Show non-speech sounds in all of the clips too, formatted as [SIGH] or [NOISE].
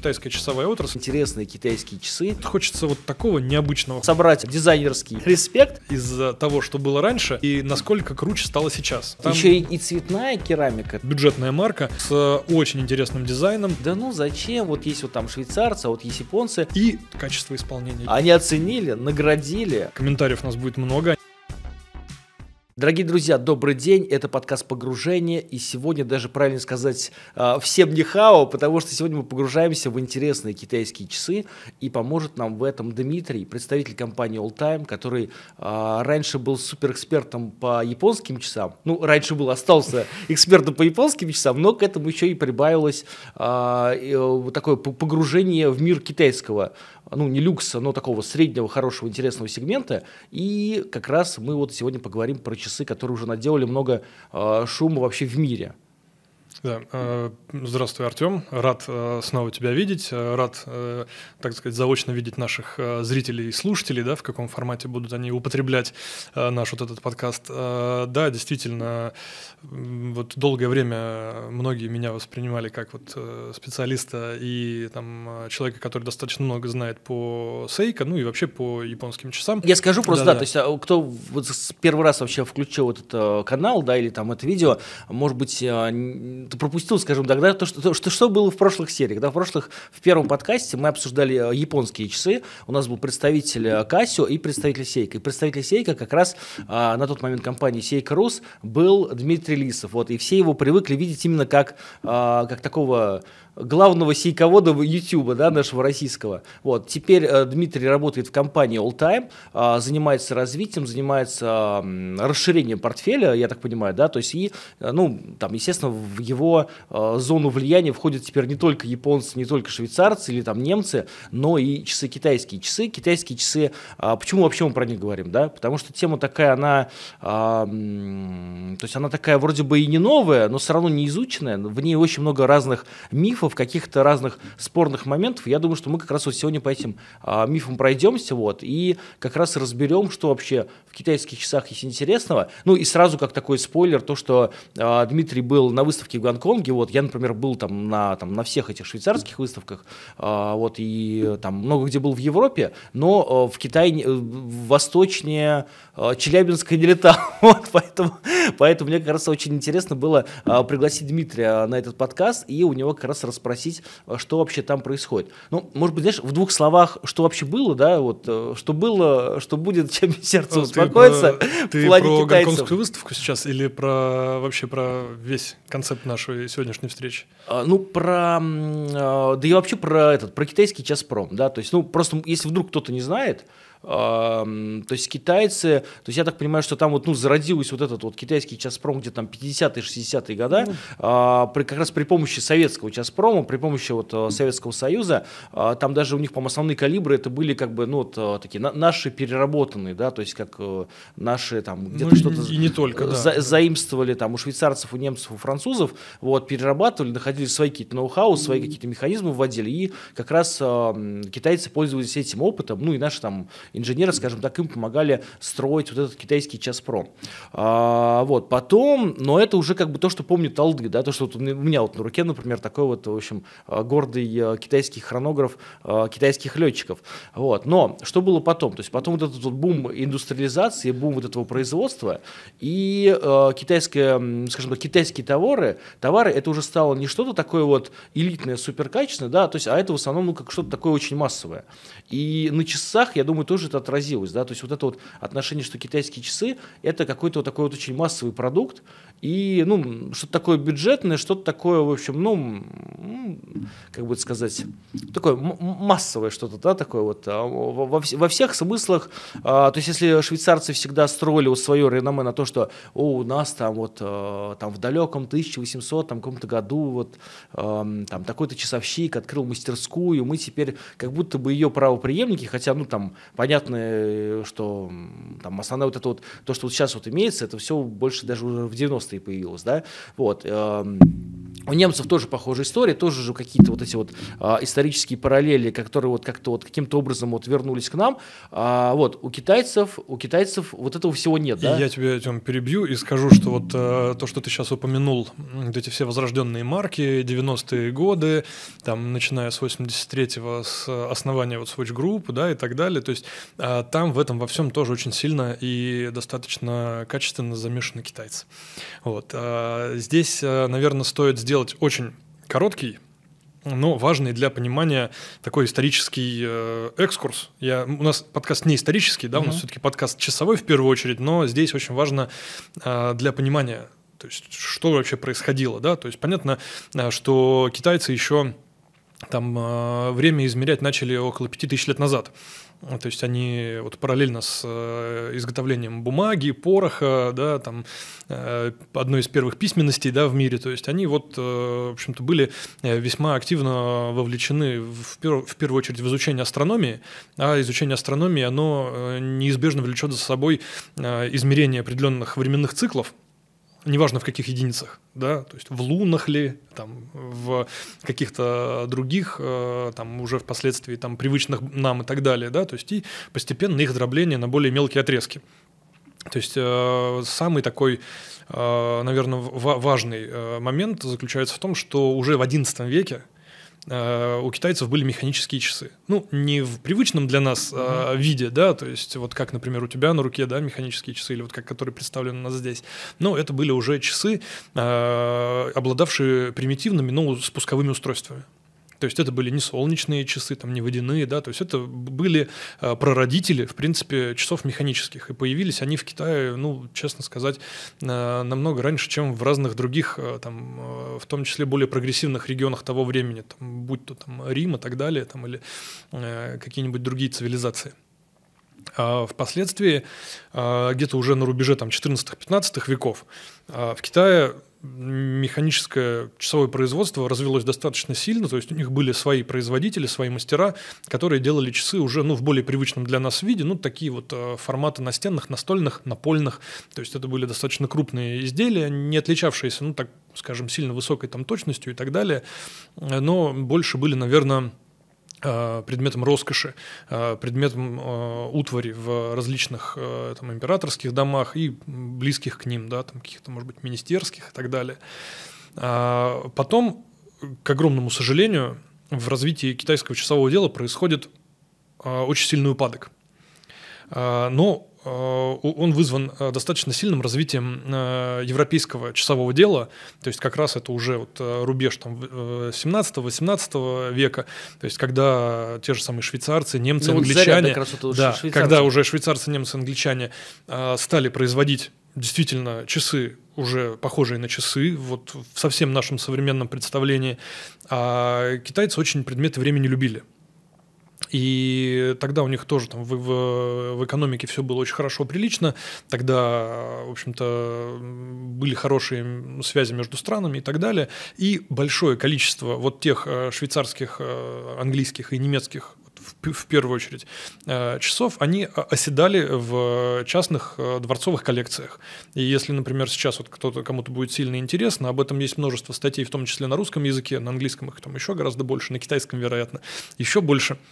китайская часовая отрасль. Интересные китайские часы. Хочется вот такого необычного. Собрать дизайнерский респект из того, что было раньше, и насколько круче стало сейчас. Там Еще и, и цветная керамика. Бюджетная марка с э, очень интересным дизайном. Да ну зачем? Вот есть вот там швейцарцы, а вот есть японцы. И качество исполнения. Они оценили, наградили. Комментариев у нас будет много. Дорогие друзья, добрый день. Это подкаст «Погружение». И сегодня даже, правильно сказать, а, всем не хао, потому что сегодня мы погружаемся в интересные китайские часы. И поможет нам в этом Дмитрий, представитель компании All Time, который а, раньше был суперэкспертом по японским часам. Ну, раньше был, остался [LAUGHS] экспертом по японским часам, но к этому еще и прибавилось а, э, такое погружение в мир китайского, ну, не люкса, но такого среднего, хорошего, интересного сегмента. И как раз мы вот сегодня поговорим про часы часы, которые уже наделали много а, шума вообще в мире. Да. А, здравствуй, Артем. Рад э, снова тебя видеть. Э, рад, э, так сказать, заочно видеть наших зрителей и слушателей, да, в каком формате будут они употреблять наш вот этот подкаст. Да, действительно, вот долгое время многие меня воспринимали как вот специалиста и там человека, который достаточно много знает по Сейка, ну и вообще по японским часам. Я скажу просто, да, да, да. то есть а, кто вот первый раз вообще включил вот этот канал, да, или там это видео, может быть, ты пропустил, скажем тогда то, что, что, что было в прошлых сериях. Да, в прошлых, в первом подкасте мы обсуждали э, японские часы. У нас был представитель э, Кассио и представитель Сейка. И представитель Сейка как раз а, на тот момент компании Сейка Рус был Дмитрий Лисов. Вот, и все его привыкли видеть именно как, а, как такого главного сейковода YouTube, да, нашего российского. Вот. Теперь э, Дмитрий работает в компании All Time, э, занимается развитием, занимается э, расширением портфеля, я так понимаю, да, то есть и, э, ну, там, естественно, в его э, зону влияния входят теперь не только японцы, не только швейцарцы или там немцы, но и часы китайские. Часы, китайские часы, э, почему вообще мы про них говорим, да, потому что тема такая, она, э, то есть она такая вроде бы и не новая, но все равно не изученная, в ней очень много разных мифов, мифов, каких-то разных спорных моментов. Я думаю, что мы как раз вот сегодня по этим а, мифам пройдемся вот, и как раз разберем, что вообще в китайских часах есть интересного. Ну и сразу как такой спойлер, то, что а, Дмитрий был на выставке в Гонконге, вот, я, например, был там на, там, на всех этих швейцарских выставках, а, вот, и там много где был в Европе, но а, в Китае, в восточнее а, Челябинска не летал, [LAUGHS] вот, поэтому, поэтому мне как раз очень интересно было а, пригласить Дмитрия на этот подкаст, и у него как раз расспросить, э, что вообще там происходит. Ну, может быть, знаешь, в двух словах, что вообще было, да, вот, э, что было, что будет, [LAUGHS] чем сердце а успокоится. Ты про, ты про гонконгскую выставку сейчас или про вообще про весь концепт нашей сегодняшней встречи? А, ну, про, э, да и вообще про этот, про китайский Часпром, да, то есть, ну, просто если вдруг кто-то не знает, то есть китайцы, то есть я так понимаю, что там вот ну, зародилась вот этот вот китайский часпром где-то там 50-е, 60-е года, mm. при, как раз при помощи советского часпрома, при помощи вот э, Советского Союза, а, там даже у них, по-моему, основные калибры это были как бы, ну, вот э, такие на, наши переработанные, да, то есть как э, наши там ну где-то ну, что-то... И не только, да. заимствовали там у швейцарцев, у немцев, у французов, вот, перерабатывали, находили свои какие-то ноу-хау, свои какие-то механизмы вводили, и как раз китайцы пользовались этим опытом, ну, и наши там инженеры, скажем так, им помогали строить вот этот китайский Часпром. А, вот, потом, но это уже как бы то, что помнит Алды, да, то, что вот у меня вот на руке, например, такой вот, в общем, а, гордый а, китайский хронограф а, китайских летчиков. Вот, но что было потом? То есть потом вот этот вот бум индустриализации, бум вот этого производства и э, китайское, скажем так, китайские товары, товары это уже стало не что-то такое вот элитное, суперкачественное, да, то есть, а это в основном ну, как что-то такое очень массовое. И на часах, я думаю, тоже же это отразилось, да, то есть вот это вот отношение, что китайские часы – это какой-то вот такой вот очень массовый продукт, и, ну, что-то такое бюджетное, что-то такое, в общем, ну, как бы сказать, такое массовое что-то, да, такое вот, а, во, во всех смыслах, а, то есть если швейцарцы всегда строили вот свое реноме на то, что, о, у нас там вот, а, там в далеком 1800 там, каком-то году вот, а, там такой-то часовщик открыл мастерскую, мы теперь как будто бы ее правоприемники, хотя, ну, там, понятно, э, что там основное вот это вот, то, что вот сейчас вот имеется, это все больше даже уже в 90 наконец-то и появилась, да, вот. Эм, у немцев тоже похожая история, тоже же какие-то вот эти вот а, исторические параллели, которые вот как-то вот каким-то образом вот вернулись к нам. А, вот у китайцев, у китайцев вот этого всего нет. И да? Я тебе этим перебью и скажу, что вот э, то, что ты сейчас упомянул, вот эти все возрожденные марки, 90-е годы, там начиная с 83-го, с основания вот Switch Group, да, и так далее. То есть а, там в этом во всем тоже очень сильно и достаточно качественно замешаны китайцы. Вот. А, здесь, а, наверное, стоит сделать очень короткий но важный для понимания такой исторический э, экскурс. Я, у нас подкаст не исторический, да, угу. у нас все-таки подкаст часовой в первую очередь, но здесь очень важно э, для понимания, то есть что вообще происходило, да, то есть понятно, что китайцы еще там э, время измерять начали около 5000 лет назад. То есть они вот параллельно с э, изготовлением бумаги, пороха, да, там э, одной из первых письменностей да, в мире, то есть они вот, э, в общем-то, были весьма активно вовлечены в, пер, в первую очередь в изучение астрономии, а изучение астрономии, оно неизбежно влечет за собой измерение определенных временных циклов, неважно в каких единицах, да, то есть в лунах ли, там, в каких-то других, э, там, уже впоследствии там, привычных нам и так далее, да, то есть и постепенно их дробление на более мелкие отрезки. То есть э, самый такой, э, наверное, важный момент заключается в том, что уже в XI веке Э, у китайцев были механические часы. Ну, не в привычном для нас э, виде, да, то есть вот как, например, у тебя на руке, да, механические часы, или вот как, которые представлены у нас здесь. Но это были уже часы, э, обладавшие примитивными, но спусковыми устройствами. То есть это были не солнечные часы, там, не водяные, да, то есть это были э, прародители, в принципе, часов механических. И появились они в Китае, ну, честно сказать, э, намного раньше, чем в разных других, э, там, э, в том числе более прогрессивных регионах того времени, там, будь то там Рим и так далее, там, или какие-нибудь другие цивилизации. А впоследствии, где-то уже на рубеже 14-15 веков, в Китае механическое часовое производство развелось достаточно сильно, то есть у них были свои производители, свои мастера, которые делали часы уже ну, в более привычном для нас виде, ну, такие вот э, форматы настенных, настольных, напольных, то есть это были достаточно крупные изделия, не отличавшиеся, ну, так скажем, сильно высокой там точностью и так далее, э, но больше были, наверное, Э, предметом роскоши, э, предметом э, утвари в различных там, императорских домах и близких к ним, да, там каких-то, может быть, министерских и так далее. А, потом, к огромному сожалению, в развитии китайского часового дела происходит очень сильный упадок. Но Э, он вызван э, достаточно сильным развитием э, европейского часового дела, то есть как раз это уже вот рубеж там 17-18 века, то есть когда те же самые швейцарцы, немцы, ну, англичане, вот уже да, швейцарцы. когда уже швейцарцы, немцы, англичане стали производить действительно часы уже похожие на часы, вот в совсем нашем современном представлении, а китайцы очень предметы времени любили. И тогда у них тоже там в, в, в экономике все было очень хорошо, прилично. Тогда, в общем-то, были хорошие связи между странами и так далее. И большое количество вот тех э, швейцарских, э, английских и немецких в первую очередь э, часов, они оседали в частных дворцовых коллекциях. И если, например, сейчас вот кто-то кому-то будет сильно интересно, об этом есть множество статей, в том числе на русском языке, на английском их там еще гораздо больше, на китайском, вероятно, еще больше –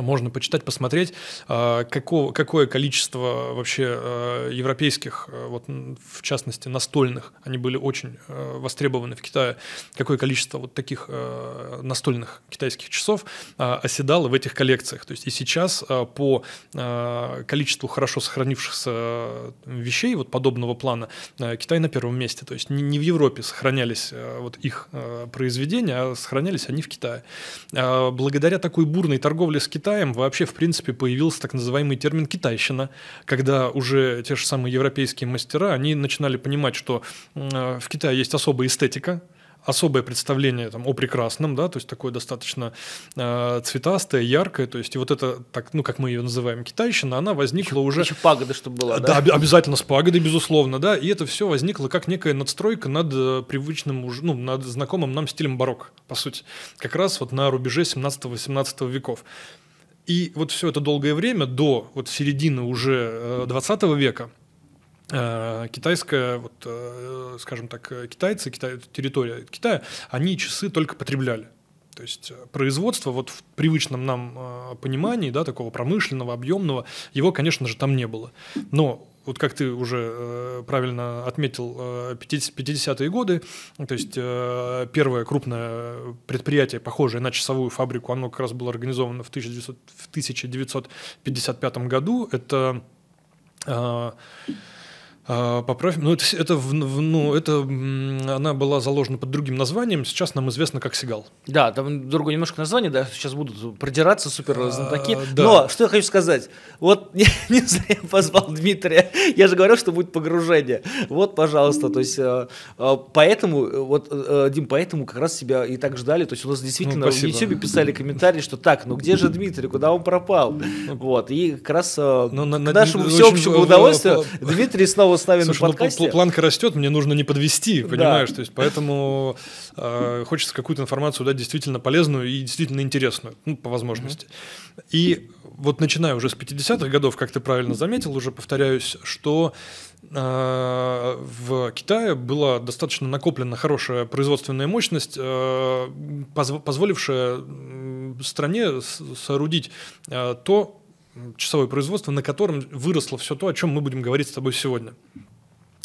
можно почитать, посмотреть, а, какого, какое количество вообще а, европейских, а, вот, в частности настольных, они были очень востребованы в Китае, какое количество вот таких настольных китайских часов оседало в этих коллекциях. То есть и сейчас по количеству хорошо сохранившихся вещей вот подобного плана Китай на первом месте. То есть не в Европе сохранялись вот их произведения, а сохранялись они в Китае. Благодаря такой бурной торговле с Китаем Китаем вообще, в принципе, появился так называемый термин «китайщина», когда уже те же самые европейские мастера, они начинали понимать, что э, в Китае есть особая эстетика, особое представление там, о прекрасном, да, то есть такое достаточно э, цветастое, яркое, то есть и вот это, так, ну, как мы ее называем, китайщина, она возникла еще, уже... Еще пагода, чтобы была, да? Да, обязательно с пагодой, безусловно, да, и это все возникло как некая надстройка над э, привычным, ну, над знакомым нам стилем барокко, по сути, как раз вот на рубеже 17-18 веков. И вот все это долгое время, до вот середины уже 20 э, века, э, китайская, вот, э, скажем так, китайцы, китай, территория Китая, они часы только потребляли. То есть э, производство вот в привычном нам э, понимании, да, такого промышленного, объемного, его, конечно же, там не было. Но вот как ты уже э, правильно отметил, э, 50, 50-е годы, то есть э, первое крупное предприятие, похожее на часовую фабрику, оно как раз было организовано в, 1900, в 1955 году. Это... Э, а, поправь, ну это, это, ну это, она была заложена под другим названием, сейчас нам известно как Сигал. Да, там другое немножко название, да, сейчас будут продираться супер знатоки. А, да. Но что я хочу сказать, вот [LAUGHS] не, не зря я позвал Дмитрия, я же говорил, что будет погружение. Вот, пожалуйста, то есть э, э, поэтому, э, вот, Дим, поэтому как раз себя и так ждали, то есть у нас действительно ну, в YouTube писали комментарии, что так, ну где же Дмитрий, куда он пропал? Ну, вот, и как раз ну, к на, нашему на, всеобщему очень... удовольствию Дмитрий снова вот с Слушай, на ну, подкасте. Ну, планка растет, мне нужно не подвести, понимаешь? Да. То есть, поэтому э, хочется какую-то информацию дать действительно полезную и действительно интересную, ну, по возможности. Mm-hmm. И вот начиная уже с 50-х годов, как ты правильно заметил, уже повторяюсь, что а, в Китае была достаточно накоплена хорошая производственная мощность, а, позволившая стране соорудить то, часовое производство, на котором выросло все то, о чем мы будем говорить с тобой сегодня.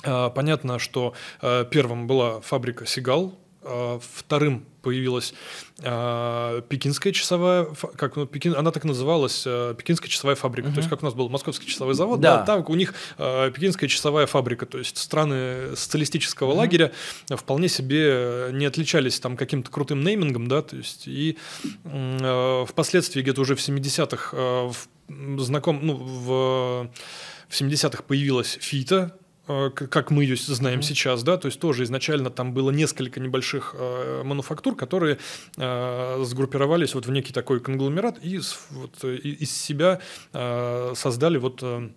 А, понятно, что э, первым была фабрика «Сигал», Э, вторым появилась э, Пекинская часовая, как ну, Пекин, она так называлась, э, Пекинская часовая фабрика. Угу. То есть как у нас был Московский часовой завод, да. да там у них э, Пекинская часовая фабрика. То есть страны социалистического угу. лагеря вполне себе не отличались там каким-то крутым неймингом, да, то есть и э, впоследствии где-то уже в 70-х э, в знаком, ну, в, в 70-х появилась ФИТА, Э, как мы ее знаем mm-hmm. сейчас, да, то есть тоже изначально там было несколько небольших э, мануфактур, которые э, сгруппировались вот в некий такой конгломерат и вот, э, из себя э, создали вот э,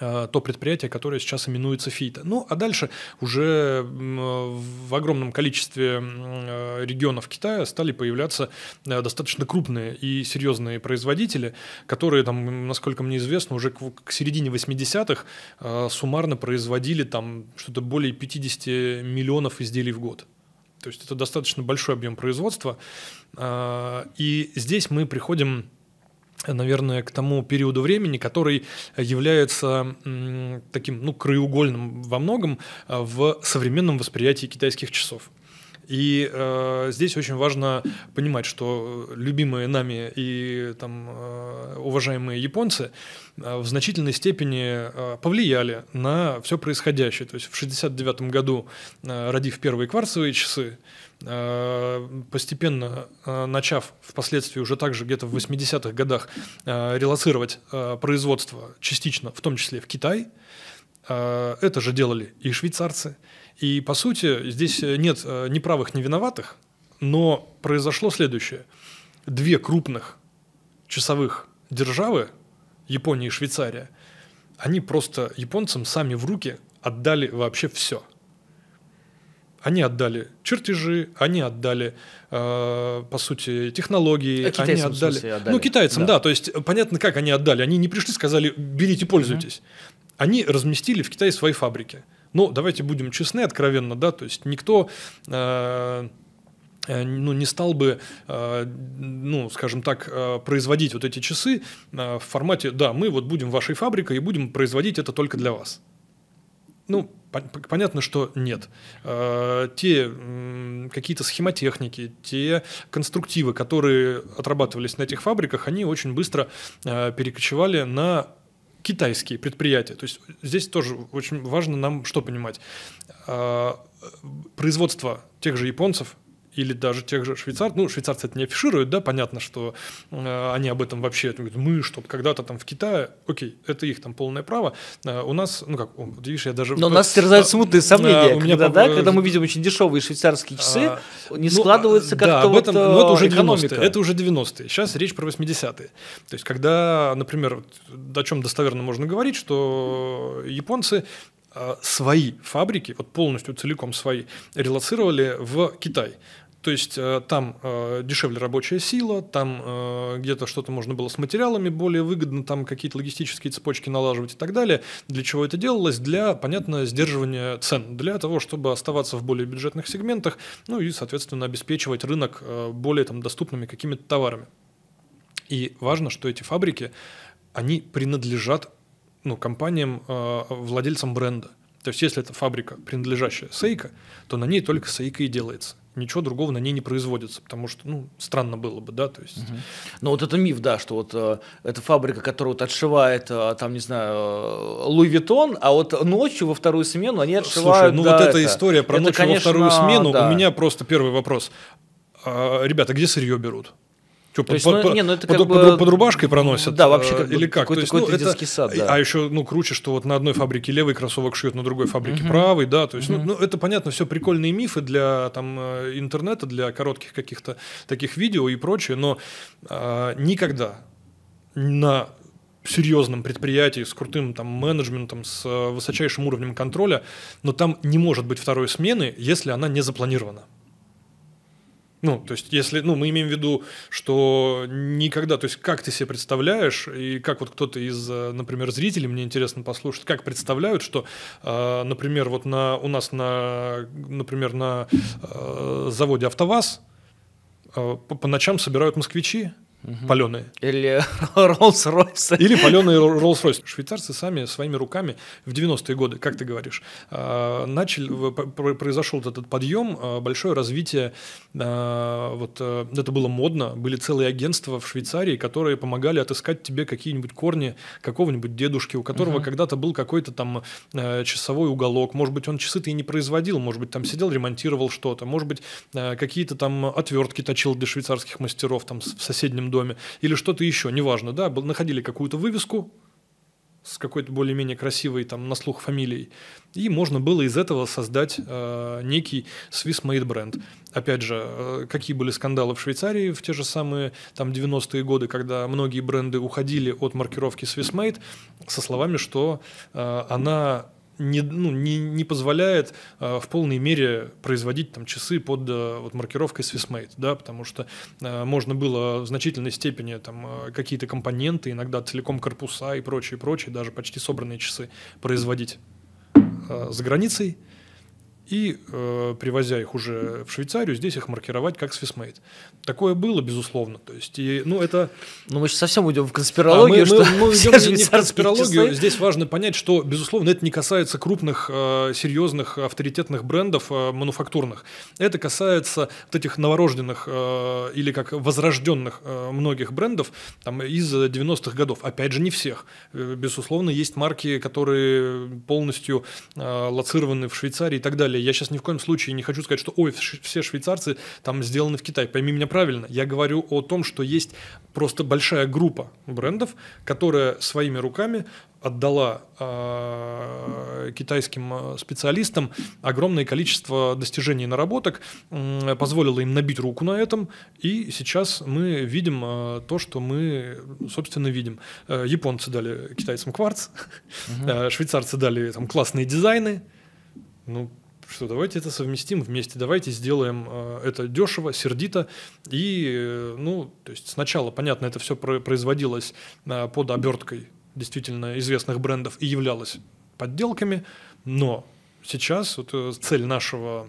Э, то предприятие, которое сейчас именуется ФИТО. Ну, а дальше уже в огромном количестве э, регионов Китая стали появляться э, достаточно крупные и серьезные производители, которые, там, насколько мне известно, уже к середине 80-х суммарно производили там что-то более 50 миллионов изделий в год. То есть это достаточно большой объем производства. И здесь мы приходим наверное, к тому периоду времени, который является таким, ну, краеугольным во многом э, в современном восприятии китайских часов. И э, здесь очень важно понимать, что э, любимые нами и там э, уважаемые японцы э, в значительной степени э, повлияли на все происходящее. То есть в 1969 году, э, родив первые кварцевые часы, э, Э, постепенно э, начав впоследствии уже также где-то в 80-х годах э, релацировать производство частично, в том числе в Китай, это же делали и швейцарцы. И, по сути, здесь нет ни правых, ни виноватых, но произошло следующее. Две крупных часовых державы, Япония и Швейцария, они просто японцам сами в руки отдали вообще все – они отдали чертежи, они отдали, э, по сути, технологии, а они отдали... Смысле, отдали. Ну, китайцам, да. да. То есть э, понятно, как они отдали. Они не пришли, сказали, берите, пользуйтесь. Mm-hmm. Они разместили в Китае свои фабрики. Ну давайте будем честны, откровенно, да, то есть никто... Э, э ну, не стал бы, ну, скажем так, производить вот эти часы в формате, да, мы вот будем вашей фабрикой и будем производить это только для вас. Ну, Понятно, что нет. Э, те какие-то схемотехники, те конструктивы, которые отрабатывались на этих фабриках, они очень быстро э, перекочевали на китайские предприятия. То есть здесь тоже очень важно нам что понимать. Э, производство тех же японцев или даже тех же швейцарцев, ну, швейцарцы это не афишируют, да, понятно, что э, они об этом вообще говорят, мы что-то когда-то там в Китае, окей, это их там полное право, э, у нас, ну как, о, видишь, я даже... Но у нас терзают смутные э, сомнения, э, у меня когда, по... да, когда мы видим очень дешевые швейцарские часы, а, не ну, складывается как-то да, вот этом, ну, э, это уже экономика. 90-е, это уже 90-е, сейчас речь про 80-е. То есть, когда, например, о чем достоверно можно говорить, что японцы э, свои фабрики, вот полностью целиком свои, релацировали в Китай. То есть э, там э, дешевле рабочая сила, там э, где-то что-то можно было с материалами более выгодно, там какие-то логистические цепочки налаживать и так далее. Для чего это делалось? Для, понятно, сдерживания цен, для того, чтобы оставаться в более бюджетных сегментах, ну и, соответственно, обеспечивать рынок более там, доступными какими-то товарами. И важно, что эти фабрики, они принадлежат ну, компаниям, владельцам бренда – то есть, если это фабрика, принадлежащая Сейка, то на ней только Сейка и делается. Ничего другого на ней не производится, потому что, ну, странно было бы, да, то есть. Угу. Ну вот это миф, да, что вот э, эта фабрика, которая вот отшивает, э, там, не знаю, э, Виттон, а вот ночью во вторую смену они отшивают. Слушай, ну да, вот эта это, история про это, ночью конечно, во вторую смену, да. у меня просто первый вопрос. А, ребята, где сырье берут? Что, То под, ну, под, не, ну, это под, как под, бы... под рубашкой проносят? Да, вообще э, как или как? какой-то, есть, ну, какой-то ну, детский это... сад, да. А еще, ну, круче, что вот на одной фабрике левый кроссовок шьет, на другой фабрике uh-huh. правый, да, то есть, uh-huh. ну, ну, это, понятно, все прикольные мифы для, там, э, интернета, для коротких каких-то таких видео и прочее, но а, никогда на серьезном предприятии с крутым там менеджментом, с э, высочайшим уровнем контроля, но там не может быть второй смены, если она не запланирована. Ну, то есть, если, ну, мы имеем в виду, что никогда, то есть, как ты себе представляешь, и как вот кто-то из, э, например, зрителей, мне интересно послушать, как представляют, что, э, например, вот на, у нас на, например, на э, заводе «АвтоВАЗ» по, по ночам собирают москвичи, угу. паленые. Или Rolls-Royce. [LAUGHS] Или паленые Rolls-Royce. Швейцарцы сами своими руками в 90-е годы, как ты говоришь, а, начали, произошел этот подъем, а, большое развитие, а, вот э, это было модно, были целые агентства в Швейцарии, которые помогали отыскать тебе какие-нибудь корни какого-нибудь дедушки, у которого угу. когда-то был какой-то там э, часовой уголок, может быть, он часы-то и не производил, может быть, там сидел, ремонтировал что-то, может быть, э, какие-то там отвертки точил для швейцарских мастеров там в соседнем доме, или что-то еще, неважно, да, находили какую-то вывеску с какой-то более-менее красивой там на слух фамилией, и можно было из этого создать э, некий Swiss Made бренд. Опять же, э, какие были скандалы в Швейцарии в те же самые там 90-е годы, когда многие бренды уходили от маркировки Swiss Made со словами, что э, она не, ну, не, не позволяет э, в полной мере производить там, часы под э, вот, маркировкой Swissmade, да, потому что э, можно было в значительной степени там, э, какие-то компоненты, иногда целиком корпуса и прочее, прочее, даже почти собранные часы производить э, за границей, и, э, привозя их уже в Швейцарию, здесь их маркировать как свисмейт. Такое было, безусловно. То есть, и, ну, это... Но ну, мы сейчас совсем уйдем в а, конспирологию. А мы, что мы, мы [LAUGHS] идем не в конспирологию. Здесь важно понять, что, безусловно, это не касается крупных, э, серьезных, авторитетных брендов э, мануфактурных. Это касается вот этих новорожденных э, или как возрожденных э, многих брендов там, из 90-х годов. Опять же, не всех. Э, безусловно, есть марки, которые полностью э, лоцированы в Швейцарии и так далее далее. Я сейчас ни в коем случае не хочу сказать, что ой, все швейцарцы там сделаны в Китае. Пойми меня правильно. Я говорю о том, что есть просто большая группа брендов, которая своими руками отдала э, китайским а, специалистам огромное количество достижений и наработок, э, позволила им набить руку на этом, и сейчас мы видим э, то, что мы, собственно, видим. Э, японцы дали китайцам кварц, угу. э, швейцарцы дали там классные дизайны, ну, что давайте это совместим вместе, давайте сделаем э, это дешево, сердито. И, э, ну, то есть сначала, понятно, это все производилось э, под оберткой действительно известных брендов и являлось подделками, но сейчас вот цель нашего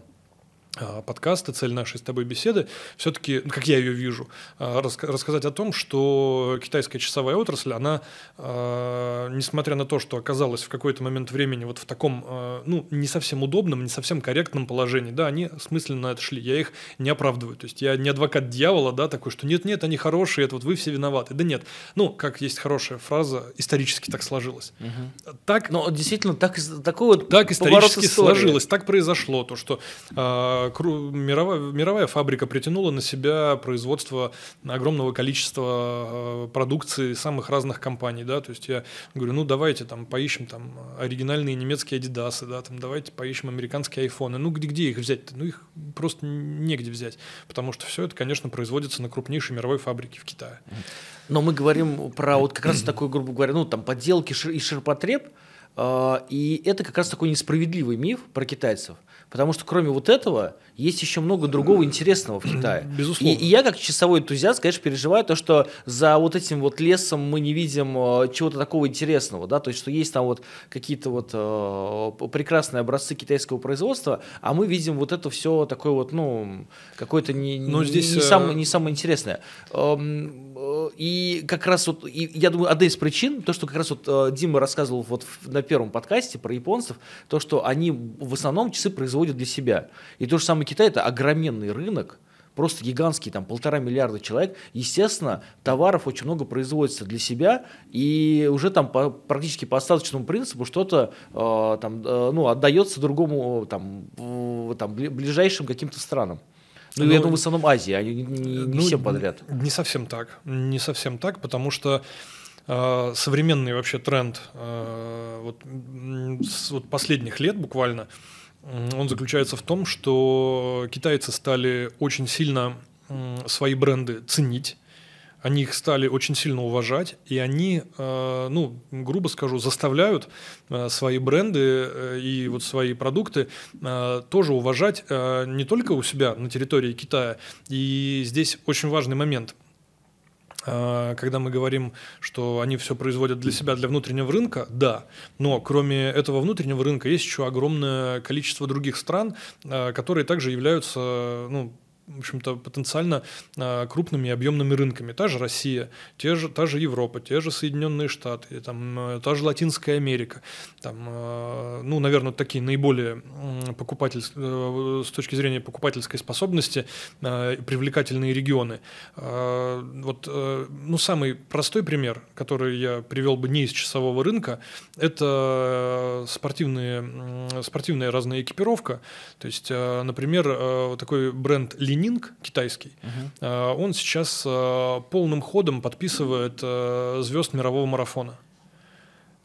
а, подкаста, цель нашей с тобой беседы, все-таки, ну, как я ее вижу, а, рассказать о том, что китайская часовая отрасль, она, а, несмотря на то, что оказалась в какой-то момент времени вот в таком, ну, не совсем удобном, не совсем корректном положении, да, они смысленно отшли, я их не оправдываю, то есть я не адвокат дьявола, да, такой, что нет-нет, они хорошие, это вот вы все виноваты, да нет, ну, как есть хорошая фраза, исторически так сложилось. Угу. Так, Но ну, действительно, так, такой вот так исторически истории. сложилось, так произошло, то, что мировая, мировая фабрика притянула на себя производство огромного количества э, продукции самых разных компаний, да, то есть я говорю, ну давайте там поищем там оригинальные немецкие Адидасы, да, там давайте поищем американские айфоны, ну где, где их взять-то, ну их просто негде взять, потому что все это, конечно, производится на крупнейшей мировой фабрике в Китае. Но мы говорим про вот как раз такой, грубо говоря, ну там подделки и ширпотреб, э, и это как раз такой несправедливый миф про китайцев. Потому что кроме вот этого есть еще много другого интересного в Китае. Безусловно. И, и я как часовой энтузиаст, конечно, переживаю то, что за вот этим вот лесом мы не видим э, чего-то такого интересного, да, то есть что есть там вот какие-то вот э, прекрасные образцы китайского производства, а мы видим вот это все такое вот, ну, какое-то не, Но ну, здесь, не, не, сам, э, не самое интересное. Эм, э, и как раз вот, и я думаю, одна из причин, то, что как раз вот Дима рассказывал вот на первом подкасте про японцев, то, что они в основном часы производят для себя. И то же самое Китай это огроменный рынок, просто гигантский, там полтора миллиарда человек, естественно, товаров очень много производится для себя, и уже там по, практически по остаточному принципу что-то э, там, э, ну, отдается другому, там, э, там ближайшим каким-то странам. Ну, ну, я думаю, в основном Азии, а не, не ну, всем подряд. Не совсем так, не совсем так, потому что э, современный вообще тренд э, вот, с вот последних лет буквально – он заключается в том, что китайцы стали очень сильно свои бренды ценить, они их стали очень сильно уважать, и они, э, ну, грубо скажу, заставляют э, свои бренды э, и вот свои продукты тоже уважать не только у себя на территории Китая. И здесь очень важный момент – а, когда мы говорим, что они все производят для себя, для внутреннего рынка, да. Но кроме этого внутреннего рынка есть еще огромное количество других стран, а, которые также являются ну, в общем-то, потенциально а, крупными и объемными рынками. Та же Россия, те же, та же Европа, те же Соединенные Штаты, там, э, та же Латинская Америка. Там, э, ну, наверное, такие наиболее покупатель, э, с точки зрения покупательской способности привлекательные регионы. Вот, ну, самый простой пример, который я привел бы не из часового рынка, это спортивные, спортивная разная экипировка. То есть, например, такой бренд «Линия» Лининг китайский, угу. он сейчас э, полным ходом подписывает э, звезд мирового марафона.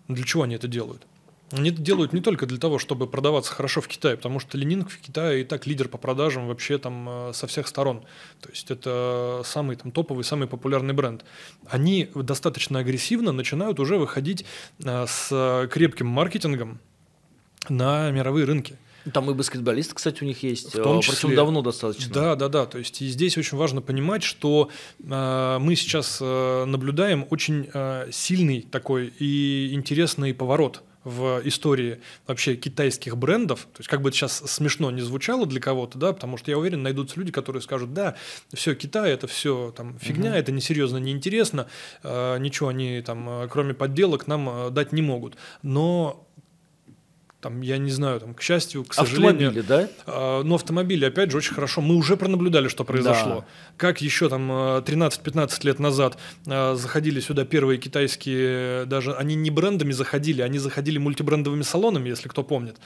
Для чего они это делают? Они это делают не только для того, чтобы продаваться хорошо в Китае, потому что Ленинг в Китае и так лидер по продажам вообще там со всех сторон. То есть это самый там топовый, самый популярный бренд. Они достаточно агрессивно начинают уже выходить с крепким маркетингом на мировые рынки. Там и баскетболисты, кстати, у них есть, в э, том числе. причем давно достаточно. Да, да, да. То есть и здесь очень важно понимать, что э, мы сейчас э, наблюдаем очень э, сильный такой и интересный поворот в истории вообще китайских брендов, то есть как бы это сейчас смешно не звучало для кого-то, да, потому что я уверен, найдутся люди, которые скажут, да, все Китай, это все там фигня, угу. это несерьезно, неинтересно, э, ничего они там, э, кроме подделок, нам э, дать не могут. Но там, я не знаю, там, к счастью, к сожалению. Автомобили, да? Э, но автомобили, опять же, очень хорошо. Мы уже пронаблюдали, что произошло. Да. Как еще там 13-15 а, лет назад э, заходили сюда первые китайские, даже они не брендами заходили, они заходили мультибрендовыми салонами, если кто помнит.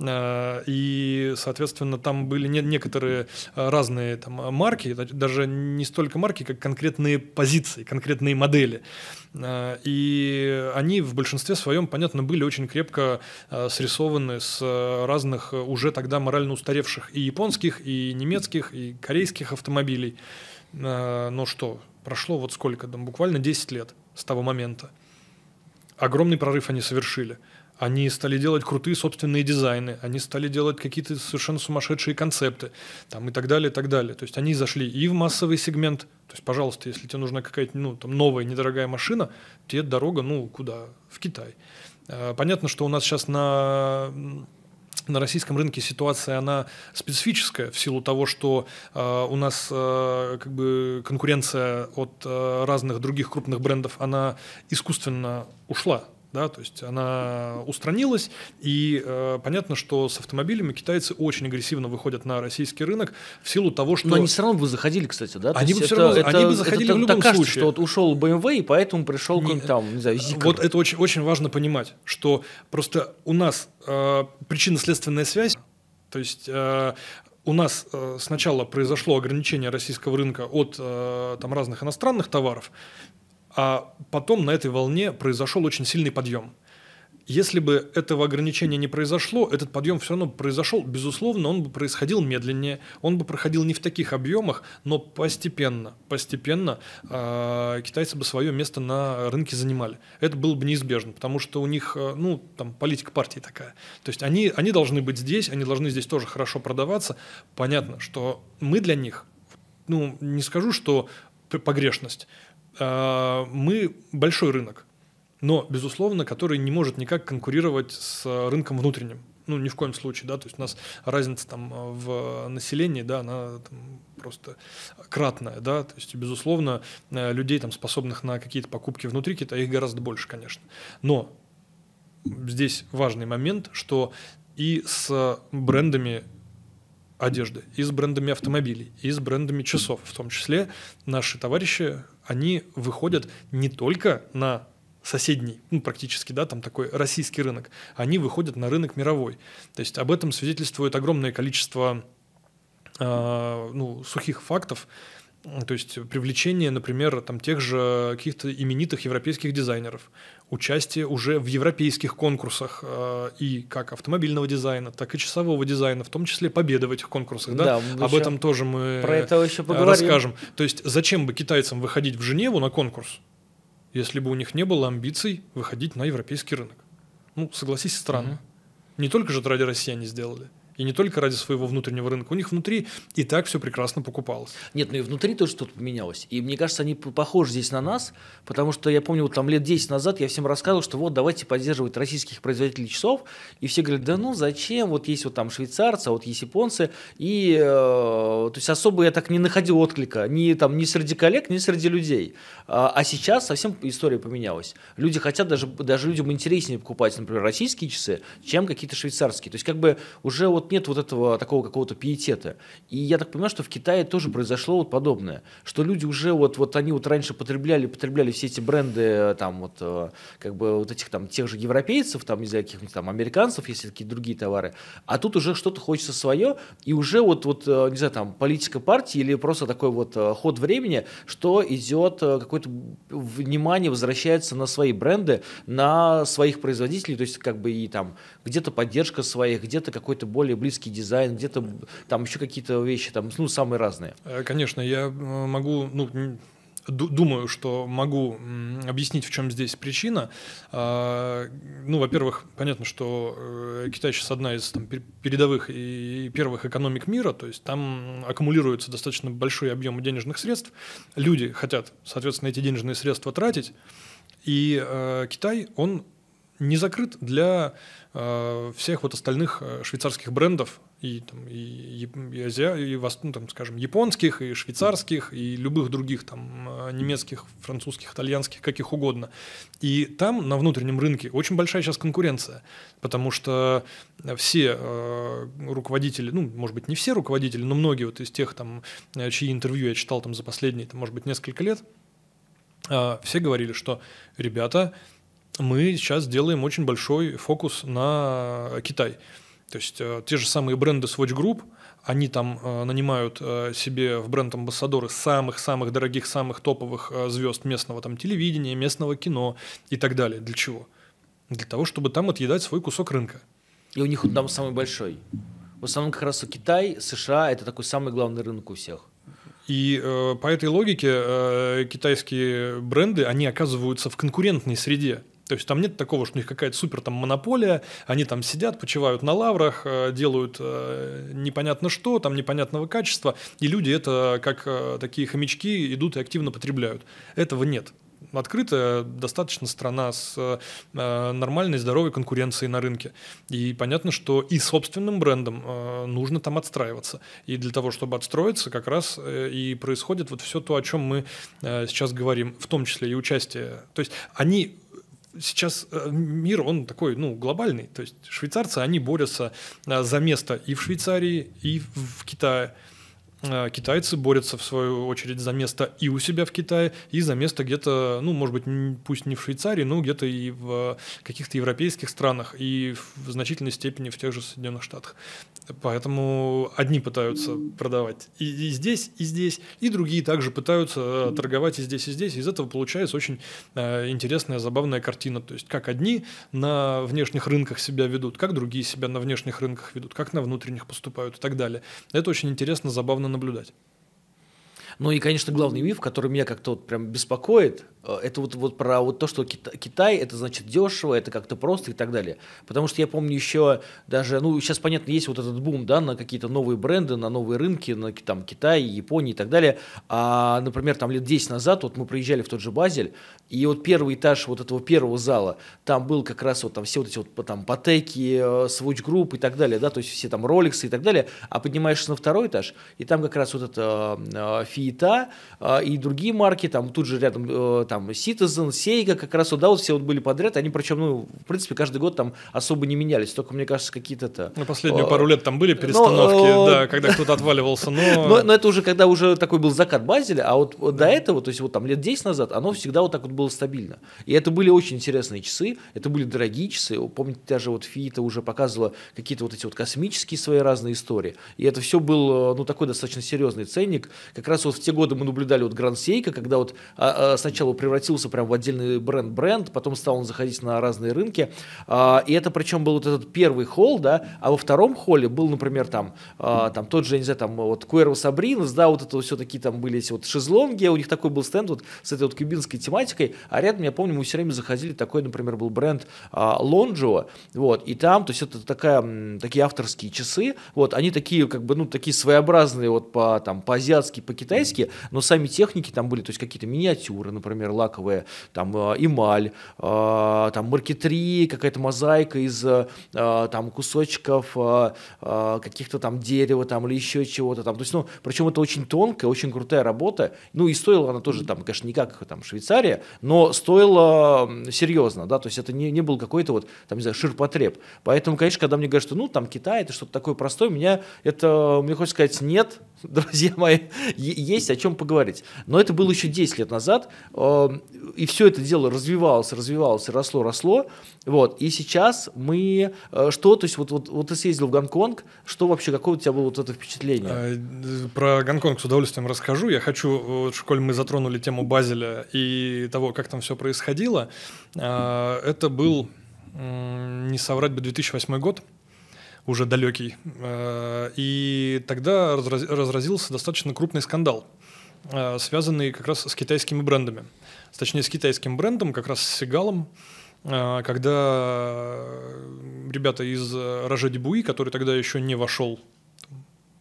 Э, и, соответственно, там были не, некоторые разные там, марки, даже не столько марки, как конкретные позиции, конкретные модели. А, и они в большинстве своем, понятно, были очень крепко а, срисованы с а, разных уже тогда морально устаревших и японских, и немецких, и корейских автомобилей. Но что, прошло вот сколько там, буквально 10 лет с того момента. Огромный прорыв они совершили – они стали делать крутые собственные дизайны, они стали делать какие-то совершенно сумасшедшие концепты там, и так далее, и так далее. То есть они зашли и в массовый сегмент. То есть, пожалуйста, если тебе нужна какая-то ну, там, новая недорогая машина, тебе дорога ну куда? В Китай. А, понятно, что у нас сейчас на на российском рынке ситуация она специфическая в силу того, что э, у нас э, как бы конкуренция от э, разных других крупных брендов она искусственно ушла да, то есть она устранилась, и э, понятно, что с автомобилями китайцы очень агрессивно выходят на российский рынок в силу того, что... Но они все равно бы заходили, кстати, да? они, бы все равно, это, они бы заходили это, в любом кажется, случае. что вот ушел BMW, и поэтому пришел какой-нибудь там, не знаю, Zikr. Вот это очень, очень важно понимать, что просто у нас э, причинно-следственная связь, то есть э, у нас э, сначала произошло ограничение российского рынка от э, там, разных иностранных товаров, а потом на этой волне произошел очень сильный подъем. Если бы этого ограничения не произошло, этот подъем все равно произошел, безусловно, он бы происходил медленнее, он бы проходил не в таких объемах, но постепенно, постепенно э, китайцы бы свое место на рынке занимали. Это было бы неизбежно, потому что у них, э, ну, там, политика партии такая. То есть они, они должны быть здесь, они должны здесь тоже хорошо продаваться. Понятно, что мы для них, ну, не скажу, что погрешность, а, мы большой рынок, но, безусловно, который не может никак конкурировать с рынком внутренним. Ну, ни в коем случае, да, то есть у нас разница там а, в населении, да, она там, просто кратная, да, то есть, безусловно, э, людей там способных на какие-то покупки внутри Китая, их гораздо больше, конечно. Но здесь важный момент, что и с брендами одежды, и с брендами автомобилей, и с брендами часов. В том числе наши товарищи они выходят не только на соседний, ну, практически, да, там такой российский рынок, они выходят на рынок мировой. То есть об этом свидетельствует огромное количество э, ну, сухих фактов, то есть привлечение, например, там, тех же каких-то именитых европейских дизайнеров, участие уже в европейских конкурсах э, и как автомобильного дизайна, так и часового дизайна, в том числе победа в этих конкурсах. Да? Да, Об этом тоже мы про это еще э, поговорим. расскажем. То есть зачем бы китайцам выходить в Женеву на конкурс, если бы у них не было амбиций выходить на европейский рынок? Ну, согласись, странно. Угу. Не только же ради России они сделали. И не только ради своего внутреннего рынка. У них внутри и так все прекрасно покупалось. Нет, ну и внутри тоже что-то поменялось. И мне кажется, они похожи здесь на нас, потому что я помню, вот там лет 10 назад я всем рассказывал, что вот давайте поддерживать российских производителей часов. И все говорят, да ну зачем, вот есть вот там швейцарцы, а вот есть японцы. И э, то есть особо я так не находил отклика ни, там, ни среди коллег, ни среди людей. А, а сейчас совсем история поменялась. Люди хотят, даже, даже людям интереснее покупать, например, российские часы, чем какие-то швейцарские. То есть как бы уже вот вот нет вот этого такого какого-то пиетета. И я так понимаю, что в Китае тоже произошло вот подобное, что люди уже вот, вот они вот раньше потребляли, потребляли все эти бренды э, там вот э, как бы вот этих там тех же европейцев, там из знаю, каких-нибудь там американцев, если такие другие товары, а тут уже что-то хочется свое, и уже вот, вот э, не знаю, там политика партии или просто такой вот ход времени, что идет какое-то внимание возвращается на свои бренды, на своих производителей, то есть как бы и там где-то поддержка своих, где-то какой-то более более близкий дизайн, где-то там еще какие-то вещи, там, ну, самые разные. Э, конечно, я э, могу, ну, думаю, что могу объяснить, в чем здесь причина. А, ну, во-первых, понятно, что э, Китай сейчас одна из там, передовых и первых экономик мира, то есть там аккумулируется достаточно большой объем денежных средств. Люди хотят, соответственно, эти денежные средства тратить, и Китай, он не закрыт для э, всех вот остальных э, швейцарских брендов и, там, и, и, и, азиа, и ну, там, скажем, японских, и швейцарских, и любых других там э, немецких, французских, итальянских, каких угодно. И там на внутреннем рынке очень большая сейчас конкуренция, потому что все э, руководители, ну, может быть, не все руководители, но многие вот из тех, там, э, чьи интервью я читал там за последние, там, может быть, несколько лет, э, все говорили, что ребята, мы сейчас делаем очень большой фокус на э, Китай. То есть э, те же самые бренды Swatch Group, они там э, нанимают себе в бренд амбассадоры самых-самых дорогих, самых топовых звезд местного там телевидения, местного кино и так далее. Для чего? Для того, чтобы там отъедать свой кусок рынка. И у них там самый большой. В основном как раз у Китай, США – это такой самый главный рынок у всех. И э, по этой логике э, китайские бренды, они оказываются в конкурентной среде. То есть там нет такого, что у них какая-то супер там монополия, они там сидят, почивают на лаврах, э, делают э, непонятно что, там непонятного качества, и люди это как э, такие хомячки идут и активно потребляют. Этого нет. Открытая достаточно страна с нормальной, здоровой конкуренцией на рынке. И понятно, что и собственным брендом нужно там отстраиваться. И для того, чтобы отстроиться, как раз и происходит вот все то, о чем мы сейчас говорим, в том числе и участие. То есть они сейчас э, мир, он такой, ну, глобальный. То есть швейцарцы, они борются э, за место и в Швейцарии, и в Китае. Э, китайцы борются, в свою очередь, за место и у себя в Китае, и за место где-то, ну, может быть, пусть не в Швейцарии, но где-то и в каких-то европейских странах, и в значительной степени в тех же Соединенных Штатах. Поэтому одни пытаются продавать и, и здесь, и здесь, и другие также пытаются э, торговать и здесь, и здесь. из этого получается очень э, интересная, забавная картина. То есть, как одни на внешних рынках себя ведут, как другие себя на внешних рынках ведут, как на внутренних поступают и так далее. Это очень интересно, забавно наблюдать. Ну и, конечно, главный миф, который меня как-то вот прям беспокоит, Э, это вот, вот про вот то, что Китай, Китай, это значит дешево, это как-то просто и так далее. Потому что я помню еще даже, ну, сейчас, понятно, есть вот этот бум, да, на какие-то новые бренды, на новые рынки, на там Китай, Японии и так далее. А, например, там лет 10 назад вот мы приезжали в тот же Базель, и вот первый этаж вот этого первого зала, там был как раз вот там все вот эти вот там Патеки, э, Swatch Group и так далее, да, то есть все там Rolex и так далее, а поднимаешься на второй этаж, и там как раз вот это э, э и другие марки, там тут же рядом э, там Citizen, Sega, как раз туда вот все вот были подряд, они причем, ну, в принципе, каждый год там особо не менялись, только, мне кажется, какие-то-то... Ну, последние а, пару лет там были перестановки, э, да, когда кто-то отваливался, [LAUGHS] но... Но это уже, когда уже такой был закат Базеля, а вот до этого, то есть вот там лет 10 назад, оно всегда вот так вот было стабильно. И это были очень интересные часы, это были дорогие часы, помните, даже вот Фиита уже показывала какие-то вот эти вот космические свои разные истории, и это все был, э, ну, такой достаточно серьезный ценник, как раз вот в те годы мы наблюдали вот Гранд Сейка, когда вот а, а, сначала превратился прям в отдельный бренд-бренд, потом стал он заходить на разные рынки. А, и это причем был вот этот первый холл, да, а во втором холле был, например, там, а, там тот же, я не знаю, там вот Куэрва Сабринос, да, вот это все такие там были эти вот шезлонги, у них такой был стенд вот с этой вот кубинской тематикой, а рядом, я помню, мы все время заходили, такой, например, был бренд Лонжева, вот, и там, то есть это такая, такие авторские часы, вот, они такие, как бы, ну, такие своеобразные вот по, там, по-азиатски, по-китайски, но сами техники там были, то есть какие-то миниатюры, например, лаковая, там э, эмаль, э, там маркетри, какая-то мозаика из э, там кусочков каких-то там дерева там или еще чего-то там. То есть, ну, причем это очень тонкая, очень крутая работа. Ну и стоила она тоже там, конечно, не как там Швейцария, но стоила серьезно, да, то есть это не, не был какой-то вот, там, не знаю, ширпотреб. Поэтому, конечно, когда мне говорят, что ну там Китай, это что-то такое простое, меня это, мне хочется сказать, нет, [LAUGHS] друзья мои, есть о чем поговорить. Но это было еще 10 лет назад, Э, и все это дело развивалось, развивалось, росло, росло. Вот. И сейчас мы... Э, что, то есть вот, вот, вот ты съездил в Гонконг, что вообще, какое у тебя было вот это впечатление? Э, про Гонконг с удовольствием расскажу. Я хочу, вот, коль мы затронули тему Базеля и того, как там все происходило, это был, не соврать бы, 2008 год уже далекий. И тогда разразился достаточно крупный скандал, связанный как раз с китайскими брендами точнее с китайским брендом, как раз с Сигалом, а, когда ребята из э, Роже Дебуи, который тогда еще не вошел,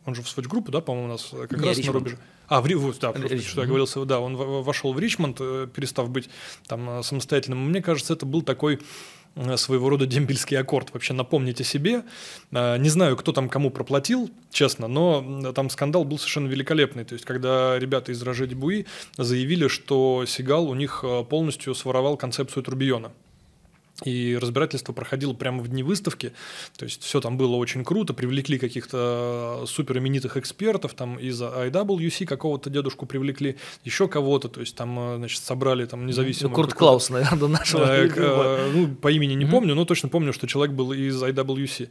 он же в Swatch-группу, да, по-моему, у нас как не, раз Ричмонд. на рубеже. А, в вот, да, просто, что я говорил, да, он вошел в Ричмонд, э, перестав быть там э, самостоятельным. Мне кажется, это был такой Э, своего рода дембельский аккорд. Вообще напомните себе. Э, не знаю, кто там кому проплатил, честно, но там скандал был совершенно великолепный. То есть, когда ребята из Роже заявили, что Сигал у них э, полностью своровал концепцию Трубиона. И разбирательство проходило прямо в дни выставки. То есть все там было очень круто. Привлекли каких-то э, супер именитых экспертов. Там из IWC какого-то дедушку привлекли, еще кого-то. То есть там, э, значит, собрали там независимого... Курт Клаус, наверное, до [LAUGHS] нашего. Э, э, ну, по имени не помню, но точно помню, что человек был из IWC.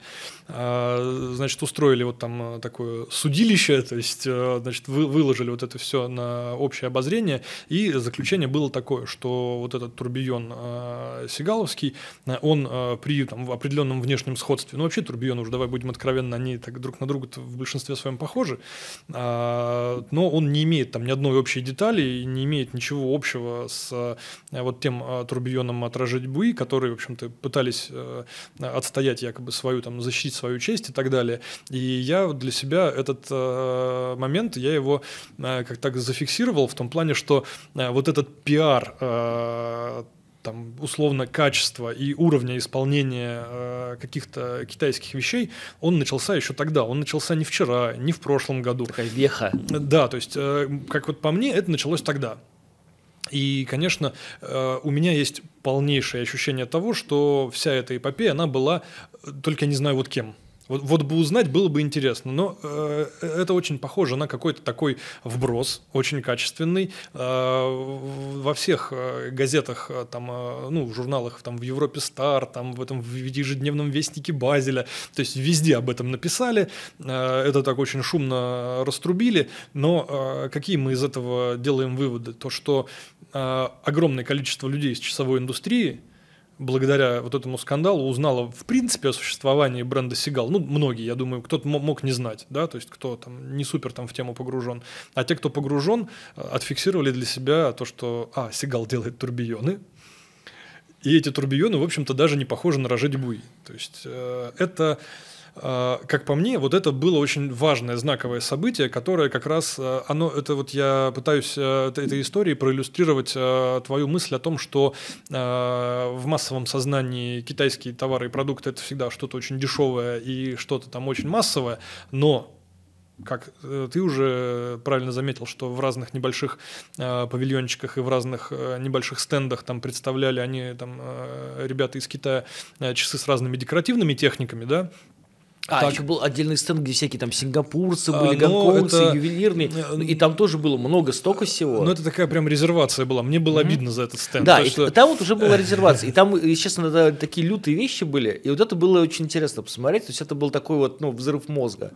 А, значит, устроили вот там э, такое судилище. То есть, значит, вы, выложили вот это все на общее обозрение. И заключение было такое, что вот этот турбион э, Сигаловский Э, он э, при там, определенном внешнем сходстве, ну вообще Турбион уже, давай будем откровенны, они так друг на друга в большинстве своем похожи, а, но он не имеет там ни одной общей детали не имеет ничего общего с э, вот тем Турбионом отражать Рожедьбы, которые, в общем-то, пытались отстоять якобы свою, там, защитить свою честь и так далее. И я для себя этот момент, я его как так зафиксировал в том плане, что вот этот пиар там, условно качества и уровня исполнения э, каких-то китайских вещей, он начался еще тогда. Он начался не вчера, не в прошлом году. Такая веха. Да, то есть, э, как вот по мне, это началось тогда. И, конечно, э, у меня есть полнейшее ощущение того, что вся эта эпопея, она была э, только не знаю вот кем. Вот, вот бы узнать, было бы интересно. Но э, это очень похоже на какой-то такой вброс, очень качественный. Э, во всех э, газетах, э, там, э, ну, журналах, там, в Европе Стар, там, в этом в ежедневном вестнике Базеля, то есть везде об этом написали. Э, это так очень шумно раструбили. Но э, какие мы из этого делаем выводы? То, что э, огромное количество людей из часовой индустрии – благодаря вот этому скандалу узнала в принципе о существовании бренда Сигал. Ну, многие, я думаю, кто-то мог не знать, да, то есть кто там не супер там в тему погружен. А те, кто погружен, э, отфиксировали для себя то, что, а, Сигал делает турбионы, и эти турбионы, в общем-то, даже не похожи на рожить буи. То есть э, это а, как по мне, вот это было очень важное знаковое событие, которое как раз, а, оно, это вот я пытаюсь а, этой историей проиллюстрировать твою мысль о том, что в массовом сознании китайские товары и продукты это всегда что-то очень дешевое и что-то там очень массовое, но как э, ты уже правильно заметил, что в разных небольших э, павильончиках и в разных э, небольших стендах там представляли они там э, ребята из Китая э, часы с разными декоративными техниками, да, а, так. еще был отдельный стенд, где всякие там сингапурцы а, были, а, гонконгцы, это... ювелирные. И там тоже было много, столько всего. Ну, это такая прям резервация была. Мне было mm-hmm. обидно за этот стенд. Да, и, что... там вот уже была резервация. И [LAUGHS] там, честно, такие лютые вещи были. И вот это было очень интересно посмотреть. То есть это был такой вот, ну, взрыв мозга.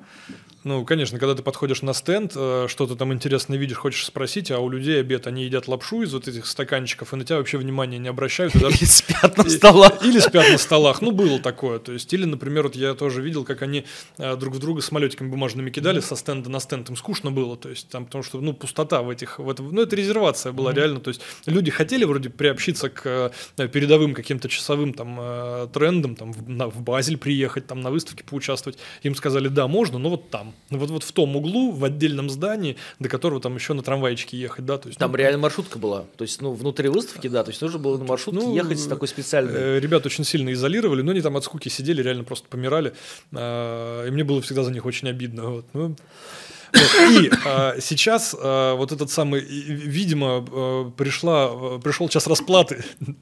Ну, конечно, когда ты подходишь на стенд, э, что-то там интересное видишь, хочешь спросить, а у людей обед, они едят лапшу из вот этих стаканчиков, и на тебя вообще внимания не обращают. [LAUGHS] Или спят на [LAUGHS] столах. Или спят на столах. Ну, было такое. То есть, или, например, вот я тоже видел, как как они э, друг в друга самолетиками бумажными кидали mm-hmm. со стенда на стенд, им скучно было, то есть там, потому что, ну, пустота в этих, в этом, ну, это резервация была mm-hmm. реально, то есть люди хотели вроде приобщиться к э, передовым каким-то часовым там э, трендам, там, в, на, в Базель приехать, там, на выставке поучаствовать, им сказали, да, можно, но вот там, ну, вот, вот в том углу, в отдельном здании, до которого там еще на трамвайчике ехать, да, то есть... Там ну, реально маршрутка была, то есть, ну, внутри выставки, да, то есть нужно было на ну, маршрутке ну, ехать с такой специальной... Ребят очень сильно изолировали, но они там от скуки сидели, реально просто помирали, а, и мне было всегда за них очень обидно. Вот. Ну, и а, сейчас а, вот этот самый, видимо, а, пришла, пришел час расплаты. [LAUGHS]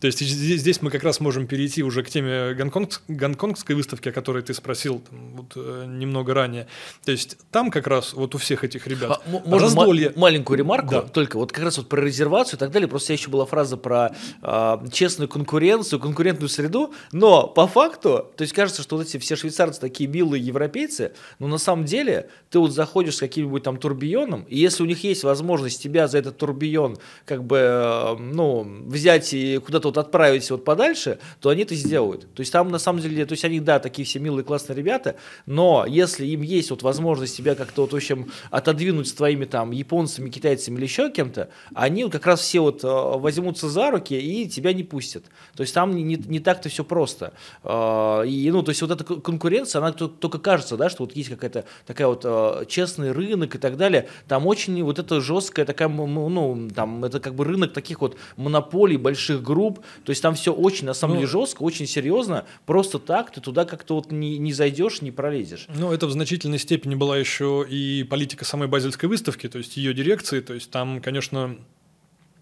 То есть здесь, мы как раз можем перейти уже к теме гонконг, гонконгской выставки, о которой ты спросил там, вот, э, немного ранее. То есть там как раз вот у всех этих ребят а, можно раздолье... маленькую ремарку да. только вот как раз вот про резервацию и так далее. Просто еще была фраза про э, честную конкуренцию, конкурентную среду, но по факту, то есть кажется, что вот эти все швейцарцы такие милые европейцы, но на самом деле ты вот заходишь заходишь с каким-нибудь там турбионом, и если у них есть возможность тебя за этот турбион как бы, э, ну, взять и куда-то вот отправить вот подальше, то они это сделают. То есть там на самом деле, то есть они, да, такие все милые, классные ребята, но если им есть вот возможность тебя как-то вот, в общем, отодвинуть с твоими там японцами, китайцами или еще кем-то, они вот как раз все вот э, возьмутся за руки и тебя не пустят. То есть там не, не, не так-то все просто. Э, и, ну, то есть вот эта конкуренция, она только кажется, да, что вот есть какая-то такая вот честный рынок и так далее, там очень вот это жесткая такая, ну, там, это как бы рынок таких вот монополий, больших групп, то есть там все очень, на самом ну, деле, жестко, очень серьезно, просто так ты туда как-то вот не, не зайдешь, не пролезешь. Ну, это в значительной степени была еще и политика самой базельской выставки, то есть ее дирекции, то есть там, конечно,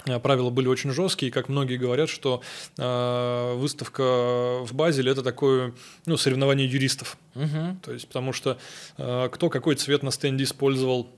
Э, правила были очень жесткие, и как многие говорят, что э, выставка в Базеле это такое ну, соревнование юристов. Угу. То есть, потому что э, кто какой цвет на стенде использовал,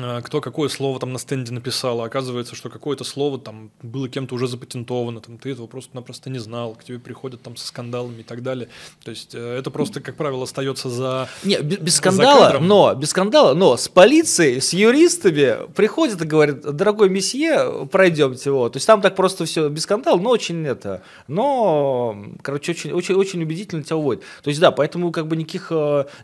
Э, кто какое слово там на стенде написал, а оказывается, что какое-то слово там было кем-то уже запатентовано, там ты этого просто-напросто не знал, к тебе приходят там со скандалами и так далее. То есть э, это просто, как правило, остается за Не, без э, скандала, кадром. но, без скандала, но с полицией, с юристами приходят и говорят, дорогой месье, пройдемте его. То есть там так просто все без скандала, но очень это, но, короче, очень, очень, очень убедительно тебя уводит. То есть да, поэтому как бы никаких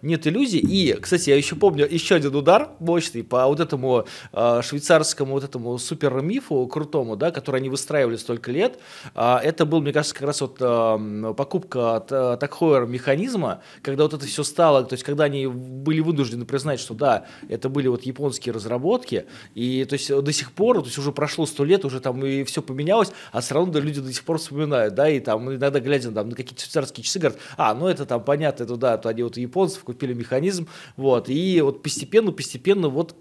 нет иллюзий. И, кстати, я еще помню еще один удар мощный по вот этому э, швейцарскому вот этому супер мифу крутому, да, который они выстраивали столько лет, э, это был, мне кажется, как раз вот э, покупка от э, Такхойер механизма, когда вот это все стало, то есть когда они были вынуждены признать, что да, это были вот японские разработки, и то есть до сих пор, то есть уже прошло сто лет, уже там и все поменялось, а все равно да, люди до сих пор вспоминают, да, и там иногда глядя там, на какие-то швейцарские часы, говорят, а, ну это там понятно, это да, то они вот у японцев купили механизм, вот, и вот постепенно, постепенно вот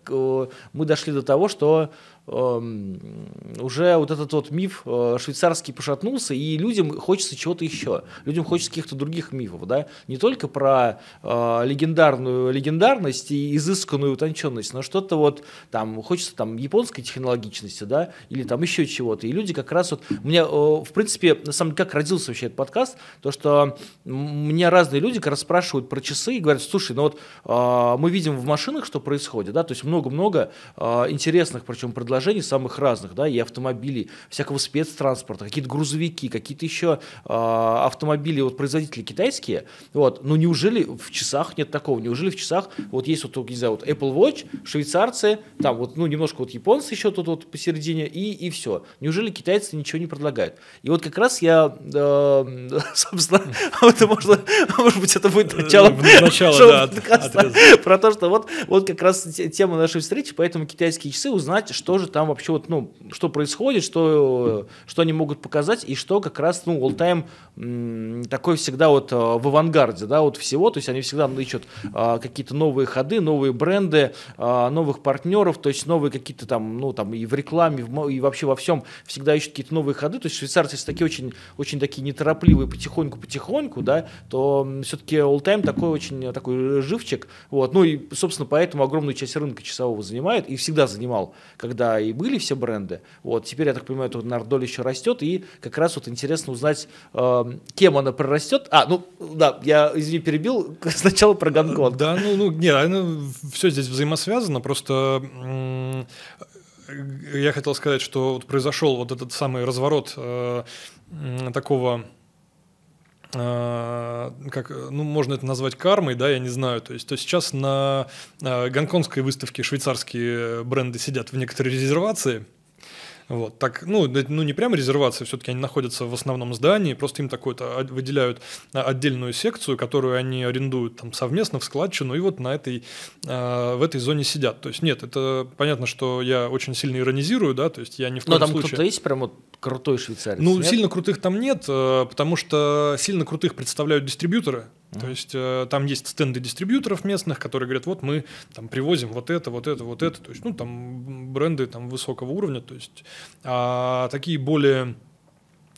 мы дошли до того, что Эм, уже вот этот вот миф э, швейцарский пошатнулся, и людям хочется чего-то еще. Людям хочется каких-то других мифов, да? Не только про э, легендарную легендарность и изысканную утонченность, но что-то вот там хочется там японской технологичности, да, или там еще чего-то. И люди как раз вот... У меня, э, в принципе, на самом деле, как родился вообще этот подкаст, то, что меня разные люди как раз спрашивают про часы и говорят, слушай, ну вот э, мы видим в машинах, что происходит, да, то есть много-много э, интересных, причем предложений предложений самых разных, да, и автомобилей, всякого спецтранспорта, какие-то грузовики, какие-то еще э, а, автомобили, вот производители китайские, вот, но ну, неужели в часах нет такого, неужели в часах вот есть вот, не знаю, вот Apple Watch, швейцарцы, там вот, ну немножко вот японцы еще тут вот посередине, и, и все. Неужели китайцы ничего не предлагают? И вот как раз я, э, [LAUGHS] собственно, [LAUGHS] это можно, может быть, это будет начало, начало да, про то, что вот, вот как раз тема нашей встречи, поэтому китайские часы узнать, что же же там вообще вот, ну, что происходит, что, э, что они могут показать, и что как раз, ну, all-time такой всегда вот э, в авангарде, да, вот всего, то есть они всегда ищут а, какие-то новые ходы, новые бренды, а, новых партнеров, то есть новые какие-то там, ну, там и в рекламе, и вообще во всем всегда ищут какие-то новые ходы, то есть швейцарцы если такие очень, очень такие неторопливые потихоньку-потихоньку, да, то все-таки all-time такой очень такой живчик, вот, ну и, собственно, поэтому огромную часть рынка часового занимает и всегда занимал, когда и были все бренды. Вот теперь, я так понимаю, тут Нардоль еще растет, и как раз вот интересно узнать, э, кем она прорастет. А, ну да, я, извини, перебил [LAUGHS] сначала про Гонконг. Да, ну, ну не оно, ну, все здесь взаимосвязано, просто я хотел сказать, что вот произошел вот этот самый разворот э, такого Э, как, э, ну, можно это назвать кармой, да, я не знаю, то есть, то сейчас на э, гонконгской выставке швейцарские бренды сидят в некоторой резервации, вот, так, ну, ну не прямо резервация, все-таки они находятся в основном здании, просто им такую-то выделяют а, отдельную секцию, которую они арендуют там совместно в складчину, и вот на этой, э, в этой зоне сидят. То есть нет, это понятно, что я очень сильно иронизирую, да, то есть я не в коем Но там случае... кто-то есть прям вот крутой швейцарец? Ну, нет? сильно крутых там нет, э, потому что сильно крутых представляют дистрибьюторы, то есть э, там есть стенды дистрибьюторов местных, которые говорят, вот мы там привозим вот это, вот это, вот это. То есть, ну, там бренды там высокого уровня. То есть, а такие более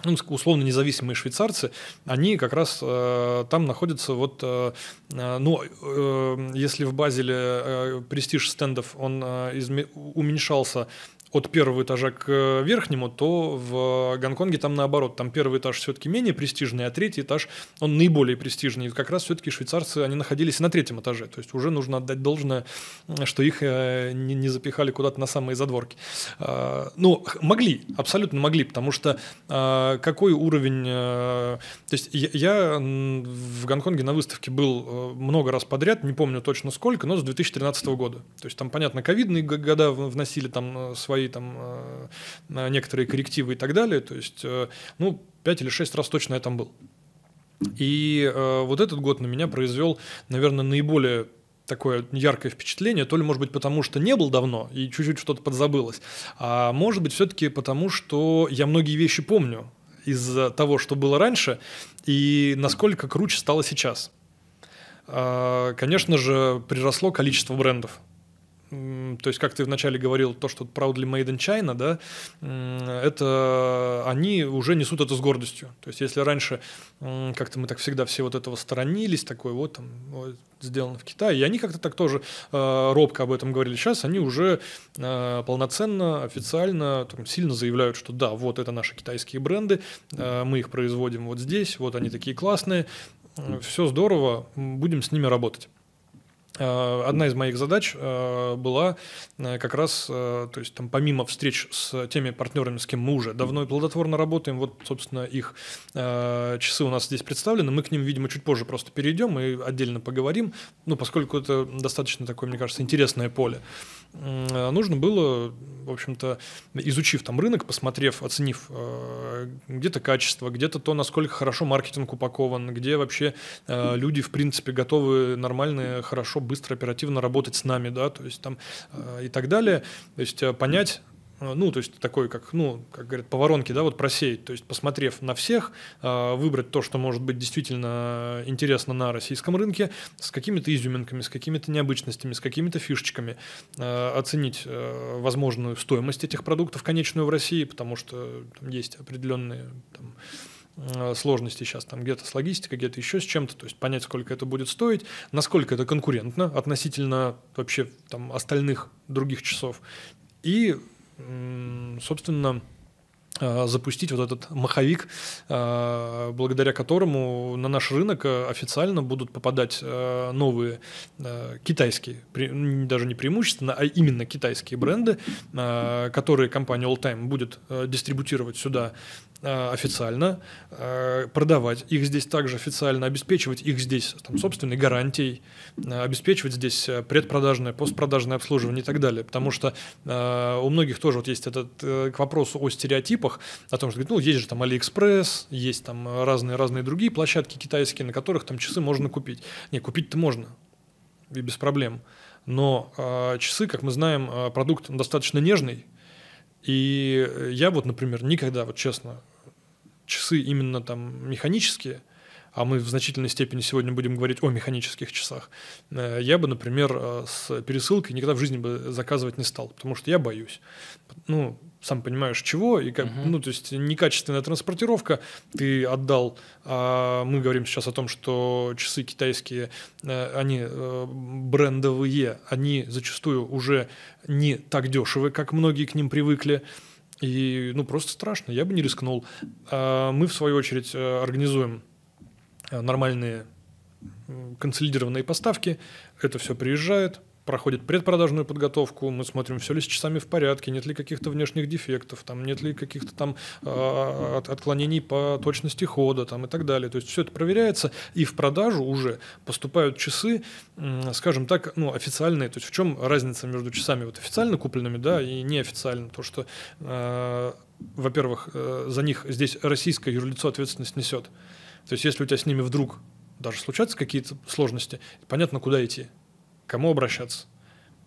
ну, условно независимые швейцарцы, они как раз э, там находятся вот, э, э, ну, э, если в Базеле э, престиж стендов, он э, изме- уменьшался от первого этажа к э, верхнему, то в Гонконге там наоборот. Там первый этаж все-таки менее престижный, а третий этаж, он наиболее престижный. И как раз все-таки швейцарцы, они находились на третьем этаже. То есть уже нужно отдать должное, что их э, не, не запихали куда-то на самые задворки. А, ну, могли, абсолютно могли, потому что а, какой уровень... Э, то есть я в Гонконге на выставке был много раз подряд, не помню точно сколько, но с 2013 года. То есть там, понятно, ковидные года вносили там свои свои там э, некоторые коррективы и так далее. То есть, э, ну, пять или шесть раз точно я там был. И э, вот этот год на меня произвел, наверное, наиболее такое яркое впечатление, то ли, может быть, потому что не был давно и чуть-чуть что-то подзабылось, а может быть, все-таки потому, что я многие вещи помню из того, что было раньше, и насколько круче стало сейчас. А, конечно же, приросло количество брендов то есть, как ты вначале говорил, то, что Proudly Made in China, да, это они уже несут это с гордостью. То есть, если раньше как-то мы так всегда все вот этого сторонились, такой вот там вот, сделано в Китае, и они как-то так тоже э, робко об этом говорили. Сейчас они уже э, полноценно, официально там, сильно заявляют, что да, вот это наши китайские бренды, э, мы их производим вот здесь, вот они такие классные, э, все здорово, будем с ними работать. Э, одна из моих задач э, была э, как раз, то есть там помимо встреч с теми партнерами, с кем мы уже давно и плодотворно работаем, вот, собственно, их часы у нас здесь представлены, мы к ним, видимо, чуть позже просто перейдем и отдельно поговорим, ну, поскольку это достаточно такое, мне кажется, интересное поле нужно было, в общем-то, изучив там рынок, посмотрев, оценив э, где-то качество, где-то то, насколько хорошо маркетинг упакован, где вообще э, люди, в принципе, готовы нормально, хорошо, быстро, оперативно работать с нами, да, то есть там э, и так далее. То есть понять, Э, ну, то есть такой, как, ну, как говорят, по воронке, да, вот просеять, то есть посмотрев на всех, э, выбрать то, что может быть действительно интересно на российском рынке, с какими-то изюминками, с какими-то необычностями, с какими-то фишечками, э, оценить возможную стоимость этих продуктов конечную в России, потому что там есть определенные там, сложности сейчас там где-то с логистикой, где-то еще с чем-то, то есть понять, сколько это будет стоить, насколько это конкурентно относительно вообще там остальных других часов и собственно, а, запустить вот этот маховик, а, благодаря которому на наш рынок а, официально будут попадать новые китайские, даже не преимущественно, а именно китайские бренды, которые компания All Time будет дистрибутировать сюда Э, официально, э, продавать их здесь также официально, обеспечивать их здесь там, собственной гарантией, э, обеспечивать здесь предпродажное, постпродажное обслуживание и так далее. Потому что у многих тоже вот есть этот к вопросу о стереотипах, о том, что ну, есть же там AliExpress есть там разные-разные другие площадки китайские, на которых там часы можно купить. Не, купить-то можно, и без проблем. Но часы, как мы знаем, продукт достаточно нежный, и э, я вот, например, никогда, вот честно, часы именно там механические, а мы в значительной степени сегодня будем говорить о механических часах, э, я бы, например, э, с пересылкой никогда в жизни бы заказывать не стал, потому что я боюсь. Ну, сам понимаешь чего, и как, угу. ну, то есть некачественная транспортировка, ты отдал, а мы говорим сейчас о том, что часы китайские, э, они э, брендовые, они зачастую уже не так дешевы, как многие к ним привыкли, и, ну, просто страшно, я бы не рискнул. А мы, в свою очередь, э, организуем нормальные консолидированные поставки, это все приезжает, проходит предпродажную подготовку, мы смотрим, все ли с часами в порядке, нет ли каких-то внешних дефектов, там, нет ли каких-то там а, а, отклонений по точности хода там, и так далее. То есть все это проверяется, и в продажу уже поступают часы, скажем так, ну, официальные. То есть в чем разница между часами вот официально купленными да, и неофициально? То, что а, во-первых, э, за них здесь российское юрлицо ответственность несет. То есть, если у тебя с ними вдруг даже случаются какие-то сложности, понятно, куда идти кому обращаться.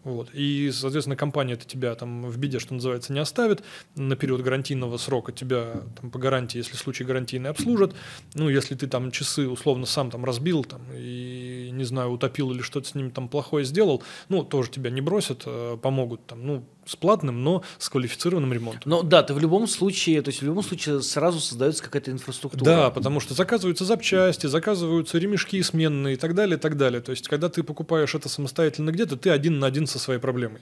Вот. И, соответственно, компания то тебя там в беде, что называется, не оставит. На период гарантийного срока тебя там, по гарантии, если случай гарантийный, обслужат. Ну, если ты там часы условно сам там разбил там, и, не знаю, утопил или что-то с ними там плохое сделал, ну, тоже тебя не бросят, а помогут там, ну, с платным, но с квалифицированным ремонтом. Ну да, ты в любом случае, то есть в любом случае сразу создается какая-то инфраструктура. Да, потому что заказываются запчасти, заказываются ремешки сменные и так далее, и так далее. То есть когда ты покупаешь это самостоятельно где-то, ты один на один со своей проблемой.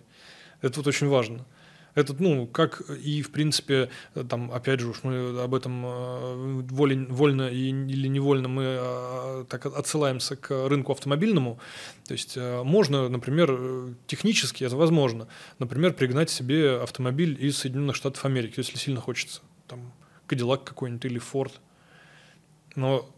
Это вот очень важно. Этот, ну, как и, в принципе, э, там, опять же, уж мы об этом э, волен, вольно или невольно мы а, так отсылаемся к рынку автомобильному. То есть э, можно, например, технически это возможно, например, пригнать себе автомобиль из Соединенных Штатов Америки, если сильно хочется. Там Кадиллак какой-нибудь или Форд. Но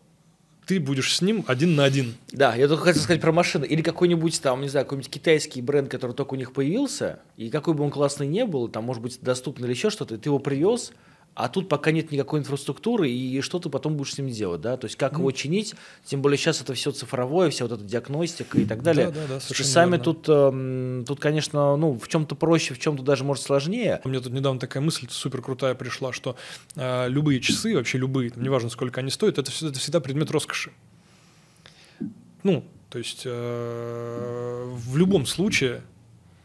ты будешь с ним один на один. Да, я только хотел сказать про машины. Или какой-нибудь там, не знаю, какой-нибудь китайский бренд, который только у них появился, и какой бы он классный не был, там, может быть, доступно или еще что-то, ты его привез, а тут пока нет никакой инфраструктуры, и что ты потом будешь с ним делать, да? То есть как mm. его чинить, тем более сейчас это все цифровое, вся вот эта диагностика и так далее. Да, да, да, С часами тут, э, тут, конечно, ну, в чем-то проще, в чем-то даже, может, сложнее. Мне тут недавно такая мысль супер крутая пришла, что э, любые часы, вообще любые, там, неважно, сколько они стоят, это, это всегда предмет роскоши. Ну, то есть э, в любом случае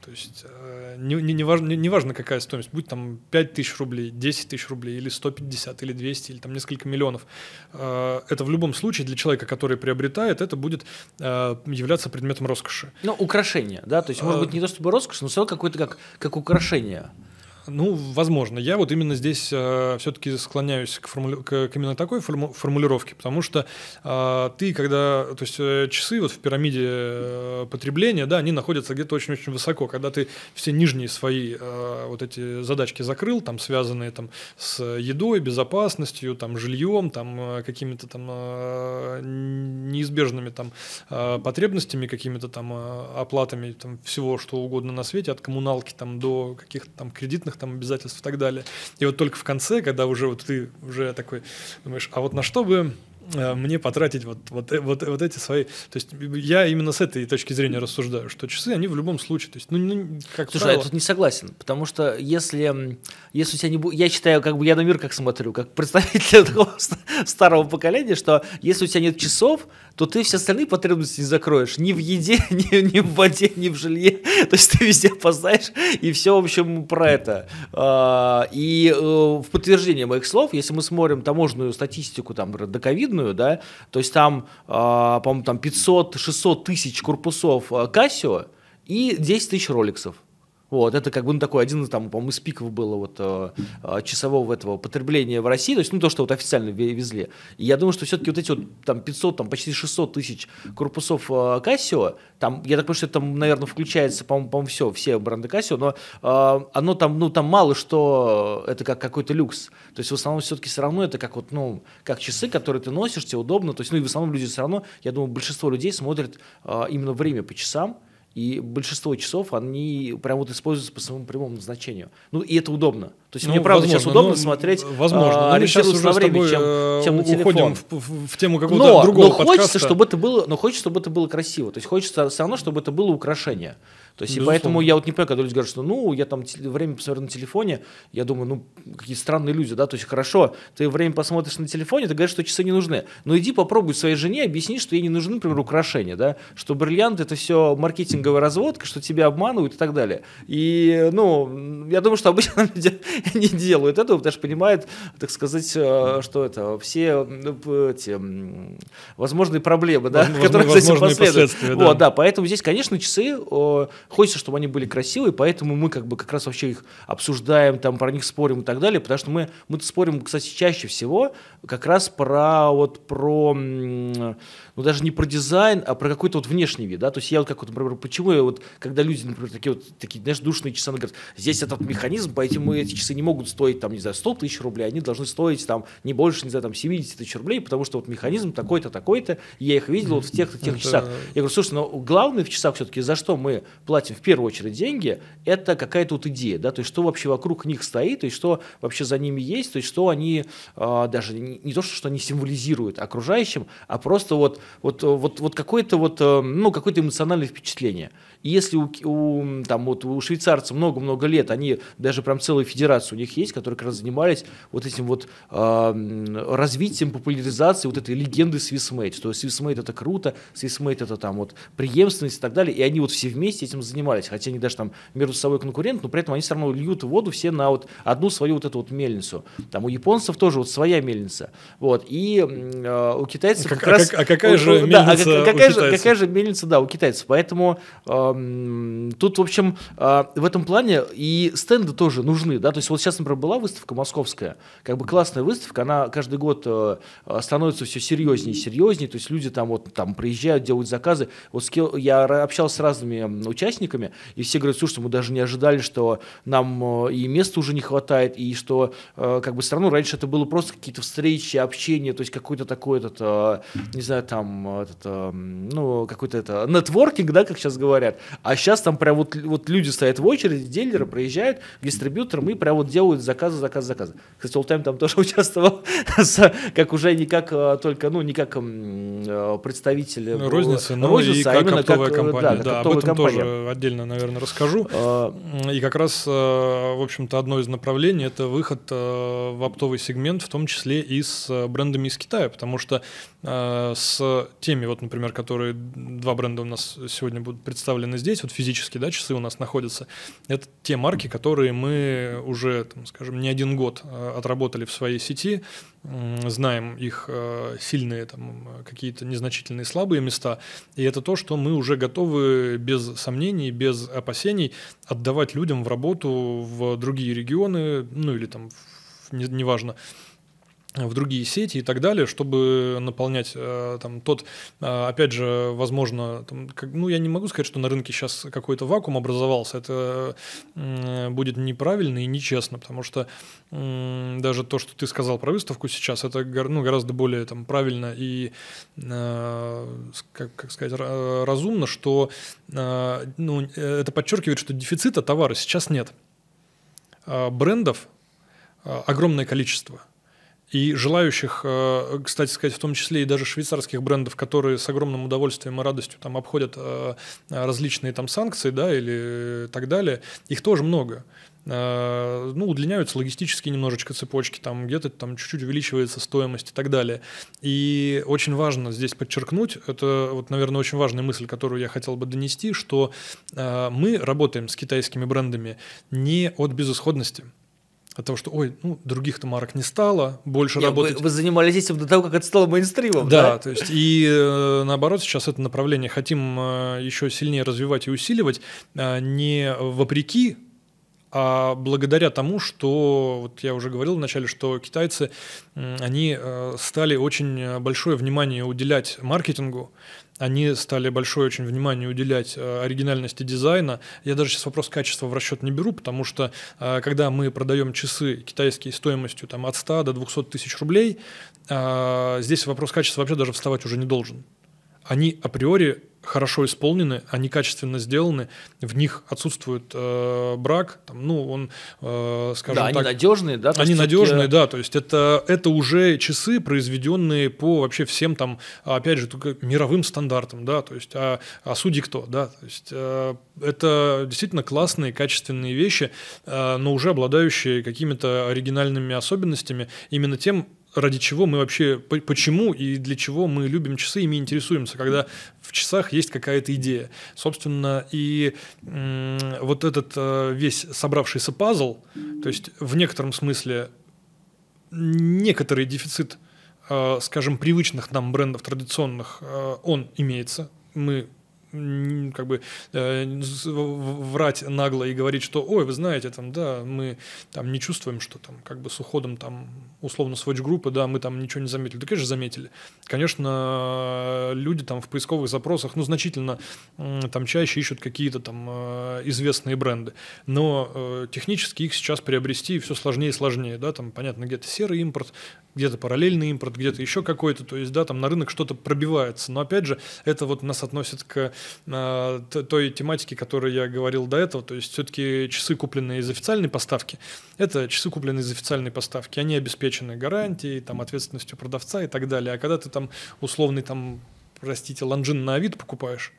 то есть э, не, не, не, важно, не, не важно, какая стоимость, будь там 5 тысяч рублей, 10 тысяч рублей, или 150, или 200, или там несколько миллионов. Э, это в любом случае для человека, который приобретает, это будет э, являться предметом роскоши. Ну, украшение, да, то есть, может быть, не то чтобы роскошь, но все равно какое-то как, как украшение. Ну, возможно. Я вот именно здесь э, все-таки склоняюсь к, формули... к, к именно такой форму... формулировке, потому что э, ты, когда, то есть э, часы вот в пирамиде э, потребления, да, они находятся где-то очень-очень высоко. Когда ты все нижние свои э, вот эти задачки закрыл, там связанные там с едой, безопасностью, там жильем, там э, какими-то там э, неизбежными там э, потребностями, какими-то там э, оплатами там всего что угодно на свете, от коммуналки там до каких-то там кредитных контрактных там обязательств и так далее. И вот только в конце, когда уже вот ты уже такой думаешь, а вот на что бы Э, мне потратить вот, вот, э, вот, вот эти свои... То есть э, я именно с этой точки зрения рассуждаю, что часы, они в любом случае... То есть, ну, ну, как Слушай, правило... я тут не согласен, потому что если, если у тебя не будет... Я считаю, как бы я на мир как смотрю, как [LAUGHS] представитель такого старого поколения, что если у тебя нет часов, то ты все остальные потребности не закроешь. Ни в еде, [LAUGHS] ни, ни в воде, ни в жилье. [LAUGHS] То есть ты везде опоздаешь, и все, в общем, про это. А, и в подтверждение моих слов, если мы смотрим таможенную статистику там до ковида, солидную, да, то есть там, а, по-моему, там 500-600 тысяч корпусов а, Casio и 10 тысяч роликсов. Вот, это как бы ну, такой один там, по-моему, из пиков было вот э, э, часового этого потребления в России, то есть, ну, то, что вот официально везли. И я думаю, что все-таки вот эти вот там 500, там почти 600 тысяч корпусов э, Casio, там, я так понимаю, что там, наверное, включается, по-моему, по все, все бренды Casio, но э, оно там, ну, там мало что, э, это как какой-то люкс. То есть, в основном все-таки все равно это как вот, ну, как часы, которые ты носишь, тебе удобно, то есть, ну, и в основном люди все равно, я думаю, большинство людей смотрят э, именно время по часам, и большинство часов, они прям вот используются по своему прямому назначению. Ну, и это удобно. То есть ну, мне, правда, возможно, сейчас удобно ну, смотреть, возможно, а, ну, ориентироваться на время, чем, э, чем на В, в, в тему какого-то но, другого но хочется, подкаста. чтобы это было, но хочется, чтобы это было красиво. То есть хочется все равно, чтобы это было украшение. То есть, и поэтому я вот не понимаю, когда люди говорят, что ну, я там время посмотрю на телефоне, я думаю, ну, какие странные люди, да, то есть, хорошо, ты время посмотришь на телефоне, ты говоришь, что часы не нужны, но ну, иди попробуй своей жене объяснить, что ей не нужны, например, украшения, да, что бриллиант это все маркетинговая разводка, что тебя обманывают и так далее. И, ну, я думаю, что обычно [LAUGHS] люди не делают этого, потому что понимают, так сказать, э, что это, все э, эти, возможные проблемы, да, возможные, которые, кстати, последуют. Да. Вот, да, поэтому здесь, конечно, часы Хочется, чтобы они были красивые, поэтому мы как бы как раз вообще их обсуждаем, там про них спорим и так далее, потому что мы, мы спорим, кстати, чаще всего как раз про вот про ну, даже не про дизайн, а про какой-то вот внешний вид, да, то есть я вот как вот, например, почему я вот, когда люди, например, такие вот, такие, знаешь, душные часы, говорят, здесь этот механизм, поэтому эти часы не могут стоить, там, не знаю, 100 тысяч рублей, они должны стоить, там, не больше, не знаю, там, 70 тысяч рублей, потому что вот механизм такой-то, такой-то, я их видел вот в тех-то, тех часах. Я говорю, слушай, но ну, главное в часах все-таки, за что мы платим в первую очередь деньги, это какая-то вот идея, да, то есть что вообще вокруг них стоит, то есть что вообще за ними есть, то есть что они, э, даже не, не то, что они символизируют окружающим, а просто вот вот, э, вот, вот какое-то вот, э, ну, какое-то эмоциональное впечатление. И если у, у, там, вот, у швейцарцев много-много лет, они даже прям целую федерацию у них есть, которые как раз занимались вот этим вот э, развитием, популяризацией вот этой легенды Swissmate, что Swissmate это круто, Swissmate это там вот преемственность и так далее, и они вот все вместе этим занимались, хотя они даже там между собой конкурент, но при этом они все равно льют воду все на вот одну свою вот эту вот мельницу. Там у японцев тоже вот своя мельница, вот, и э, у китайцев а как, как а раз... А, а какая а какая же мельница да, а какая, у же, какая же мельница, да, у китайцев. Поэтому э, тут, в общем, э, в этом плане и стенды тоже нужны, да. То есть вот сейчас, например, была выставка московская, как бы классная выставка, она каждый год э, э становится все серьезнее и серьезнее. То есть люди там вот там приезжают, делают заказы. Вот я общался с разными участниками, и все говорят, слушайте, мы даже не ожидали, что нам э, и места уже не хватает, и что э, как бы все равно раньше это было просто какие-то встречи, общение, то есть какой-то такой этот, не знаю, там там э, этот, э, ну, какой-то это, нетворкинг, да, как сейчас говорят. А сейчас там прям вот, вот люди стоят в очереди, дилеры проезжают к дистрибьюторам и прям вот делают заказы, заказы, заказы. Кстати, Олтайм там [LAUGHS] тоже участвовал, как уже не как э, только, ну, не как представитель ну, розницы, но ну, и а как оптовая компания. Да, как об этом компания. тоже отдельно, наверное, расскажу. И как раз, в общем-то, одно из направлений – это выход в оптовый сегмент, в том числе и с брендами из Китая, потому что с теми вот, например, которые два бренда у нас сегодня будут представлены здесь, вот физически, да, часы у нас находятся, это те марки, которые мы уже, там, скажем, не один год а, отработали в своей сети, знаем их э, сильные, там, какие-то незначительные слабые места, и это то, что мы уже готовы без сомнений, без опасений отдавать людям в работу в другие регионы, ну или там, неважно, не в другие сети и так далее, чтобы наполнять э, там тот, э, опять же, возможно, там, как, ну я не могу сказать, что на рынке сейчас какой-то вакуум образовался, это э, будет неправильно и нечестно, потому что даже то, что ты сказал про выставку сейчас, это ну, гораздо более там правильно и э, как, как сказать разумно, что э, ну, это подчеркивает, что дефицита товара сейчас нет, а брендов э, огромное количество – и желающих, э, кстати сказать, в том числе и даже швейцарских брендов, которые с огромным удовольствием и радостью там обходят э, различные там санкции, да, или так далее, их тоже много э, ну, удлиняются логистические немножечко цепочки, там где-то там чуть-чуть увеличивается стоимость и так далее. И очень важно здесь подчеркнуть, это вот, наверное, очень важная мысль, которую я хотел бы донести, что мы работаем с китайскими брендами не от безысходности от того, что, ой, ну, других-то марок не стало, больше Нет, работать... Вы, вы занимались этим до того, как это стало мейнстримом, да? Да, то есть, и э, наоборот, сейчас это направление хотим э, еще сильнее развивать и усиливать, э, не вопреки, а благодаря тому, что, вот я уже говорил вначале, что китайцы, они стали очень большое внимание уделять маркетингу, они стали большое очень внимание уделять э, оригинальности дизайна. Я даже сейчас вопрос качества в расчет не беру, потому что э, когда мы продаем часы китайские стоимостью там, от 100 до 200 тысяч рублей, э, здесь вопрос качества вообще даже вставать уже не должен они априори хорошо исполнены, они качественно сделаны, в них отсутствует э, брак, там, ну, он, э, скажем да, так... они надежные, да? Они надежные, да, то есть это, это уже часы, произведенные по вообще всем там, опять же, только мировым стандартам, да, то есть, а, а судьи кто, да, то есть э, это действительно классные, качественные вещи, э, но уже обладающие какими-то оригинальными особенностями, именно тем, ради чего мы вообще, почему и для чего мы любим часы, ими интересуемся, когда в часах есть какая-то идея. Собственно, и вот этот э, весь собравшийся пазл, то есть в некотором смысле некоторый дефицит, э, скажем, привычных нам брендов традиционных, э, он имеется. Мы как бы э, врать нагло и говорить, что, ой, вы знаете, там, да, мы там не чувствуем, что там как бы с уходом там условно сводч группы да, мы там ничего не заметили. Да, конечно, заметили. Конечно, люди там в поисковых запросах, ну, значительно там чаще ищут какие-то там э, известные бренды, но э, технически их сейчас приобрести все сложнее и сложнее, да, там, понятно, где-то серый импорт, где-то параллельный импорт, где-то еще какой-то, то есть, да, там на рынок что-то пробивается, но, опять же, это вот нас относит к Э, той тематики, о которой я говорил до этого, то есть все-таки часы, купленные из официальной поставки, это часы, купленные из официальной поставки, они обеспечены гарантией, там, ответственностью продавца и так далее. А когда ты там условный там простите, ланжин на Авито покупаешь,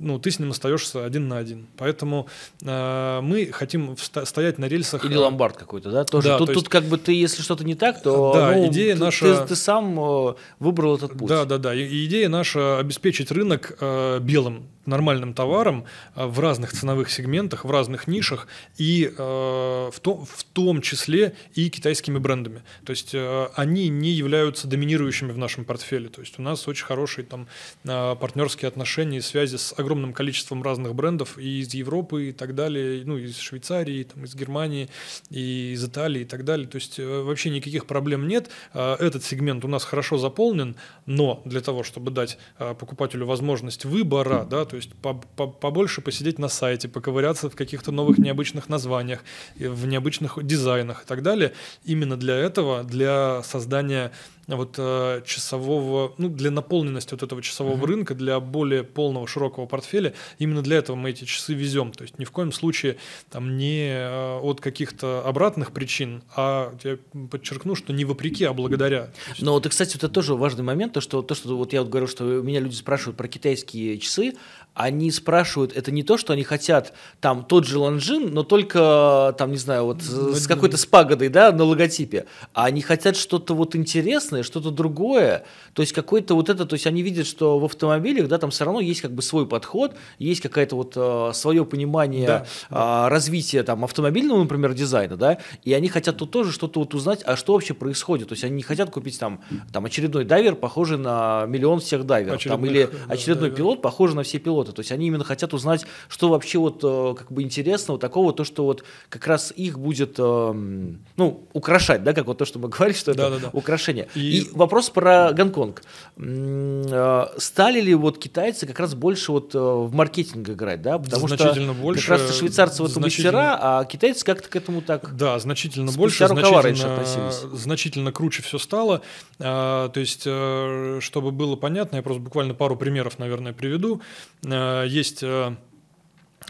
ну, ты с ним остаешься один на один. Поэтому э, мы хотим стоять на рельсах. Или ломбард какой-то, да? Тоже. Да, тут, то есть... тут как бы ты, если что-то не так, то да, ну, идея ты, наша... ты, ты сам э, выбрал этот путь. Да, да, да. И идея наша обеспечить рынок э, белым нормальным товаром э, в разных ценовых сегментах, в разных нишах и э, в, то, в том числе и китайскими брендами. То есть э, они не являются доминирующими в нашем портфеле. То есть у нас очень хорошие там э, партнерские отношения и связи с огромным количеством разных брендов и из Европы и так далее, ну из Швейцарии, и, там, из Германии и из Италии и так далее. То есть э, вообще никаких проблем нет. Э, этот сегмент у нас хорошо заполнен, но для того, чтобы дать э, покупателю возможность выбора, хм. да, то есть побольше посидеть на сайте, поковыряться в каких-то новых необычных названиях, э, в необычных дизайнах и так далее. Именно для этого, для создания вот э, часового, ну, для наполненности вот этого часового mm-hmm. рынка, для более полного, широкого портфеля, именно для этого мы эти часы везем. То есть ни в коем случае там не э, от каких-то обратных причин, а я подчеркну, что не вопреки, а благодаря. Но вот, и, кстати, это тоже важный момент, то, что, то, что вот я вот говорю, что меня люди спрашивают про китайские часы, они спрашивают, это не то, что они хотят там тот же лонжин, но только там, не знаю, вот с какой-то с да, на логотипе, а они хотят что-то вот интересное, что-то другое, то есть какой-то вот это, то есть они видят, что в автомобилях, да, там все равно есть как бы свой подход, есть какая-то вот э, свое понимание да, да. развития там автомобильного, например, дизайна, да, и они хотят тут тоже что-то вот узнать, а что вообще происходит, то есть они не хотят купить там, там очередной дайвер, похожий на миллион всех дайверов, там, или очередной да, пилот, похожий на все пилоты, работы. То есть они именно хотят узнать, что вообще вот э, как бы интересного такого, то, что вот как раз их будет, эм, ну, украшать, да, как вот то, что мы [LAUGHS] говорили, что да, это да, да. украшение. И... И вопрос про Гонконг. Э, стали ли вот китайцы как раз больше вот э, в маркетинг играть, да? Потому значительно что больше. как раз швейцарцы вот значительно... мастера, а китайцы как-то к этому так... Да, значительно больше, значительно, значительно круче все стало. А, то есть, чтобы было понятно, я просто буквально пару примеров, наверное, приведу. Э, есть э,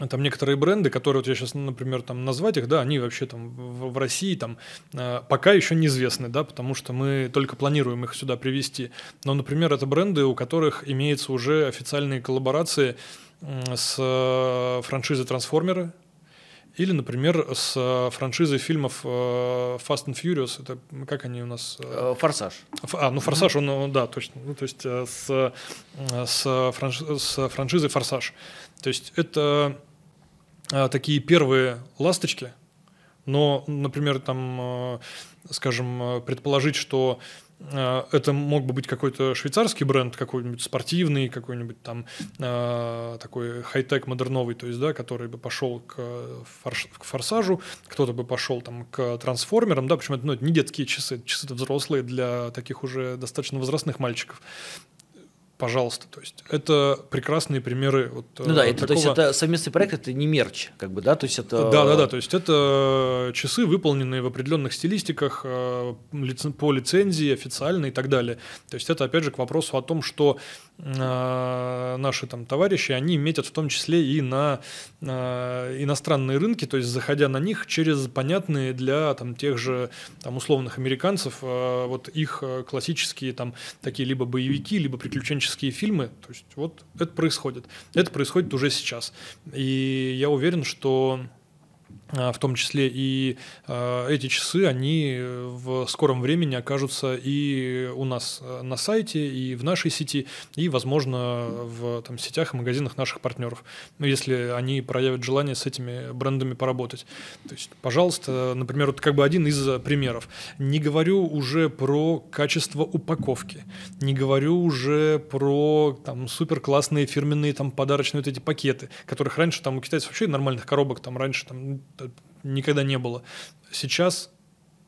там некоторые бренды, которые вот я сейчас, например, там назвать их, да, они вообще там в, в России там э, пока еще неизвестны, да, потому что мы только планируем их сюда привести. Но, например, это бренды, у которых имеются уже официальные коллаборации с э, франшизой «Трансформеры», или, например, с э, франшизой фильмов э, Fast and Furious, это как они у нас? Э, Форсаж. А, ну Форсаж, он, да, точно. Ну, то есть с, с, франш... с франшизой Форсаж. То есть это такие первые ласточки, но, например, там, скажем, предположить, что а, это мог бы быть какой-то швейцарский бренд, какой-нибудь спортивный, какой-нибудь там э, такой хай-тек модерновый, то есть, да, который бы пошел к, форш, к форсажу, кто-то бы пошел там к трансформерам, да, почему это, ну, это не детские часы, часы-то взрослые для таких уже достаточно возрастных мальчиков пожалуйста. То есть это прекрасные примеры. Вот, э, ну да, это, то есть это совместный проект, это не мерч, как бы, да, то есть это. Да, да, да, то есть это э, часы, выполненные в определенных стилистиках э, по лицензии, официально и так далее. То есть это опять же к вопросу о том, что наши там товарищи, они метят в том числе и на иностранные рынки, то есть заходя на них через понятные для там тех же там условных американцев вот их классические там такие либо боевики, либо приключенческие исторические фильмы, то есть вот это происходит. Это происходит уже сейчас. И я уверен, что а, в том числе и а, эти часы, они э, в скором времени окажутся и у нас э, на сайте, и в нашей сети, и, возможно, в там, сетях и магазинах наших партнеров, ну, если они проявят желание с этими брендами поработать. То есть, пожалуйста, например, вот как бы один из э, примеров. Не говорю уже про качество упаковки, не говорю уже про там, супер классные фирменные там, подарочные вот эти пакеты, которых раньше там у китайцев вообще нормальных коробок, там раньше там никогда не было. Сейчас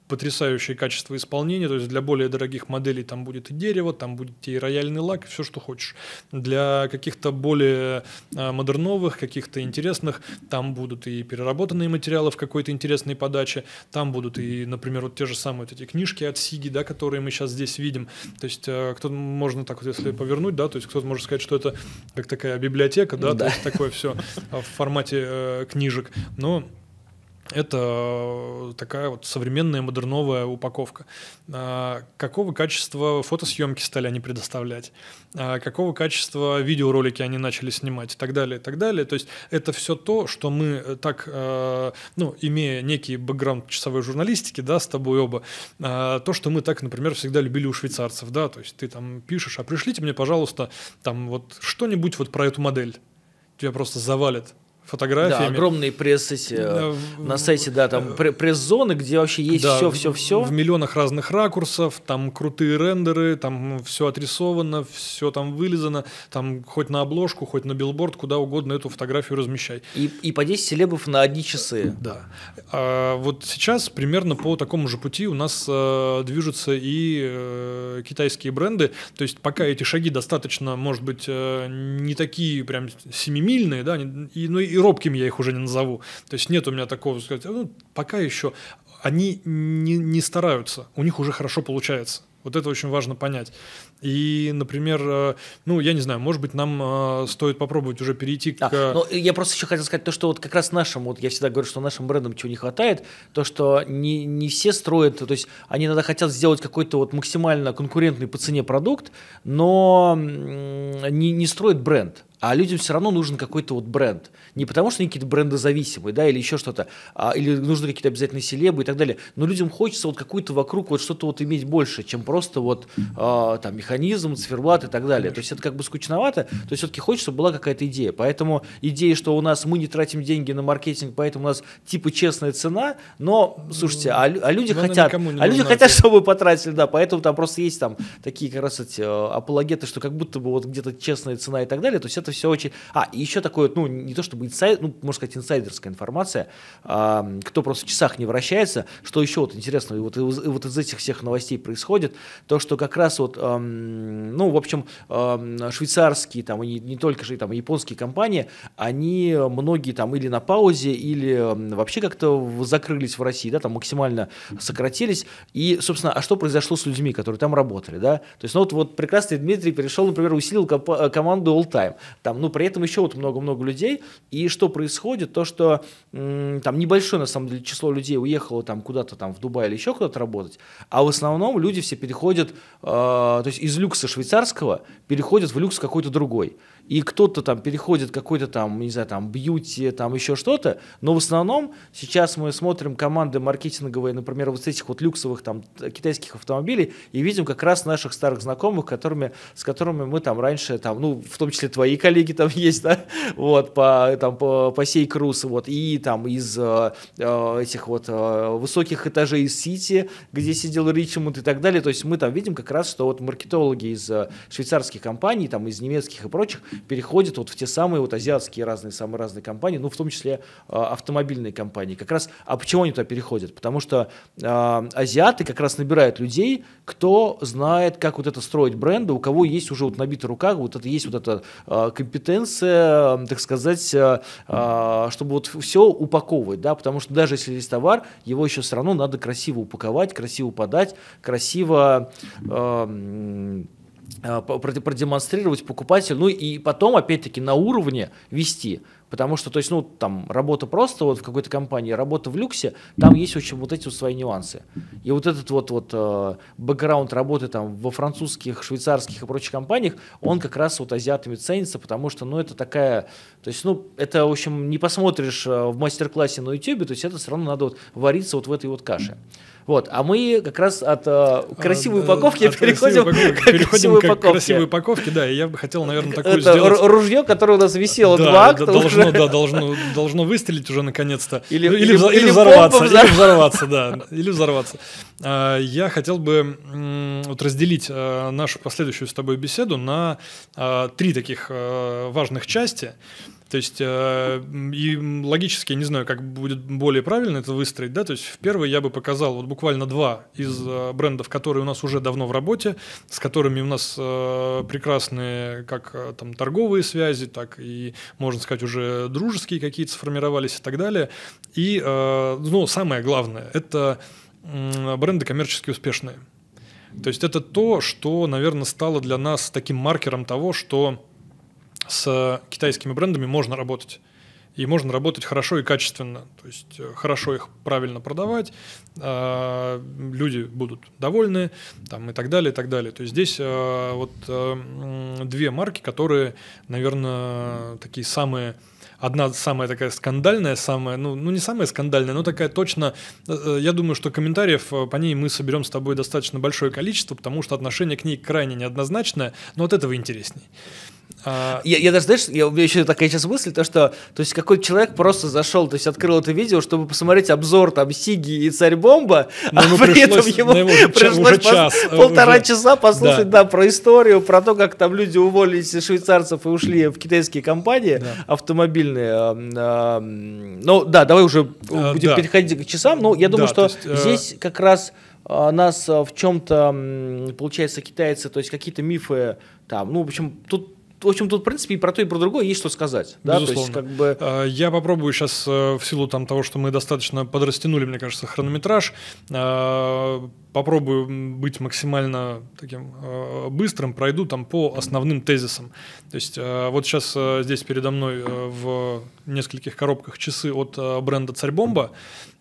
потрясающее качество исполнения, то есть для более дорогих моделей там будет и дерево, там будет и рояльный лак, и все, что хочешь. Для каких-то более э, модерновых, каких-то интересных, там будут и переработанные материалы в какой-то интересной подаче, там будут и, например, вот те же самые вот эти книжки от Сиги, да, которые мы сейчас здесь видим. То есть э, кто-то можно так вот, если повернуть, да, то есть кто-то может сказать, что это как такая библиотека, да, ну да. то есть такое все в формате э, книжек, но это э, такая вот современная модерновая упаковка. А, какого качества фотосъемки стали они предоставлять? А, какого качества видеоролики они начали снимать? И так далее, и так далее. То есть это все то, что мы э, так, э, ну, имея некий бэкграунд часовой журналистики, да, с тобой оба, а, то, что мы так, например, всегда любили у швейцарцев, да, то есть ты там пишешь, а пришлите мне, пожалуйста, там вот что-нибудь вот про эту модель. Тебя просто завалит фотографиями. Да, огромные прессы да, э, на сайте, да, там э, пресс-зоны, где вообще есть все, все, все. В миллионах разных ракурсов, там крутые рендеры, там все отрисовано, все там вылезано, там хоть на обложку, хоть на билборд, куда угодно эту фотографию размещай. И, и по 10 селебов на одни часы. Да. А, вот сейчас примерно по такому же пути у нас а, движутся и а, китайские бренды. То есть пока эти шаги достаточно, может быть, а, не такие прям семимильные, да, и, ну и робким я их уже не назову. То есть нет у меня такого, сказать, «А, ну, пока еще они не, не стараются, у них уже хорошо получается. Вот это очень важно понять. И, например, э, ну, я не знаю, может быть, нам э, стоит попробовать уже перейти к... А, ну, я просто еще хотел сказать то, что вот как раз нашим, вот я всегда говорю, что нашим брендам чего не хватает, то, что не, не все строят, то есть они иногда хотят сделать какой-то вот максимально конкурентный по цене продукт, но не, не строят бренд. А людям все равно нужен какой-то вот бренд. Не потому, что они какие-то брендозависимые, да, или еще что-то, а, или нужны какие-то обязательные селебы и так далее. Но людям хочется вот какую-то вокруг вот что-то вот иметь больше, чем просто вот э, там Михаил механизм, циферблат и так далее. То есть это как бы скучновато, то есть все-таки хочется, чтобы была какая-то идея. Поэтому идея, что у нас мы не тратим деньги на маркетинг, поэтому у нас типа честная цена, но, слушайте, а, а люди но хотят, а люди нужна. хотят, чтобы потратили, да, поэтому там просто есть там такие как раз эти э, апологеты, что как будто бы вот где-то честная цена и так далее, то есть это все очень... А, и еще такое, ну, не то чтобы инсайд, ну, можно сказать, инсайдерская информация, а, кто просто в часах не вращается, что еще вот интересно, и вот, вот из этих всех новостей происходит, то, что как раз вот эм, ну, в общем, эм, швейцарские, там, и не только же там, японские компании, они многие там или на паузе, или вообще как-то закрылись в России, да, там максимально сократились. И, собственно, а что произошло с людьми, которые там работали, да? То есть, ну, вот, вот прекрасный Дмитрий перешел, например, усилил э, команду All Time. Там, ну, при этом еще вот много-много людей. И что происходит? То, что там небольшое, на самом деле, число людей уехало там куда-то там в Дубай или еще куда-то работать, а в основном люди все переходят, э, то есть из люкса швейцарского переходят в люкс какой-то другой и кто-то там переходит какой-то там, не знаю, там бьюти, там еще что-то, но в основном сейчас мы смотрим команды маркетинговые, например, вот этих вот люксовых там китайских автомобилей и видим как раз наших старых знакомых, которыми, с которыми мы там раньше, там, ну, в том числе твои коллеги там [LAUGHS] есть, да, вот, по, там, по, по сей круз, вот, и там из э, э, этих вот э, высоких этажей из Сити, где сидел Ричмонд и так далее, то есть мы там видим как раз, что вот маркетологи из э, швейцарских компаний, там, из немецких и прочих, переходит вот в те самые вот азиатские разные, самые разные компании, ну, в том числе а, автомобильные компании. Как раз, а почему они туда переходят? Потому что а, азиаты как раз набирают людей, кто знает, как вот это строить бренды, у кого есть уже вот набита рука, вот это есть вот эта а, компетенция, так сказать, чтобы вот все упаковывать, да, потому что даже если есть товар, его еще все равно надо красиво упаковать, красиво подать, красиво э, Э, продемонстрировать покупателю, ну и потом, опять-таки, на уровне вести. Потому что, то есть, ну, там, работа просто вот в какой-то компании, работа в люксе, там есть очень вот эти вот свои нюансы. И вот этот вот, вот э, бэкграунд работы там во французских, швейцарских и прочих компаниях, он как раз вот азиатами ценится, потому что, ну, это такая, то есть, ну, это, в общем, не посмотришь э, в мастер-классе на YouTube, то есть это все равно надо вот вариться вот в этой вот каше. Вот, а мы как раз от э, а, красивой упаковки от [LAUGHS] переходим, красивой к переходим к упаковке. красивой упаковке, да, и я бы хотел, наверное, такую это сделать. ружье, которое у нас висело да, два акта да, должно, уже. Да, должно, должно выстрелить уже наконец-то. Или, ну, или, или, или, взорваться, взорв... или взорваться, да, или взорваться. А, я хотел бы вот разделить э, нашу последующую с тобой беседу на э, три таких э, важных части. То есть, э, и логически, я не знаю, как будет более правильно это выстроить, да, то есть в первый я бы показал вот буквально два из э, брендов, которые у нас уже давно в работе, с которыми у нас э, прекрасные как э, там торговые связи, так и, можно сказать, уже дружеские какие-то сформировались и так далее. И, э, ну, самое главное, это э, бренды коммерчески успешные. То есть это то, что, наверное, стало для нас таким маркером того, что с китайскими брендами можно работать. И можно работать хорошо и качественно. То есть э, хорошо их правильно продавать, э, люди будут довольны там, и так далее, и так далее. То есть здесь э, вот э, две марки, которые, наверное, такие самые одна самая такая скандальная, самая, ну, ну не самая скандальная, но такая точно, э, э, я думаю, что комментариев по ней мы соберем с тобой достаточно большое количество, потому что отношение к ней крайне неоднозначное, но от этого интересней. А, я, я даже, знаешь, я, у меня еще такая сейчас мысль, то, что то есть какой-то человек просто зашел, то есть открыл это видео, чтобы посмотреть обзор там Сиги и Царь Бомба, ну, а ну, при этом ему ну, его, пришлось уже пос... час, э, полтора уже... часа послушать да. Да, про историю, про то, как там люди уволились из швейцарцев и ушли в китайские компании да. автомобильные. А, а, ну да, давай уже будем да. переходить к часам, но ну, я думаю, да, что есть, э, здесь э... как раз нас в чем-то, получается, китайцы, то есть какие-то мифы там, ну, в общем, тут в общем, тут, в принципе, и про то, и про другое есть что сказать. Да? Безусловно. То есть, как бы... А, я попробую сейчас, э, в силу там, того, что мы достаточно подрастянули, мне кажется, хронометраж, а, попробую быть максимально таким э, быстрым, пройду там по основным тезисам. То есть э, вот сейчас э, здесь передо мной э, в нескольких коробках часы от э, бренда Царьбомба.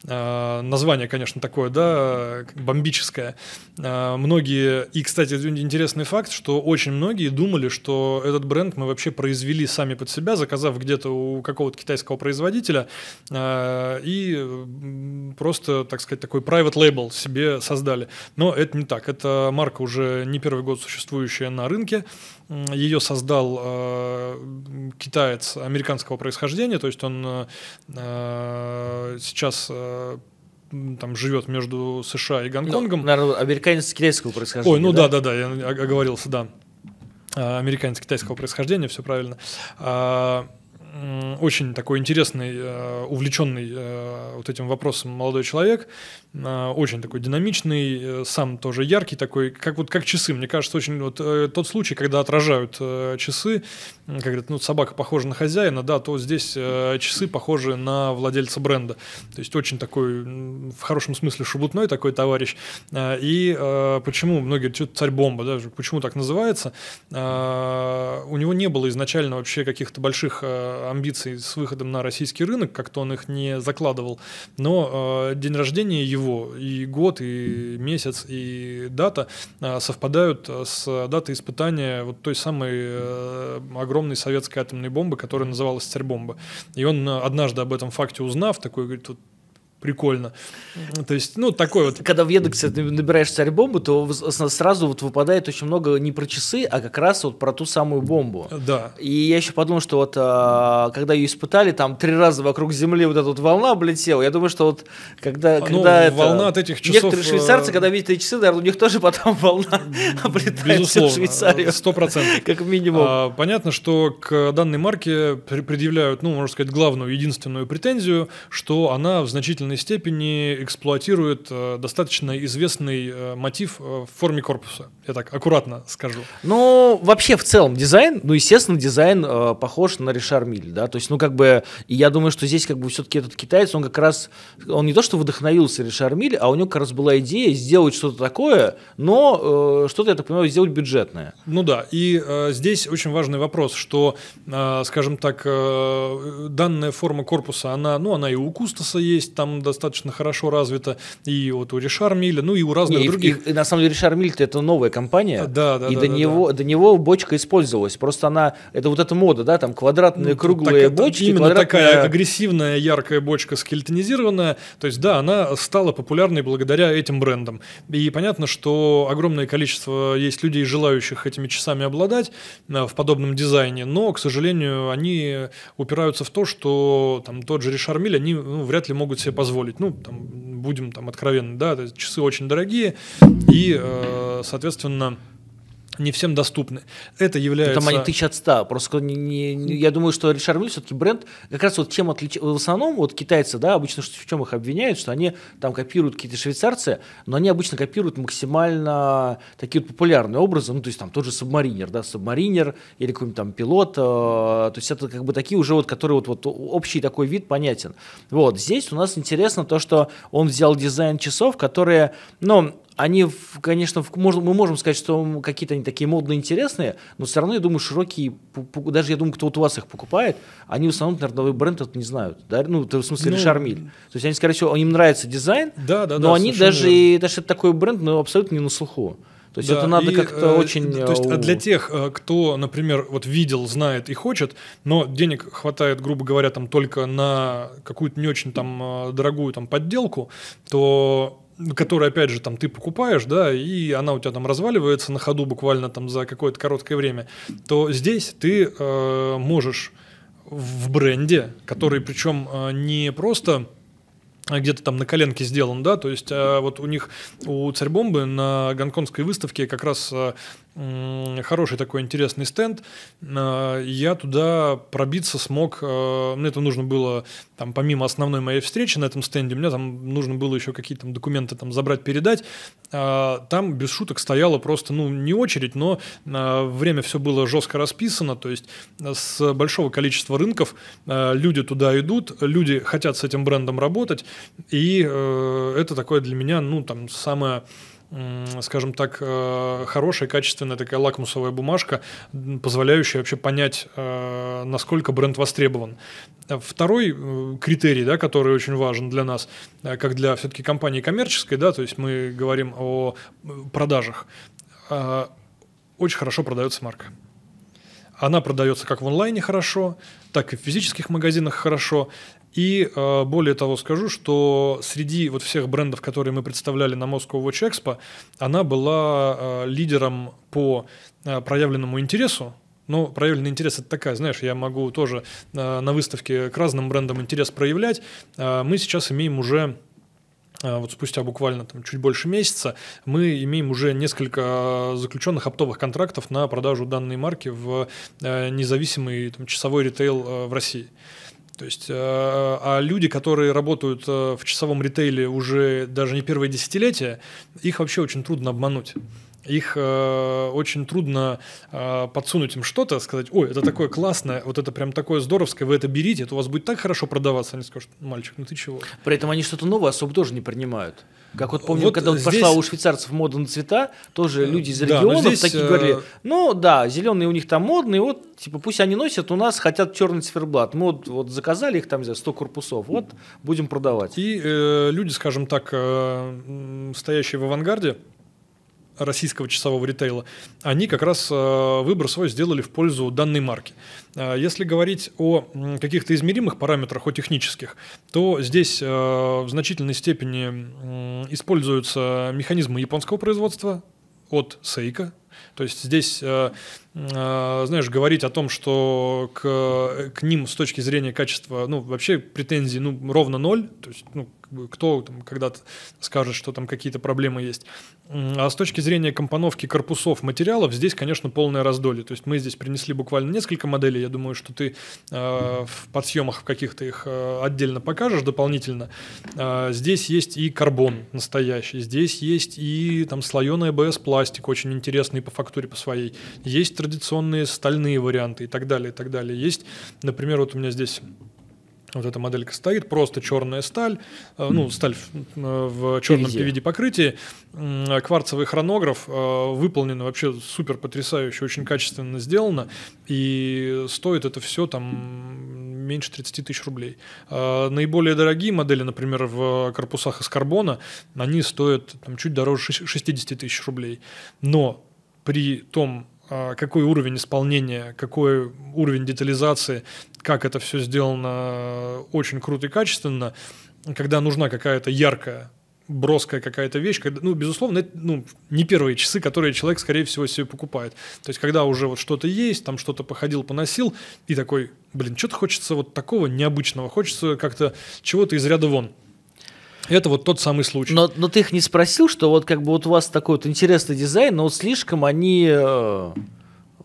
Э, название, конечно, такое, да, бомбическое. Э, многие, и, кстати, интересный факт, что очень многие думали, что этот бренд мы вообще произвели сами под себя, заказав где-то у какого-то китайского производителя э, и просто, так сказать, такой private label себе создали далее. Но это не так. Это марка уже не первый год существующая на рынке. Ее создал э, китаец американского происхождения, то есть он э, э сейчас э, там живет между США и Гонконгом. Ну, наверное, американец китайского происхождения. Ой, ну да, да, да, да я оговорился, да. Э, американец китайского происхождения, все правильно. А, очень такой интересный, э, увлеченный э, вот этим вопросом молодой человек, э, очень такой динамичный, сам тоже яркий такой, как вот как часы, мне кажется, очень вот тот случай, когда отражают часы, как говорят, ну собака похожа на хозяина, да, то здесь часы похожи на владельца бренда, то есть очень такой в хорошем смысле шубутной такой товарищ, и почему многие говорят, царь бомба, да, почему так называется, у него не было изначально вообще каких-то больших амбиций с выходом на российский рынок, как-то он их не закладывал, но э, день рождения его и год, и месяц, и дата э, совпадают э, с датой испытания вот той самой э, огромной советской атомной бомбы, которая называлась «Царьбомба». И он э, однажды об этом факте узнав, такой говорит, вот прикольно. То есть, ну, такой вот... Когда в Яндексе ты царь бомбу, то сразу вот выпадает очень много не про часы, а как раз вот про ту самую бомбу. Да. И я еще подумал, что вот а, когда ее испытали, там три раза вокруг Земли вот эта вот волна облетела. Я думаю, что вот когда... А, ну, когда волна это... от этих часов... Некоторые э, швейцарцы, когда видят эти часы, наверное, у них тоже потом волна [LAUGHS] облетает Безусловно, в Швейцарию. Сто процентов. Как минимум. А, понятно, что к данной марке предъявляют, ну, можно сказать, главную, единственную претензию, что она в значительной значительной степени эксплуатирует э, достаточно известный э, мотив э, в форме корпуса – я так аккуратно скажу. Ну, вообще, в целом, дизайн, ну, естественно, дизайн э, похож на Ришар Миль, да, то есть, ну, как бы, и я думаю, что здесь, как бы, все-таки этот китаец, он как раз, он не то, что вдохновился Ришар Миль, а у него как раз была идея сделать что-то такое, но э, что-то, я так понимаю, сделать бюджетное. Ну да, и э, здесь очень важный вопрос, что, э, скажем так, э, данная форма корпуса, она, ну, она и у Кустаса есть, там достаточно хорошо развита, и вот у Ришар Миля, ну, и у разных не, других. И, и, на самом деле, Ришар Миль это новая компания, да, да, и да, до, да, него, да. до него бочка использовалась. Просто она, это вот эта мода, да, там квадратные, ну, круглые так, бочки. Именно квадратные... такая агрессивная, яркая бочка скелетонизированная. То есть, да, она стала популярной благодаря этим брендам. И понятно, что огромное количество есть людей, желающих этими часами обладать э, в подобном дизайне, но, к сожалению, они упираются в то, что там тот же Ришармиль, они ну, вряд ли могут себе позволить. Ну, там будем там откровенны, да, часы очень дорогие, и, э, соответственно, не всем доступны. Это является... Ну, там они тысяч от ста. Просто не, не, я думаю, что Ришар Мюль все-таки бренд как раз вот чем отличается. В основном вот китайцы, да, обычно в чем их обвиняют, что они там копируют какие-то швейцарцы, но они обычно копируют максимально такие вот популярные образы, ну, то есть там тот же субмаринер, да, субмаринер или какой-нибудь там пилот, э, то есть это как бы такие уже вот, которые вот, вот общий такой вид понятен. Вот, здесь у нас интересно то, что он взял дизайн часов, которые, ну, они, конечно, можно, мы можем сказать, что какие-то они такие модные, интересные, но все равно, я думаю, широкие, даже, я думаю, кто вот у вас их покупает, они в основном, наверное, новый бренд это не знают, да? ну, в смысле, ну, Решармиль. То есть они, скорее всего, им нравится дизайн, да, да, но да, они даже, верно. даже такой бренд, но абсолютно не на слуху. То есть да, это надо как-то э, очень... То есть а для тех, э, кто, например, вот видел, знает и хочет, но денег хватает, грубо говоря, там только на какую-то не очень там дорогую там подделку, то которая, опять же, там ты покупаешь, да, и она у тебя там разваливается на ходу буквально там за какое-то короткое время, то здесь ты э, можешь в бренде, который причем э, не просто где-то там на коленке сделан, да, то есть а вот у них, у Царьбомбы на гонконгской выставке как раз э, хороший такой интересный стенд. Э, я туда пробиться смог. Э, мне это нужно было, там, помимо основной моей встречи на этом стенде, мне там нужно было еще какие-то документы там забрать, передать. Э, там, без шуток, стояла просто, ну, не очередь, но время все было жестко расписано. То есть с большого количества рынков люди туда идут, люди хотят с этим брендом работать. И это такое для меня, ну, там, самое скажем так, э, хорошая, качественная такая лакмусовая бумажка, позволяющая вообще понять, э, насколько бренд востребован. Второй э, критерий, да, который очень важен для нас, как для все-таки компании коммерческой, да, то есть мы говорим о продажах, очень хорошо продается марка. Она продается как в онлайне хорошо, так и в физических магазинах хорошо. И э, более того скажу, что среди вот всех брендов, которые мы представляли на Moscow Watch Expo, она была э, лидером по э, проявленному интересу. Но проявленный интерес это такая, знаешь, я могу тоже на выставке к разным брендам интерес проявлять. мы сейчас имеем уже вот спустя буквально там, чуть больше месяца, мы имеем уже несколько заключенных оптовых контрактов на продажу данной марки в независимый там, часовой ритейл в России. То есть, э, а люди, которые работают э, в часовом ритейле уже даже не первое десятилетие, их вообще очень трудно обмануть их э, очень трудно э, подсунуть им что-то, сказать, ой, это такое классное, вот это прям такое здоровское, вы это берите, это у вас будет так хорошо продаваться, они скажут, мальчик, ну ты чего? При этом они что-то новое особо тоже не принимают. Как вот помню, вот когда здесь... пошла у швейцарцев мода на цвета, тоже э, люди из регионов да, здесь... такие э, говорили, ну да, зеленые у них там модные, вот типа пусть они носят, у нас хотят черный циферблат, мы вот, вот заказали их там, за 100 корпусов, вот будем продавать. И э, люди, скажем так, э, стоящие в авангарде, российского часового ритейла, они как раз э, выбор свой сделали в пользу данной марки. Э, если говорить о каких-то измеримых параметрах, о технических, то здесь э, в значительной степени используются механизмы японского производства от Seiko, то есть здесь, знаешь, говорить о том, что к, к ним с точки зрения качества, ну, вообще претензий, ну, ровно ноль, то есть, ну, бы, кто там когда-то скажет, что там какие-то проблемы есть. А с точки зрения компоновки корпусов материалов, здесь, конечно, полное раздолье. То есть мы здесь принесли буквально несколько моделей. Я думаю, что ты э, в подсъемах в каких-то их э, отдельно покажешь дополнительно. Э, здесь есть и карбон настоящий, здесь есть и там слоеный АБС пластик, очень интересный по фактуре по своей. Есть традиционные стальные варианты и так далее, и так далее. Есть, например, вот у меня здесь вот эта моделька стоит, просто черная сталь, э, ну, сталь в, э, в черном PVD-покрытии, кварцевый хронограф, э, выполнен вообще супер потрясающе, очень качественно сделано, и стоит это все там меньше 30 тысяч рублей. Наиболее дорогие модели, например, в корпусах из карбона, они стоят там, чуть дороже 60 тысяч рублей. Но при том а, какой уровень исполнения, какой уровень детализации, как это все сделано очень круто и качественно, когда нужна какая-то яркая броская какая-то вещь, когда, ну, безусловно, это ну, не первые часы, которые человек, скорее всего, себе покупает. То есть, когда уже вот что-то есть, там что-то походил, поносил, и такой, блин, что-то хочется вот такого необычного, хочется как-то чего-то из ряда вон. Это вот тот самый случай. Но, но ты их не спросил, что вот как бы вот у вас такой вот интересный дизайн, но вот слишком они... Э,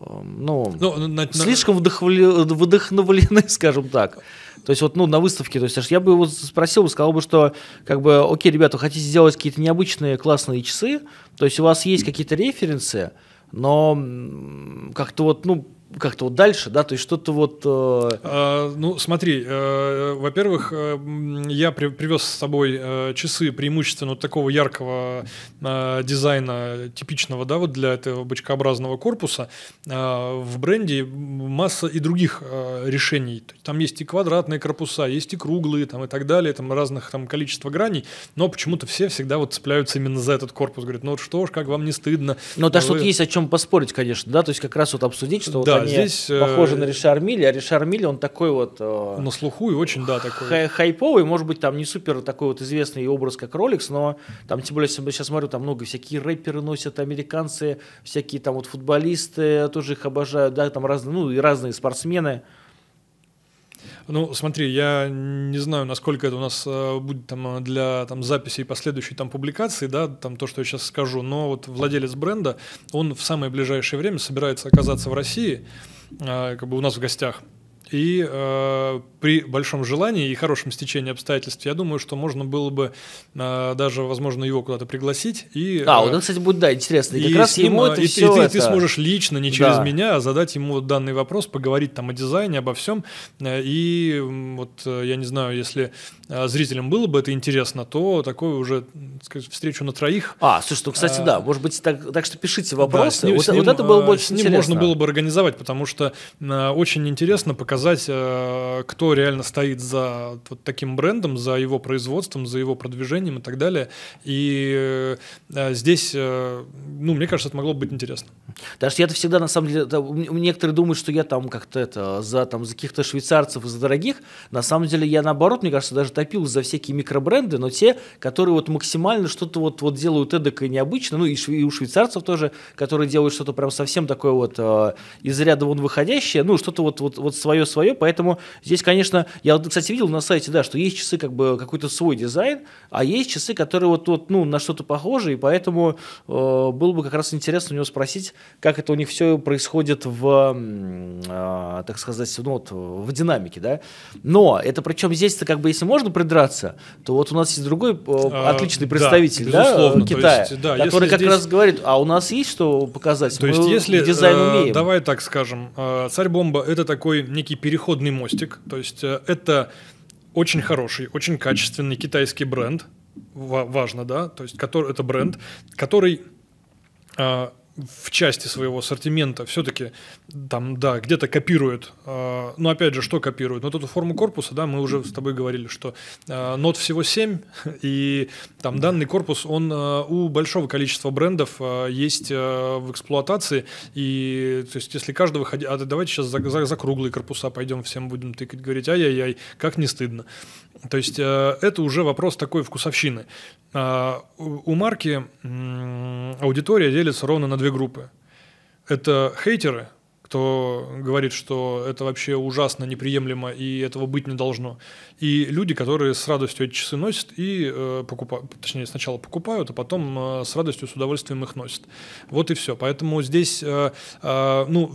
э ну, ну на, слишком вдохновлены, вдохновлены, [LAUGHS] скажем так. То есть вот, ну, на выставке, то есть я бы его спросил, сказал бы, что, как бы, окей, ребята, вы хотите сделать какие-то необычные классные часы, то есть у вас есть какие-то референсы, но как-то вот, ну, как-то вот дальше, да, то есть что-то вот... Э... А, ну, смотри, э, во-первых, э, я при, привез с собой э, часы преимущественно вот такого яркого э, дизайна, типичного, да, вот для этого бочкообразного корпуса. Э, в бренде масса и других э, решений. Там есть и квадратные корпуса, есть и круглые, там и так далее, там разных там количество граней, но почему-то все всегда вот цепляются именно за этот корпус, говорят, ну вот что ж, как вам не стыдно. Ну, да, что-то вы... есть о чем поспорить, конечно, да, то есть как раз вот обсудить, что да они здесь, э, похожи на Ришармили а Ришар он такой вот... Э, на слуху и очень, да, такой. Хай хайповый, может быть, там не супер такой вот известный образ, как Роликс, но там, тем более, я сейчас смотрю, там много всякие рэперы носят, американцы, всякие там вот футболисты, тоже их обожают, да, там разные, ну, и разные спортсмены. Ну, смотри, я не знаю, насколько это у нас э, будет там э, для там, записи и последующей там, публикации, да, там то, что я сейчас скажу, но вот владелец бренда, он в самое ближайшее время собирается оказаться в России, э, как бы у нас в гостях – и э, при большом желании и хорошем стечении обстоятельств, я думаю, что можно было бы э, даже, возможно, его куда-то пригласить. И, а, э, вот это, кстати, будет, да, интересно. И, и как раз ним, ему э, это и, все и, ты, это... ты сможешь лично, не через да. меня, а задать ему данный вопрос, поговорить там о дизайне, обо всем. Э, и вот, я не знаю, если зрителям было бы это интересно, то такое уже так встречу на троих. А, слушай, ну, кстати, а, да, может быть, так, так что пишите вопросы. Да, с ним, вот, с ним, вот это было бы очень с ним интересно. можно было бы организовать, потому что очень интересно показать сказать, э, кто реально стоит за вот таким брендом, за его производством, за его продвижением и так далее. И э, здесь, э, ну, мне кажется, это могло бы быть интересно. Потому что я-то всегда, на самом деле, там, некоторые думают, что я там как-то это, за, там, за каких-то швейцарцев за дорогих. На самом деле я, наоборот, мне кажется, даже топил за всякие микробренды, но те, которые вот максимально что-то вот, вот делают эдак и необычно, ну, и, и у швейцарцев тоже, которые делают что-то прям совсем такое вот э, из ряда вон выходящее, ну, что-то вот, вот, вот свое свое, поэтому здесь, конечно, я, кстати, видел на сайте, да, что есть часы как бы какой-то свой дизайн, а есть часы, которые вот, вот ну, на что-то похожи, и поэтому э, было бы как раз интересно у него спросить, как это у них все происходит в, э, так сказать, ну, вот, в динамике, да. Но это причем здесь-то как бы, если можно придраться, то вот у нас есть другой э, а, отличный а, представитель, да, да Китая, есть, да, который как здесь... раз говорит, а у нас есть что показать, то Мы есть если дизайн э, умеем. Э, давай так скажем, э, царь бомба это такой некий переходный мостик. То есть э, это очень хороший, очень качественный китайский бренд, важно, да, то есть который, это бренд, который а, в части своего ассортимента все-таки там, да, где-то копируют Э, а, но ну, опять же, что копируют Вот эту форму корпуса, да, мы уже с тобой говорили, что э, нот всего 7, [LAUGHS] и там данный корпус, он э, у большого количества брендов э, есть э, в эксплуатации, и то есть если каждого ходить, а давайте сейчас за, за, за круглые корпуса пойдем, всем будем тыкать, говорить, ай-яй-яй, как не стыдно. То есть э, это уже вопрос такой вкусовщины. Э, у марки аудитория делится ровно на две группы. Это хейтеры – кто говорит, что это вообще ужасно, неприемлемо и этого быть не должно. И люди, которые с радостью эти часы носят и э, покупают, точнее, сначала покупают, а потом э, с радостью, с удовольствием их носят. Вот и все. Поэтому здесь, э, э, ну,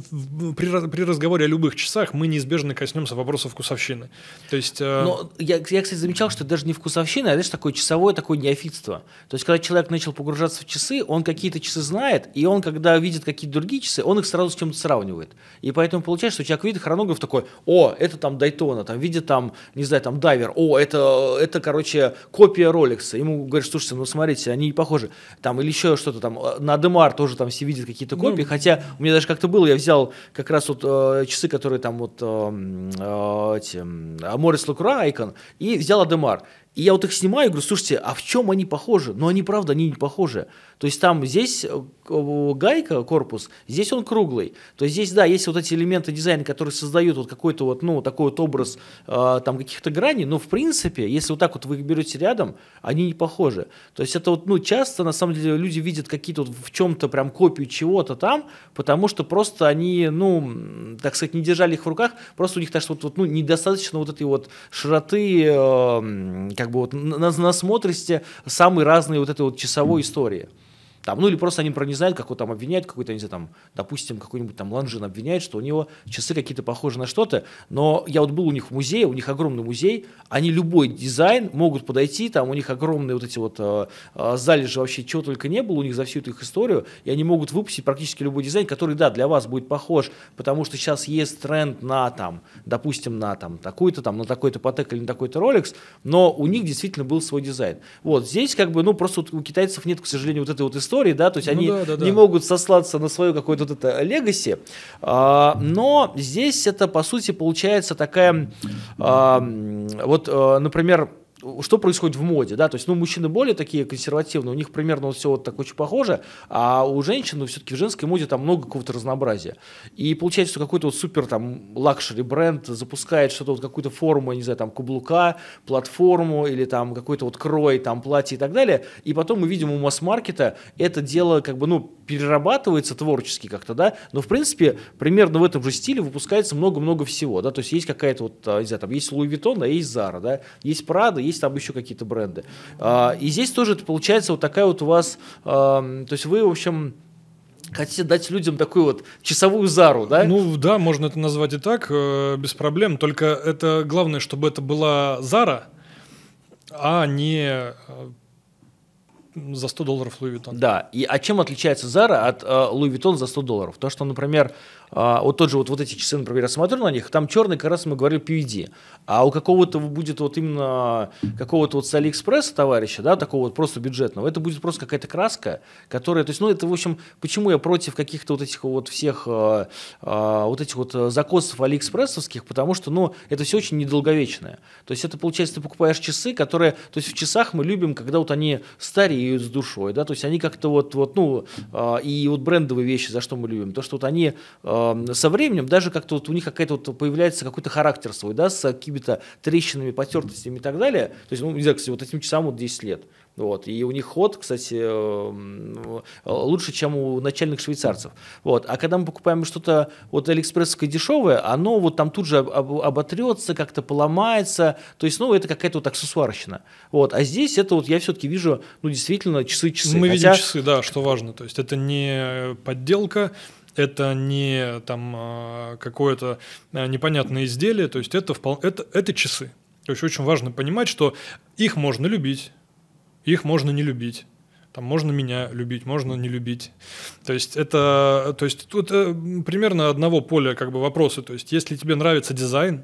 при, при разговоре о любых часах мы неизбежно коснемся вопроса вкусовщины. То есть... Э... Но я, я, кстати, замечал, что даже не вкусовщина, а, знаешь, такое часовое такое неофитство. То есть, когда человек начал погружаться в часы, он какие-то часы знает, и он, когда видит какие-то другие часы, он их сразу с чем-то сравнивает хронографирует. И поэтому получается, что человек видит хронограф такой, о, это там Дайтона, там видит там, не знаю, там дайвер, о, это, это короче, копия Ролекса. Ему говорят, слушайте, ну смотрите, они не похожи. Там или еще что-то там, э, на Демар тоже там все видят какие-то копии, ну, хотя у меня даже как-то было, я взял как раз вот э, часы, которые там вот э, э, эти, э, Морис Лакура, Айкон, и взял Адемар. И я вот их снимаю и говорю, слушайте, а в чем они похожи? Ну, они, правда, они не похожи. То есть там здесь э, гайка, корпус, здесь он круглый. То есть здесь, да, есть вот эти элементы дизайна, которые создают вот какой-то вот, ну, такой вот образ э, там каких-то граней, но в принципе, если вот так вот вы их берете рядом, они не похожи. То есть это вот, ну, часто, на самом деле, люди видят какие-то вот в чем-то прям копию чего-то там, потому что просто они, ну, так сказать, не держали их в руках, просто у них, так что вот, ну, недостаточно вот этой вот широты, э, как бы вот на насмотрите самые разные вот этой вот часовой истории. Там, ну или просто они про не знают, как его там обвиняют, какой-то, не знаю, там, допустим, какой-нибудь там Ланжин обвиняет, что у него часы какие-то похожи на что-то, но я вот был у них в музее, у них огромный музей, они любой дизайн могут подойти, там у них огромные вот эти вот э, э, залежи вообще чего только не было у них за всю эту их историю, и они могут выпустить практически любой дизайн, который, да, для вас будет похож, потому что сейчас есть тренд на там, допустим, на там такой-то там, на такой-то Патек или на такой-то Rolex, но у них действительно был свой дизайн. Вот здесь как бы, ну просто вот у китайцев нет, к сожалению, вот этой вот истории, истории, да, то есть ну, они да, да, да. не могут сослаться на свое какое-то вот это э, легаси, а, но здесь это, по сути, получается такая, а, вот, э, например, что происходит в моде, да, то есть, ну, мужчины более такие консервативные, у них примерно вот все вот так очень похоже, а у женщин, ну, все-таки в женской моде там много какого-то разнообразия. И получается, что какой-то вот супер там лакшери бренд запускает что-то вот какую-то форму, не знаю, там каблука, платформу или там какой-то вот крой, там платье и так далее, и потом мы видим у масс-маркета это дело как бы, ну, перерабатывается творчески как-то, да, но, в принципе, примерно в этом же стиле выпускается много-много всего, да, то есть есть какая-то вот, а, не знаю, там есть Louis Vuitton, а есть Zara, да, есть Prada, есть там еще какие-то бренды. А, и здесь тоже это получается вот такая вот у вас, то есть вы, в общем, хотите дать людям такую вот часовую зару, да? Ну да, можно это назвать и так, э, без проблем, только это главное, чтобы это была зара, а не э, за 100 долларов Луи Vuitton. Да, и, а чем отличается Зара от Луи э, Vuitton за 100 долларов? То, что, например, э, вот тот же вот, вот эти часы, например, я смотрю на них, там черный, как раз мы говорили, PVD. А у какого-то будет вот именно какого-то вот с Алиэкспресса товарища, да, такого вот просто бюджетного, это будет просто какая-то краска, которая, то есть, ну, это, в общем, почему я против каких-то вот этих вот всех э, э, вот этих вот э, закосов алиэкспрессовских, потому что, ну, это все очень недолговечное. То есть, это, получается, ты покупаешь часы, которые, то есть, в часах мы любим, когда вот они стареют с душой, да, то есть, они как-то вот, вот, ну, э, и вот брендовые вещи, за что мы любим, то, что вот они э, со временем даже как-то вот у них какая-то вот появляется какой-то характер свой, да, с каким какими-то трещинами, потертостями и так далее. То есть, ну, не знаю, кстати, вот этим часам вот 10 лет. Вот. И у них ход, кстати, э, лучше, чем у начальных швейцарцев. Вот. А когда мы покупаем что-то вот алиэкспрессовское дешевое, оно вот там тут же об, оботрется, как-то поломается. То есть, ну, это какая-то вот аксессуарщина. Вот. А здесь это вот я все-таки вижу, ну, действительно, часы-часы. Мы Хотя... видим часы, да, что важно. То есть это не подделка, это не там а, какое-то а, непонятное изделие, то есть это, впол... это, это часы. То есть очень важно понимать, что их можно любить, их можно не любить. Там можно меня любить, можно не любить. То есть это, то есть тут э, примерно одного поля как бы вопросы. То есть если тебе нравится дизайн,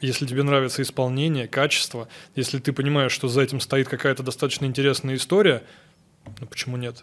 если тебе нравится исполнение, качество, если ты понимаешь, что за этим стоит какая-то достаточно интересная история, ну почему нет?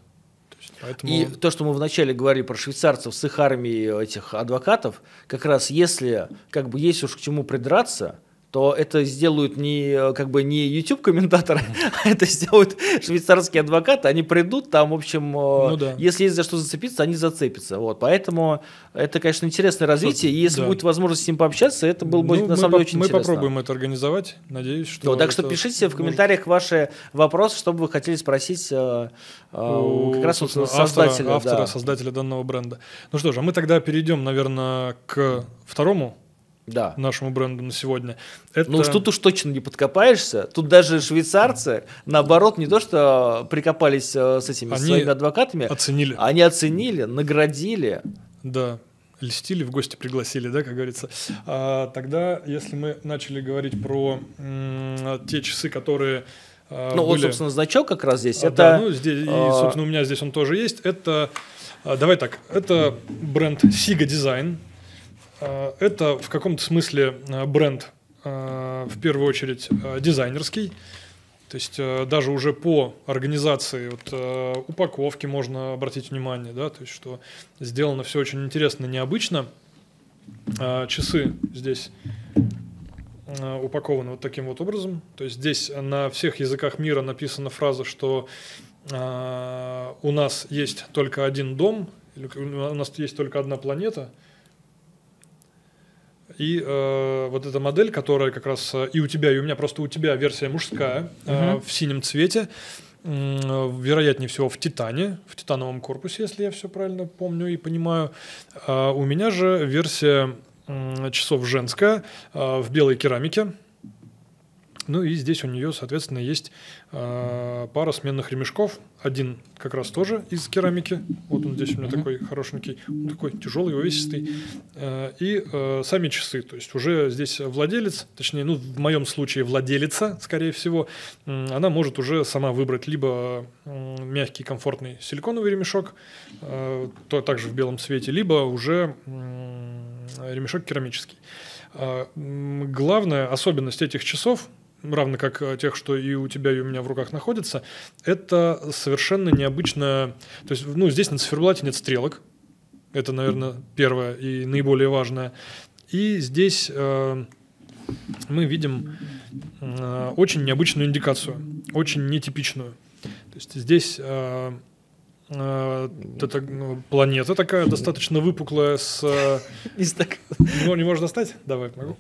Поэтому... И то, что мы вначале говорили про швейцарцев с их армией этих адвокатов, как раз если как бы есть уж к чему придраться, то это сделают не, как бы не YouTube комментаторы, [LAUGHS] а это сделают швейцарские адвокаты. Они придут, там, в общем, э, ну, да. если есть за что зацепиться, они зацепятся. Вот, поэтому это, конечно, интересное развитие. И если да. будет возможность с ним пообщаться, это было бы ну, на самом деле очень мы интересно. Мы попробуем это организовать. Надеюсь, что. Ну, так что пишите в комментариях ваши вопросы, чтобы вы хотели спросить э, э, у, как раз вот создателя, автора, да. автора, создателя данного бренда. Ну что ж, а мы тогда перейдем, наверное, к второму да. нашему бренду на сегодня. Ну, это... Ну, тут уж точно не подкопаешься. Тут даже швейцарцы, наоборот, не то что прикопались э, с этими они своими адвокатами. оценили. Они оценили, наградили. Да, льстили, в гости пригласили, да, как говорится. А, тогда, если мы начали говорить про те часы, которые... А, ну, были... вот, собственно, значок как раз здесь. А, это... Да, ну, здесь, и, а, собственно, у меня здесь он тоже есть. Это, а, давай так, это бренд Siga Design. А, это в каком-то смысле а, бренд, а, в первую очередь, дизайнерский. То есть даже уже по организации вот, упаковки можно обратить внимание, да, то есть что сделано все очень интересно, необычно. Часы здесь упакованы вот таким вот образом. То есть здесь на всех языках мира написана фраза, что у нас есть только один дом, у нас есть только одна планета – и э, вот эта модель, которая как раз э, и у тебя, и у меня, просто у тебя версия мужская э, в синем цвете, э, вероятнее всего в титане, в титановом корпусе, если я все правильно помню и понимаю. Э, у меня же версия часов женская э, в белой керамике. Ну и здесь у нее, соответственно, есть э, пара сменных ремешков. Один как раз тоже из керамики. Вот он здесь у меня такой хорошенький, он ну, такой тяжелый, увесистый. Э, и э, сами часы. То есть уже здесь владелец, точнее, ну в моем случае владелица, скорее всего, э, она может уже сама выбрать либо э, мягкий, комфортный силиконовый ремешок, э, то также в белом цвете, либо уже э, ремешок керамический. Главная особенность этих часов равно как э, тех, что и у тебя, и у меня в руках находится, это совершенно необычно. То есть, ну, здесь на циферблате нет стрелок. Это, наверное, первое и наиболее важное. И здесь э, мы видим э, очень необычную индикацию, очень нетипичную. То есть здесь э, э это ну, планета такая достаточно выпуклая с... Э, [LAUGHS] не, не можешь достать? Давай, помогу.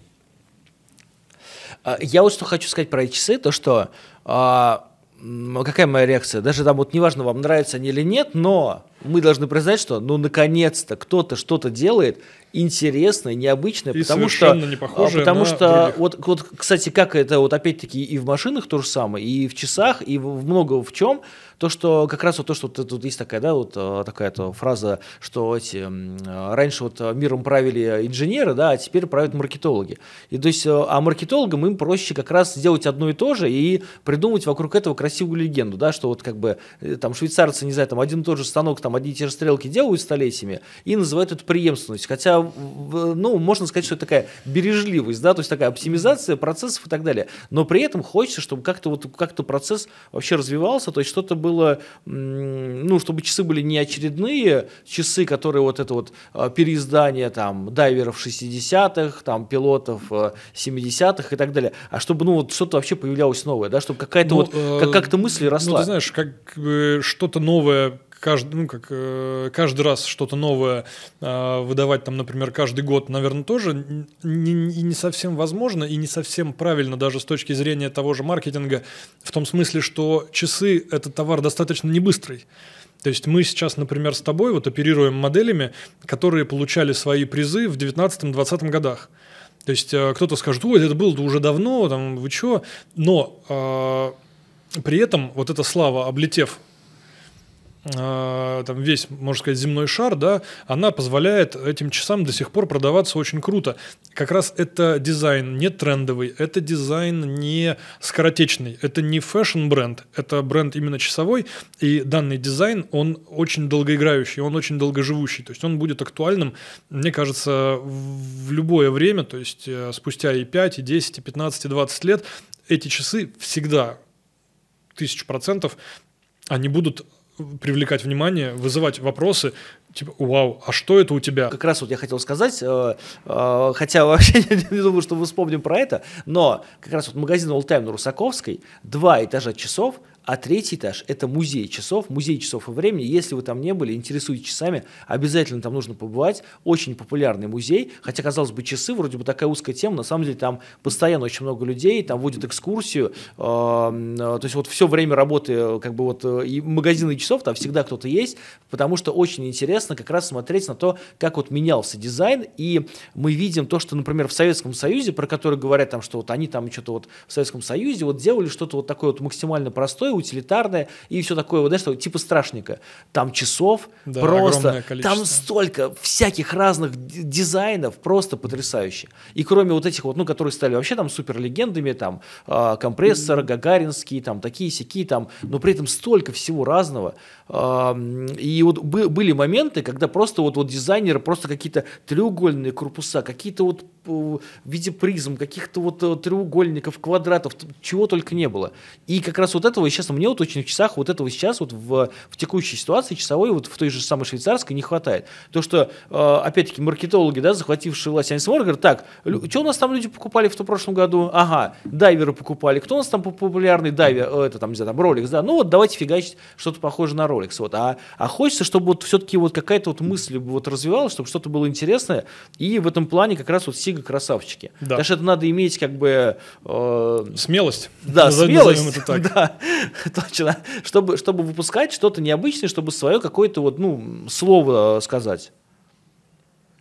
А, я вот что хочу сказать про эти часы, то что а, какая моя реакция? Даже там вот неважно, вам нравится они или нет, но мы должны признать, что ну наконец-то кто-то что-то делает, интересное, необычное, и потому что, не а, потому на что других. вот, вот, кстати, как это вот опять-таки и в машинах то же самое, и в часах, и в много в чем, то, что как раз вот то, что тут, тут есть такая, да, вот а, такая -то фраза, что эти, а, раньше вот миром правили инженеры, да, а теперь правят маркетологи. И то есть, э, а маркетологам им проще как раз сделать одно и то же и придумать вокруг этого красивую легенду, да, что вот как бы э, там швейцарцы, не знаю, там один и тот же станок, там одни и те же стрелки делают столетиями и называют это преемственность. Хотя ну, можно сказать, что это такая бережливость, да, то есть такая оптимизация процессов и так далее. Но при этом хочется, чтобы как-то вот как-то процесс вообще развивался, то есть что-то было, ну, чтобы часы были не очередные часы, которые вот это вот э, переиздание там дайверов 60-х, там пилотов 70-х э, и так далее, а чтобы, ну, вот что-то вообще появлялось новое, да, чтобы какая-то ну, вот, э, как-то мысль росла. Ну, ты знаешь, как э, что-то новое каждый, ну, как, э, каждый раз что-то новое э, выдавать, там, например, каждый год, наверное, тоже не, не совсем возможно и не совсем правильно даже с точки зрения того же маркетинга, в том смысле, что часы – это товар достаточно небыстрый. То есть мы сейчас, например, с тобой вот оперируем моделями, которые получали свои призы в 19-20 годах. То есть э, кто-то скажет, ой, это было уже давно, там, вы чё? Но э, при этом вот эта слава, облетев а, там весь, можно сказать, земной шар, да, она позволяет этим часам до сих пор продаваться очень круто. Как раз это дизайн не трендовый, это дизайн не скоротечный, это не фэшн-бренд, это бренд именно часовой, и данный дизайн, он очень долгоиграющий, он очень долгоживущий, то есть он будет актуальным, мне кажется, в любое время, то есть э, спустя и 5, и 10, и 15, и 20 лет эти часы всегда тысячу процентов они будут привлекать внимание, вызывать вопросы, типа, вау, а что это у тебя? Как раз вот я хотел сказать, э, э, хотя вообще [LAUGHS] не, не думал, что мы вспомним про это, но как раз вот магазин Old Time на Русаковской, два этажа часов, а третий этаж – это музей часов, музей часов и времени. Если вы там не были, интересуетесь часами, обязательно там нужно побывать. Очень популярный музей, хотя, казалось бы, часы вроде бы такая узкая тема, на самом деле там постоянно очень много людей, там водят экскурсию, эм, э, то есть вот все время работы, э, как бы вот э, и магазины часов, там всегда кто-то есть, потому что очень интересно как раз смотреть на то, как вот менялся дизайн, и мы видим то, что, например, в Советском Союзе, про который говорят там, что вот они там что-то вот в Советском Союзе вот делали что-то вот такое вот максимально простое, утилитарное и все такое вот, знаешь, типа страшника. Там часов да, просто, там столько всяких разных дизайнов, просто потрясающе. И кроме вот этих вот, ну, которые стали вообще там супер легендами, там э, компрессор, гагаринский, там такие сякие там, но при этом столько всего разного. Э, и вот были моменты, когда просто вот, вот дизайнеры просто какие-то треугольные корпуса, какие-то вот в виде призм, каких-то вот э, треугольников, квадратов, чего только не было. И как раз вот этого, сейчас, мне вот очень в часах, вот этого сейчас вот в, в текущей ситуации часовой, вот в той же самой швейцарской не хватает. То, что, э, опять-таки, маркетологи, да, захватившие власть Айнсмор, говорят, так, что у нас там люди покупали в том прошлом году? Ага, дайверы покупали. Кто у нас там популярный дайвер? Э, это там, не знаю, там, роликс, да? Ну вот давайте фигачить что-то похожее на роликс. Вот. А, а хочется, чтобы вот все-таки вот какая-то вот мысль вот развивалась, чтобы что-то было интересное. И в этом плане как раз вот Сиг книга красавчики. Да. Потому что это надо иметь как бы... Э, смелость. Да, Назов, смелость. Это так. [LAUGHS] Да, точно. Чтобы, чтобы выпускать что-то необычное, чтобы свое какое-то вот, ну, слово сказать.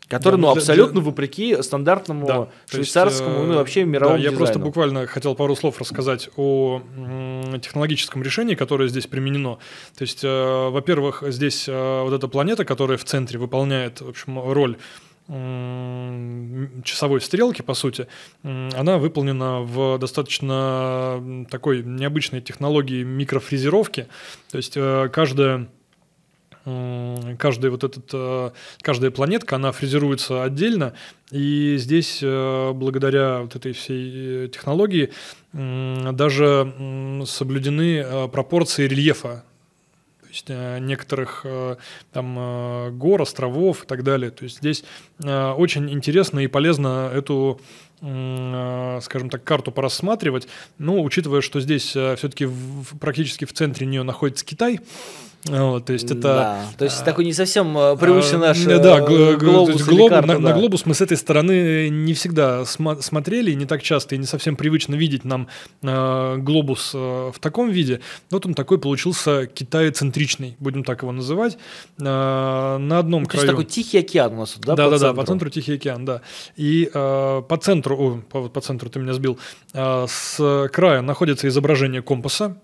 Который, да, ну, для, абсолютно для... вопреки стандартному да, швейцарскому, есть, ну, э, вообще мировому да, я дизайну. просто буквально хотел пару слов рассказать о технологическом решении, которое здесь применено. То есть, э, во-первых, здесь э, вот эта планета, которая в центре выполняет, в общем, роль часовой стрелки, по сути, она выполнена в достаточно такой необычной технологии микрофрезеровки. То есть э, каждая каждая вот этот, э, каждая планетка, она фрезеруется отдельно, и здесь э, благодаря вот этой всей технологии даже соблюдены пропорции рельефа есть э, некоторых э, там э, гор, островов и так далее. То есть здесь очень интересно и полезно эту Э, скажем так, карту порассматривать. ну учитывая, что здесь э, все-таки практически в центре нее находится Китай, э, вот, то есть это... Да, то есть такой не совсем привычный а, наш да, э, глобус, карта, на, да. на глобус мы с этой стороны не всегда см- смотрели, не так часто и не совсем привычно видеть нам э, глобус э, в таком виде. Вот он такой получился китаецентричный, будем так его называть, э, на одном то краю. То есть такой Тихий океан у нас, да? Да-да-да, по, по центру Тихий океан, да. И э, по центру центру, о, по, по центру ты меня сбил, а, с края находится изображение компаса,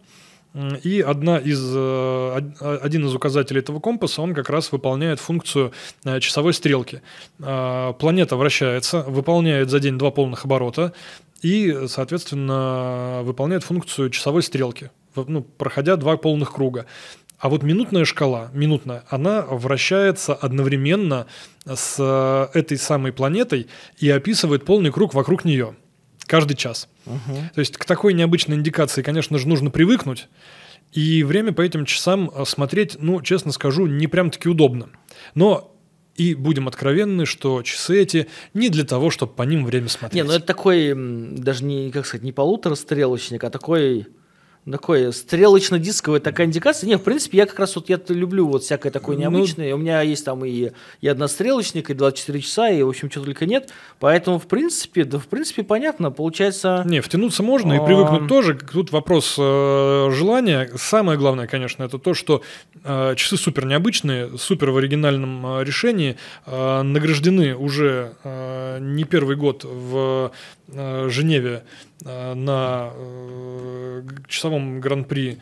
и одна из, э, а, один из указателей этого компаса, он как раз выполняет функцию э, часовой стрелки. А, планета вращается, выполняет за день два полных оборота и, соответственно, выполняет функцию часовой стрелки, ну, проходя два полных круга. А вот минутная шкала, минутная, она вращается одновременно с э, этой самой планетой и описывает полный круг вокруг нее каждый час. Угу. То есть к такой необычной индикации, конечно же, нужно привыкнуть. И время по этим часам э, смотреть, ну, честно скажу, не прям-таки удобно. Но и будем откровенны, что часы эти не для того, чтобы по ним время смотреть. Не, ну это такой, даже не, как сказать, не полуторастрелочник, а такой такой стрелочно-дисковая такая индикация. Не, в принципе, я как раз вот я люблю вот всякое такое ну, необычное. Ну, У меня есть там и, и однострелочник, и 24 часа, и, в общем, чего только нет. Поэтому, в принципе, да, в принципе, понятно, получается... Не, втянуться можно и а, привыкнуть тоже. Тут вопрос э, желания. Самое главное, конечно, это то, что э, часы супер необычные, супер в оригинальном э, решении, э, награждены уже э, не первый год в Э, Женеве э, на э, часовом гран-при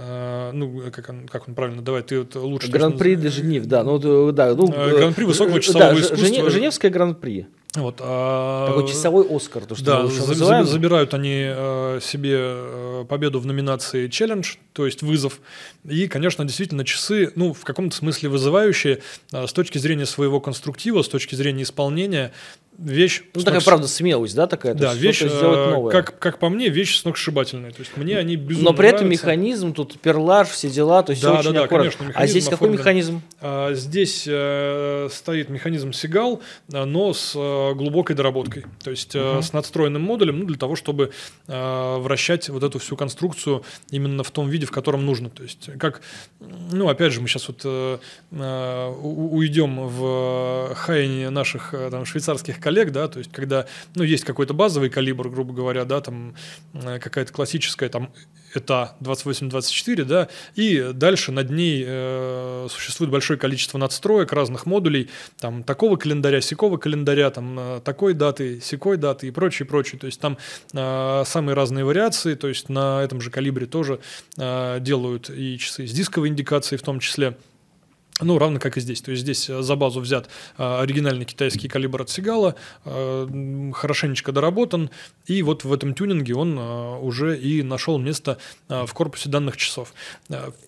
ну, как он, как он правильно, давай, ты вот лучше... Гран-при для Женев, да. Ну, да ну, гран-при высокого часового да, искусства. Жене, Женевское гран-при. Вот, а... Такой часовой Оскар, то, что да, мы за, забирают они э, себе э, победу в номинации челлендж, то есть вызов. И, конечно, действительно часы, ну, в каком-то смысле вызывающие э, с точки зрения своего конструктива, с точки зрения исполнения, вещь... Ну, такая, правда, смелость, да, такая? Да, вещь, сделать э, новое. Как, как по мне, вещь сногсшибательная. То есть мне они безумно Но при этом механизм, тут перлаж, все дела, то есть да, все да, очень да, Конечно, а здесь оформлен. какой механизм? А, здесь э, стоит механизм Сигал, э, но с э, глубокой доработкой. То есть угу. э, с надстроенным модулем, ну, для того, чтобы э, вращать вот эту всю конструкцию именно в том виде, в котором нужно. То есть как... Ну, опять же, мы сейчас вот э, э, уйдем в э, хайне наших там, швейцарских коллег, да, то есть когда, ну, есть какой-то базовый калибр, грубо говоря, да, там э, какая-то классическая там это 28-24, да, и дальше над ней э, существует большое количество надстроек разных модулей, там, такого календаря, сякого календаря, там, э, такой даты, секой даты и прочее, прочее, то есть там э, самые разные вариации, то есть на этом же калибре тоже э, делают и часы с дисковой индикацией в том числе, ну, равно как и здесь. То есть здесь э, за базу взят э, оригинальный китайский калибр от Сигала, э, хорошенечко доработан, и вот в этом тюнинге он э, уже и нашел место в корпусе данных часов.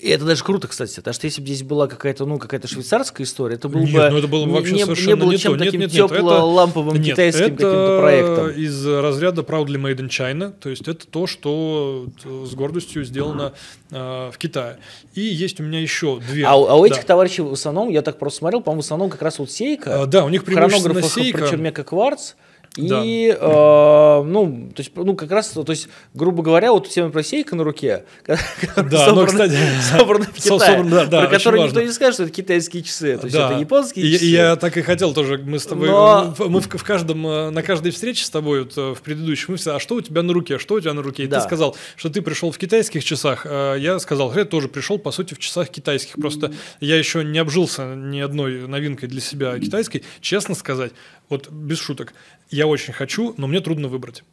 И это даже круто, кстати, потому что если бы здесь была какая-то, ну, какая-то швейцарская история, это было нет, бы... ну это было бы вообще не, совершенно не, было не чем то. Таким тепло-ламповым это, китайским нет, каким-то проектом. из разряда Proudly Made in China, то есть это то, что с гордостью сделано в Китае. И есть у меня еще две... А, а у этих да. товарищей в основном, я так просто смотрел, по-моему, в основном как раз вот Сейка. А, да, у них преимущественно Хронограф Сейка. причем Чермека Кварц. И, да. э, ну, то есть, ну, как раз, то есть, грубо говоря, вот тема про сейка на руке, [LAUGHS] да, ну, собрана, но, кстати, [LAUGHS] собрана в [LAUGHS] Китае, собран, да, да, про которую никто не скажет, что это китайские часы, то есть да. это японские и, часы. Я так и хотел тоже, мы с тобой, но... мы в, в каждом, э, на каждой встрече с тобой, вот, э, в предыдущем, мы все, а что у тебя на руке, что у тебя на руке? И да. ты сказал, что ты пришел в китайских часах, а я сказал, я тоже пришел, по сути, в часах китайских, просто я еще не обжился ни одной новинкой для себя китайской, честно сказать, вот без шуток, я очень хочу, но мне трудно выбрать.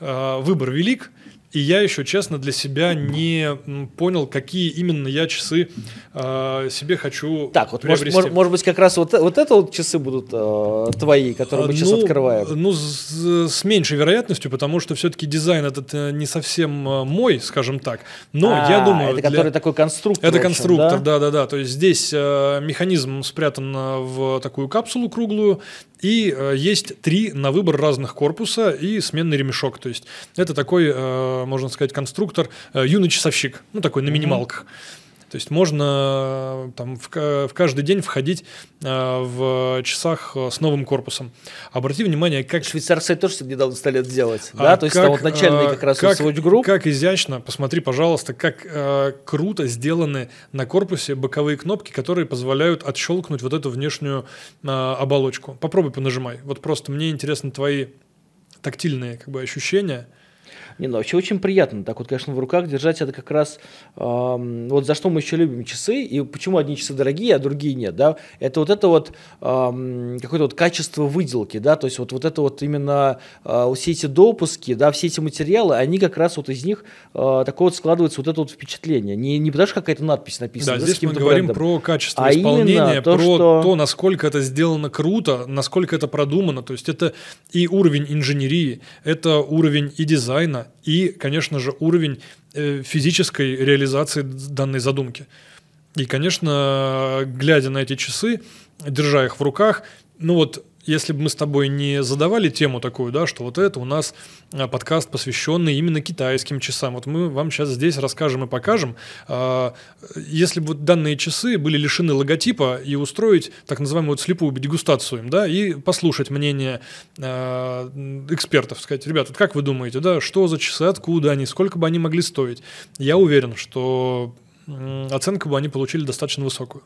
А, выбор велик, и я еще, честно, для себя не понял, какие именно я часы а, себе хочу Так, вот может, может, может быть, как раз вот, вот это вот часы будут э, твои, которые мы ну, сейчас открываем? Ну, с, с меньшей вероятностью, потому что все-таки дизайн этот э, не совсем э, мой, скажем так. Но а, я думаю... Это который такой конструктор. Это конструктор, да-да-да. То есть здесь э, механизм спрятан в такую капсулу круглую, и э, есть три на выбор разных корпуса и сменный ремешок. То есть это такой, э, можно сказать, конструктор, э, юный часовщик, ну такой на минималках. Mm-hmm. То есть можно э, там, в, в каждый день входить э, в часах э, с новым корпусом. Обрати внимание, как... Швейцарцы тоже недавно стали это делать, а да? То есть как, там вот начальные как раз как, групп. Как изящно, посмотри, пожалуйста, как э, круто сделаны на корпусе боковые кнопки, которые позволяют отщелкнуть вот эту внешнюю э, оболочку. Попробуй понажимай. Вот просто мне интересны твои тактильные как бы, ощущения – не, ну вообще очень приятно. Так вот, конечно, в руках держать это как раз э, вот за что мы еще любим часы и почему одни часы дорогие, а другие нет, да? Это вот это вот э, какое-то вот качество выделки, да, то есть вот вот это вот именно э, все эти допуски, да, все эти материалы, они как раз вот из них э, такое вот складывается вот это вот впечатление. Не не потому что какая-то надпись написана. Да, да здесь мы говорим брендом. про качество а исполнения, то, про что... то, насколько это сделано круто, насколько это продумано. То есть это и уровень инженерии, это уровень и дизайна, и, конечно же, уровень э, физической реализации данной задумки. И, конечно, глядя на эти часы, держа их в руках, ну вот если бы мы с тобой не задавали тему такую, да, что вот это у нас а, подкаст, посвященный именно китайским часам. Вот мы вам сейчас здесь расскажем и покажем. А, если бы вот данные часы были лишены логотипа и устроить так называемую вот слепую дегустацию да, и послушать мнение а, экспертов, сказать, ребят, вот как вы думаете, да, что за часы, откуда они, сколько бы они могли стоить? Я уверен, что оценку бы они получили достаточно высокую.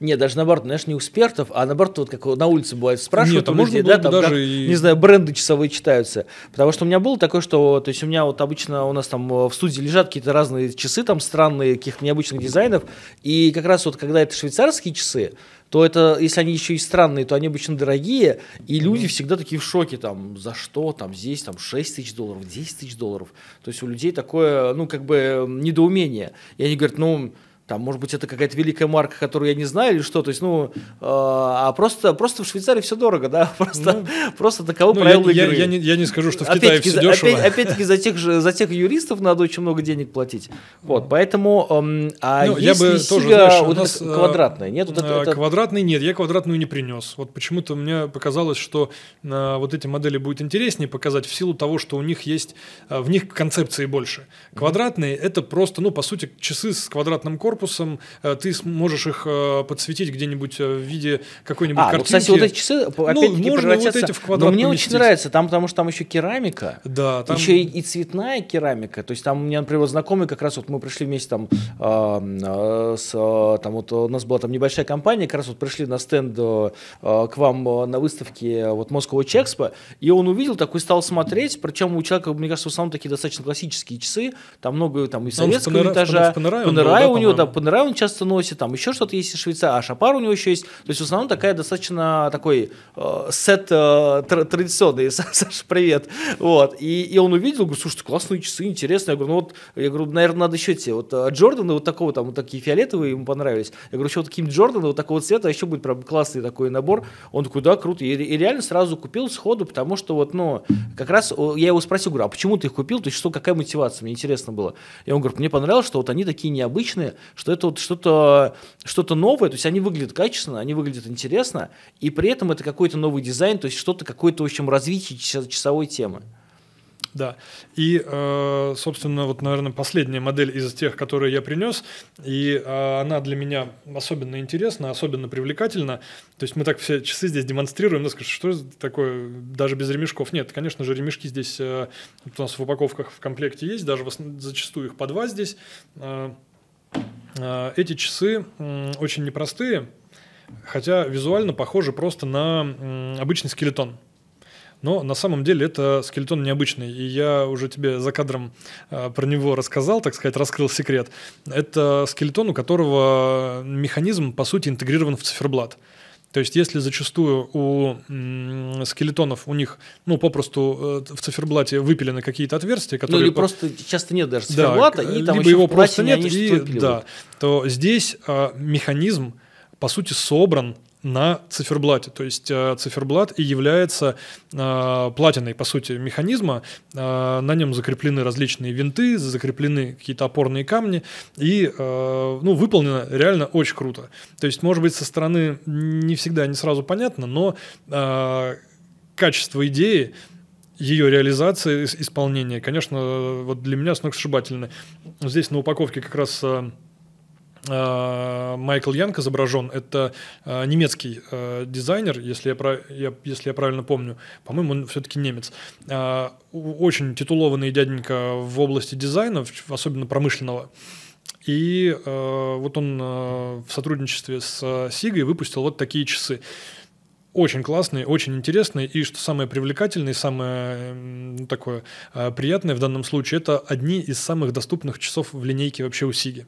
Не, даже наоборот, знаешь, не у экспертов, а наоборот, вот как на улице бывает, спрашивают Нет, у людей, да, там, даже как, и... не знаю, бренды часовые читаются. Потому что у меня было такое, что, то есть у меня вот обычно у нас там э, в студии лежат какие-то разные часы там странные, каких-то необычных дизайнов, и как раз вот когда это швейцарские часы, то это, если они еще и странные, то они обычно дорогие, и люди всегда такие в шоке, там, за что, там, здесь, там, 6 тысяч долларов, 10 тысяч долларов. То есть у людей такое, ну, как бы, недоумение. И они говорят, ну, там, может быть, это какая-то великая марка, которую я не знаю или что. То есть, ну, э, а просто, просто в Швейцарии все дорого, да? [LAUGHS] Просто, ну, просто таковы ну, правила я, игры. Я, я, не, я не скажу, что в опять-таки, Китае все за, дешево. Опять, опять-таки за тех, же, за тех юристов надо очень много денег платить. Вот, ну. поэтому... Э, а ну, я бы тоже, знаешь, вот у нас, квадратная, нет? Вот э, это, это... Квадратный нет, я квадратную не принес. Вот почему-то мне показалось, что э, вот эти модели будет интереснее показать в силу того, что у них есть, э, в них концепции больше. Квадратные – это просто, ну, по сути, часы с квадратным корпусом, корпусом, э, ты сможешь их э, подсветить где-нибудь э, в виде какой-нибудь а, ну, картинки. Ну, кстати, вот эти часы ну, опять-таки ну, можно вот эти в квадрат Но мне поместить. очень нравится, там, потому что там еще керамика, да, там... еще и, и цветная керамика. То есть там у меня, например, знакомый как раз вот мы пришли вместе там, э, с, там вот у нас была там небольшая компания, как раз вот пришли на стенд э, к вам на выставке вот Moscow Чекспо, и он увидел, такой стал смотреть, причем у человека, мне кажется, в основном такие достаточно классические часы, там много там и советского он панера, этажа, Панерая, у него, да, Панера он часто носит, там еще что-то есть из Швейцарии, а Шапар у него еще есть. То есть в основном такая достаточно такой э, сет э, тр- традиционный. [LAUGHS] Саша, привет. Вот. И, и он увидел, говорю, слушай, классные часы, интересно. Я говорю, ну вот, я говорю, наверное, надо еще те. Вот э, Джорданы вот такого, там, вот такие фиолетовые ему понравились. Я говорю, еще вот таким Джорданы вот такого цвета, а еще будет прям классный такой набор. Он такой, да, круто. И, и реально сразу купил сходу, потому что вот, ну, как раз я его спросил, говорю, а почему ты их купил? То есть что, какая мотивация? Мне интересно было. И он говорит, мне понравилось, что вот они такие необычные, что это вот что-то что, -то, новое, то есть они выглядят качественно, они выглядят интересно, и при этом это какой-то новый дизайн, то есть что-то, какое-то, в общем, развитие часовой темы. Да. И, э, собственно, вот, наверное, последняя модель из тех, которые я принес, и э, она для меня особенно интересна, особенно привлекательна. То есть мы так все часы здесь демонстрируем, ну, скажешь, что такое, даже без ремешков. Нет, конечно же, ремешки здесь э, у нас в упаковках в комплекте есть, даже зачастую их по два здесь. Э, Э, эти часы очень непростые, хотя визуально похожи просто на обычный скелетон. Но на самом деле это скелетон необычный, и я уже тебе за кадром э, про него рассказал, так сказать, раскрыл секрет. Это скелетон, у которого механизм, по сути, интегрирован в циферблат. То есть, если зачастую у скелетонов у них, ну, попросту э, в циферблате выпилены какие-то отверстия, которые... Ну, или просто часто нет даже циферблата, да, и э, там либо его просто нет, и, да, то здесь а, механизм, по сути, собран на циферблате. То есть э, циферблат и является э, платиной, по сути, механизма. Э, на нем закреплены различные винты, закреплены какие-то опорные камни. И э, ну, выполнено реально очень круто. То есть, может быть, со стороны не всегда, не сразу понятно, но э, качество идеи ее реализация, исполнение, конечно, э, вот для меня сногсшибательно. Здесь на упаковке как раз Э, Майкл Янг изображен. Это э, немецкий э, дизайнер, если я, я, если я правильно помню. По-моему, он все-таки немец. Очень титулованный дяденька в области дизайна, особенно промышленного. И вот он в сотрудничестве с Сигой выпустил вот такие часы очень классные, очень интересные, и что самое привлекательное, самое ну, такое приятное в данном случае, это одни из самых доступных часов в линейке вообще у Сиги.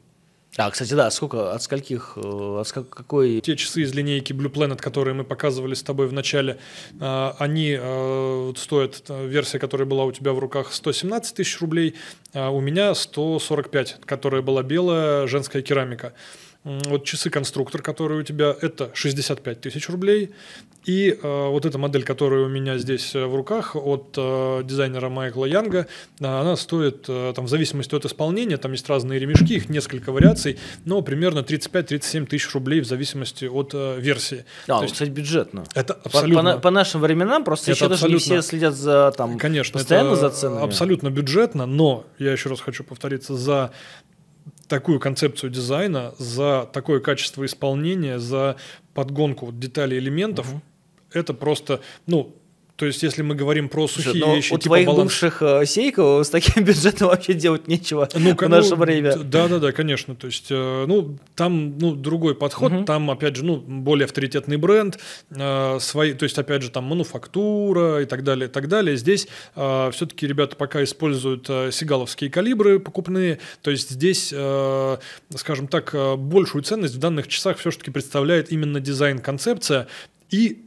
А, кстати, да, сколько, от скольких, э, от ск какой... Те часы из линейки Blue Planet, которые мы показывали с тобой в начале, э, они э, стоят, версия, которая была у тебя в руках, 117 тысяч рублей, а у меня 145, которая была белая, женская керамика. Вот часы конструктор, которые у тебя, это 65 тысяч рублей. И э, вот эта модель, которая у меня здесь э, в руках от э, дизайнера Майкла Янга, э, она стоит, э, там, в зависимости от исполнения, там есть разные ремешки, их несколько вариаций, но примерно 35-37 тысяч рублей в зависимости от э, версии. Да, То есть, кстати, бюджетно. Это абсолютно. По, по, по нашим временам просто это еще абсолютно. даже не все следят за, там, Конечно, постоянно это за ценами. абсолютно бюджетно, но, я еще раз хочу повториться, за такую концепцию дизайна, за такое качество исполнения, за подгонку вот деталей элементов, угу. это просто, ну, то есть, если мы говорим про сухие Слушай, ну, вещи, у типа твоих баланс... бывших э, сейков с таким [LAUGHS] бюджетом вообще делать нечего ну, в ну, наше время. Да, да, да, конечно. То есть, э, ну, там ну, другой подход, угу. там, опять же, ну, более авторитетный бренд, э, свои, то есть, опять же, там мануфактура и так далее, и так далее. Здесь э, все-таки ребята пока используют э, сигаловские калибры покупные, то есть здесь, э, скажем так, э, большую ценность в данных часах все-таки представляет именно дизайн-концепция и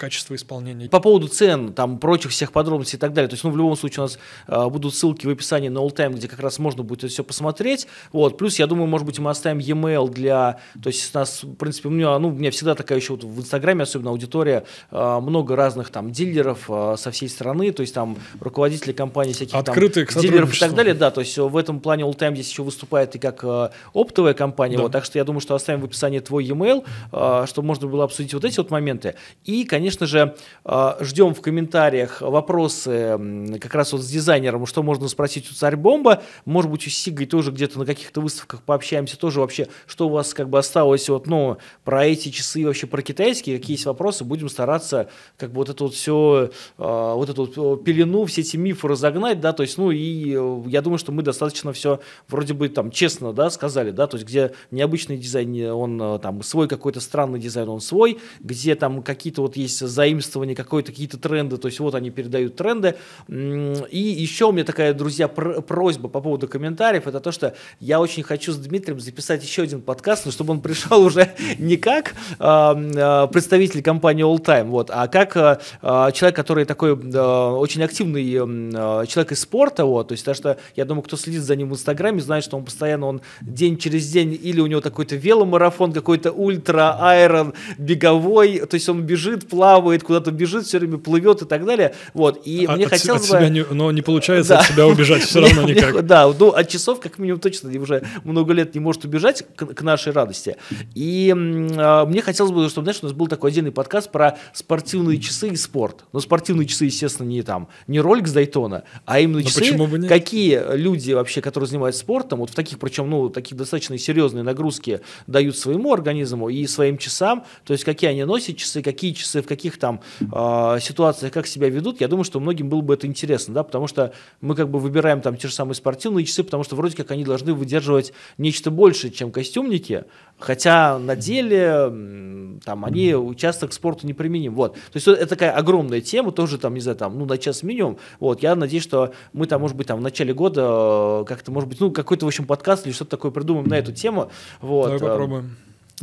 качество исполнения. По поводу цен, там, прочих всех подробностей и так далее, то есть, ну, в любом случае у нас э, будут ссылки в описании на All Time, где как раз можно будет это все посмотреть, вот, плюс, я думаю, может быть, мы оставим e-mail для, то есть, у нас, в принципе, у меня, ну, у меня всегда такая еще вот в Инстаграме, особенно аудитория, э, много разных там дилеров э, со всей страны, то есть, там, руководители компаний всяких Открытые там дилеров и так далее, да, то есть, в этом плане All Time здесь еще выступает и как э, оптовая компания, да. вот, так что я думаю, что оставим в описании твой e-mail, э, чтобы можно было обсудить вот эти вот моменты, и, конечно, конечно же, а, ждем в комментариях вопросы как раз вот с дизайнером, что можно спросить у Царь Бомба. Может быть, у Сигой тоже где-то на каких-то выставках пообщаемся тоже вообще, что у вас как бы осталось вот, ну, про эти часы вообще про китайские, какие есть вопросы, будем стараться как бы вот это вот все, а, вот эту вот пелену, все эти мифы разогнать, да, то есть, ну, и э, я думаю, что мы достаточно все вроде бы там честно, да, сказали, да, то есть, где необычный дизайн, он э, там свой какой-то странный дизайн, он свой, где там какие-то вот есть заимствование какой-то, какие-то тренды, то есть вот они передают тренды. И еще у меня такая, друзья, пр- просьба по поводу комментариев, это то, что я очень хочу с Дмитрием записать еще один подкаст, но чтобы он пришел [LAUGHS] уже не как э, представитель компании All Time, вот, а как э, э человек, который такой э, очень активный э, человек из спорта, вот, то есть то, что я думаю, кто следит за ним в Инстаграме, знает, что он постоянно, он день через день или у него такой-то веломарафон, какой-то ультра, айрон, беговой, то есть он бежит, плавает, плавает, куда-то бежит, все время плывет и так далее. Вот. И а, мне от, хотелось от бы... Себя не, но не получается да. от себя убежать все [LAUGHS] равно никак. да, ну, от часов как минимум точно уже много лет не может убежать к, нашей радости. И а, мне хотелось бы, чтобы, знаешь, у нас был такой отдельный подкаст про спортивные часы и спорт. Но спортивные часы, естественно, не там, не ролик с Дайтона, а именно но часы, какие люди вообще, которые занимаются спортом, вот в таких, причем, ну, таких достаточно серьезные нагрузки дают своему организму и своим часам, то есть какие они носят часы, какие часы в каких там э, ситуациях как себя ведут, я думаю, что многим было бы это интересно, да, потому что мы как бы выбираем там те же самые спортивные часы, потому что вроде как они должны выдерживать нечто большее, чем костюмники, хотя на деле там они часто к спорту не применим. Вот. То есть это такая огромная тема, тоже там, не знаю, там, ну, на час минимум. Вот, я надеюсь, что мы там, может быть, там в начале года э, как-то, может быть, ну, какой-то, в общем, подкаст или что-то такое придумаем на эту тему. Вот. Давай э, попробуем.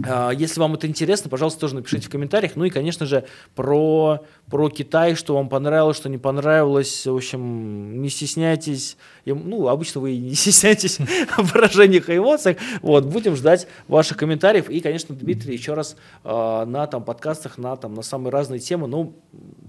А, если вам это интересно, пожалуйста, тоже напишите в комментариях. Ну и, конечно же, про, про Китай, что вам понравилось, что не понравилось. В общем, не стесняйтесь. Ну, обычно вы не [LAUGHS] стесняетесь в выражениях и эмоциях. Вот, будем ждать ваших комментариев. И, конечно, Дмитрий еще раз э, на там, подкастах, на, там, на самые разные темы, ну,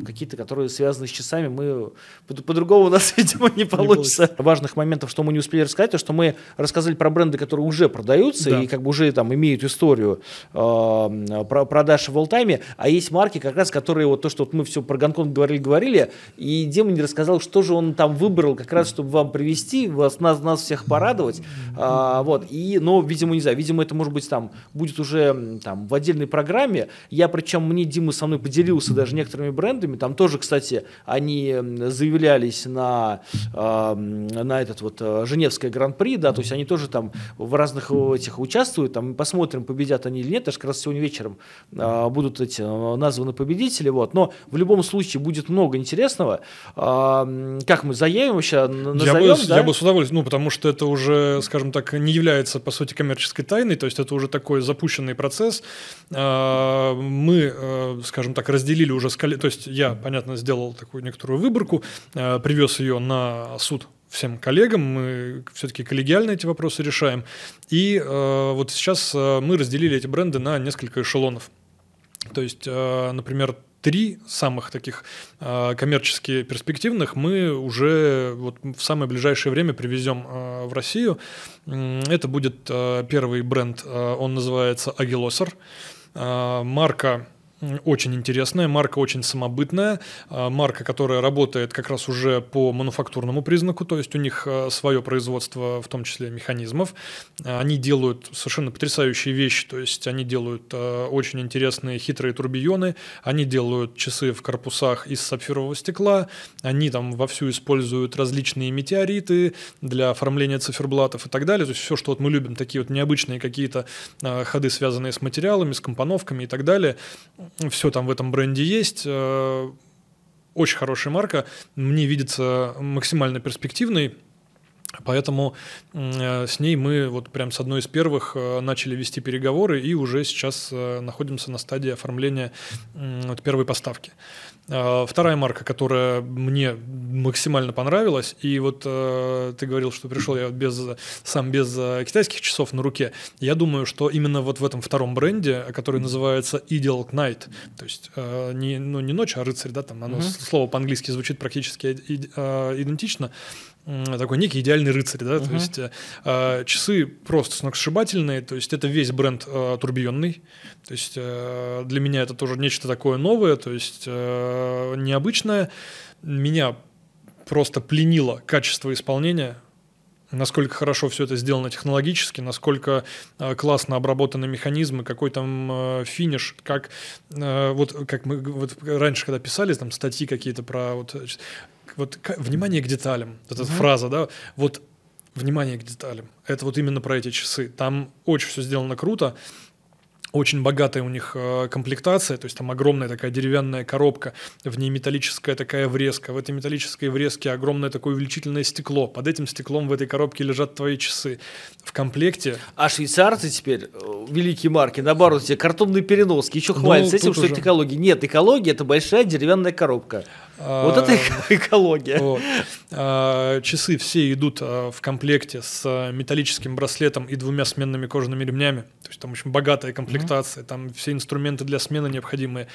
какие-то, которые связаны с часами, мы по-другому по у нас, [LAUGHS] видимо, не получится. не Важных моментов, что мы не успели рассказать, то, что мы рассказали про бренды, которые уже продаются да. и как бы уже там имеют историю Э, продаж в олтайме, а есть марки как раз, которые вот то, что вот мы все про Гонконг говорили-говорили, и Дима не рассказал, что же он там выбрал как раз, чтобы вам привести, вас, нас, нас всех порадовать. А, вот, и, но, видимо, не знаю, видимо, это, может быть, там будет уже там в отдельной программе. Я, причем, мне Дима со мной поделился даже некоторыми брендами, там тоже, кстати, они заявлялись на, а, на этот вот э, Женевское гран-при, да, то есть они тоже там в разных э, этих участвуют, там посмотрим, победят они или нет, даже как раз сегодня вечером э, будут эти, а, названы победители. Вот. Но в любом случае будет много интересного. Э, как мы заявим вообще? Назовем, я, бы, да? я бы с удовольствием, ну, потому что это уже, скажем так, не является, по сути, коммерческой тайной, то есть это уже такой запущенный процесс. Э, мы, э, скажем так, разделили уже, то есть я, понятно, сделал такую некоторую выборку, э, привез ее на суд всем коллегам, мы все-таки коллегиально эти вопросы решаем. И э, вот сейчас э, мы разделили эти бренды на несколько эшелонов. То есть, э, например, три самых таких э, коммерчески перспективных мы уже вот в самое ближайшее время привезем э, в Россию. Это будет э, первый бренд, э, он называется «Агилосер». Э, марка очень интересная, марка очень самобытная, а, марка, которая работает как раз уже по мануфактурному признаку, то есть у них а, свое производство, в том числе механизмов. А, они делают совершенно потрясающие вещи, то есть они делают очень интересные хитрые турбионы, они делают часы в корпусах из сапфирового стекла, они там вовсю используют различные метеориты для оформления циферблатов и так далее, то есть все, что вот мы любим, такие вот необычные какие-то ходы, связанные с материалами, с компоновками и так далее все там в этом бренде есть. Э, очень хорошая марка, мне видится максимально перспективной. Поэтому э, с ней мы вот прям с одной из первых э, начали вести переговоры и уже сейчас находимся на стадии оформления первой поставки. А, вторая марка, которая мне максимально понравилась, и вот э, ты говорил, что пришел я без, сам без э, китайских часов на руке. Я думаю, что именно вот в этом втором бренде, который называется Ideal Knight, то есть э, не, ну, не ночь, а рыцарь, да, там оно, mm слово по-английски звучит практически а, идентично, такой некий идеальный рыцарь, да, uh-huh. то есть э, э, часы просто сногсшибательные, то есть это весь бренд э, турбионный, то есть э, для меня это тоже нечто такое новое, то есть э, необычное, меня просто пленило качество исполнения, насколько хорошо все это сделано технологически, насколько э, классно обработаны механизмы, какой там э, финиш, как э, вот как мы вот раньше когда писали там статьи какие-то про вот э, вот внимание к деталям, вот эта mm фраза, да, вот внимание к деталям. Это вот именно про эти часы. Там очень все сделано круто. Очень богатая у них э, комплектация, то есть там огромная такая деревянная коробка, в ней металлическая такая врезка, в этой металлической врезке огромное такое увеличительное стекло, под этим стеклом в этой коробке лежат твои часы. В комплекте... А швейцарцы теперь, э, великие марки, наоборот, тебе картонные переноски, еще ну, хвалятся ну, этим, что уже... это экология. Нет, экология — это большая деревянная коробка. Вот это эм, экология. Э, часы все идут э, в комплекте с э, металлическим браслетом и двумя сменными кожаными ремнями. То есть там очень богатая комплектация, там все инструменты для смены необходимые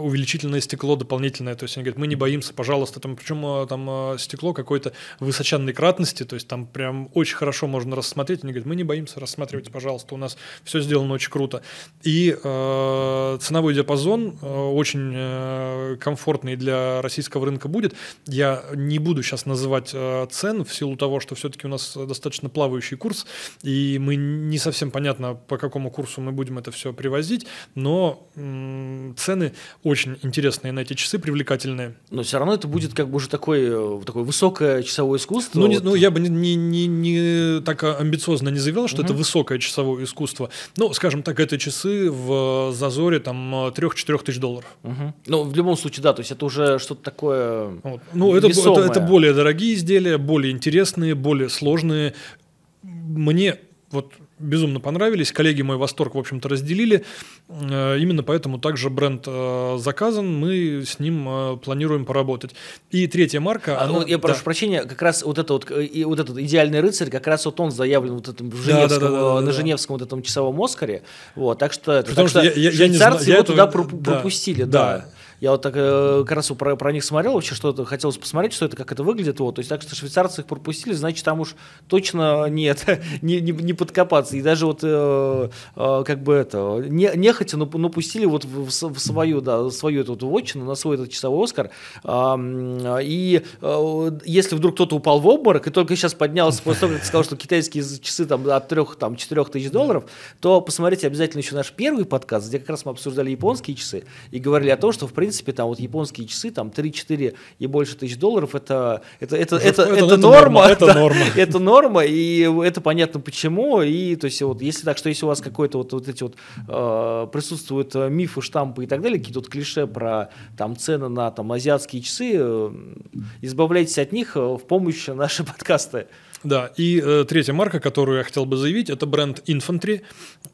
увеличительное стекло дополнительное, то есть они говорят, мы не боимся, пожалуйста, там, причем а, там а, стекло какой-то высоченной кратности, то есть там прям очень хорошо можно рассмотреть, они говорят, мы не боимся, рассматривать, пожалуйста, у нас все сделано очень круто. И э, ценовой диапазон э, очень э, комфортный для российского рынка будет. Я не буду сейчас называть э, цен в силу того, что все-таки у нас достаточно плавающий курс, и мы не совсем понятно, по какому курсу мы будем это все привозить, но э, цены очень интересные на эти часы, привлекательные. Но все равно это будет как бы уже такое, э, такое высокое часовое искусство. Ну, вот. не, ну я бы не, не, не, не так а, амбициозно не заявил, что угу. это высокое часовое искусство. Ну, скажем так, это часы в э, зазоре там 3-4 э, тысяч долларов. Угу. Ну, в любом случае, да, то есть это уже что-то такое вот. Ну, это, это, это более дорогие изделия, более интересные, более сложные. Мне вот безумно понравились. Коллеги мой восторг, в общем-то, разделили. Э, именно поэтому также бренд э, заказан, мы с ним э, планируем поработать. И третья марка... А, ну, она... Я прошу да. прощения, как раз вот, это вот, и вот этот «Идеальный рыцарь», как раз вот он заявлен вот этом Женевском, да, да, да, да, на Женевском вот этом часовом «Оскаре». Вот, так что, Потому так что, что я, я, я, не знаю, его этого... туда пропустили. Да. да. Я вот так э, как раз про, про них смотрел, вообще что-то хотелось посмотреть, что это, как это выглядит. Вот. То есть так что швейцарцы их пропустили, значит, там уж точно нет, [LAUGHS] не, не, не подкопаться. И даже вот э, э, как бы это, не, нехотя, но, но пустили вот в, в, свою, да, в свою эту вот вотчину, на свой этот часовой Оскар. Э, и э, если вдруг кто-то упал в обморок и только сейчас поднялся после того, как ты сказал, что китайские часы там от 3 там, 4 тысяч долларов, то посмотрите обязательно еще наш первый подкаст, где как раз мы обсуждали японские часы и говорили о том, что в принципе принципе, там вот японские часы, там 3-4 и больше тысяч долларов, это, это, это, это, это, это, это норма. Это да, норма. [LAUGHS] Это норма, и это понятно почему. И, то есть, вот, если так, что если у вас какой-то вот, вот эти вот э, присутствуют э, мифы, штампы и так далее, какие-то вот клише про там цены на там азиатские часы, э, избавляйтесь от них э, в помощь наши [LAUGHS] подкасты. Да, и э, третья марка, которую я хотел бы заявить, это бренд Infantry.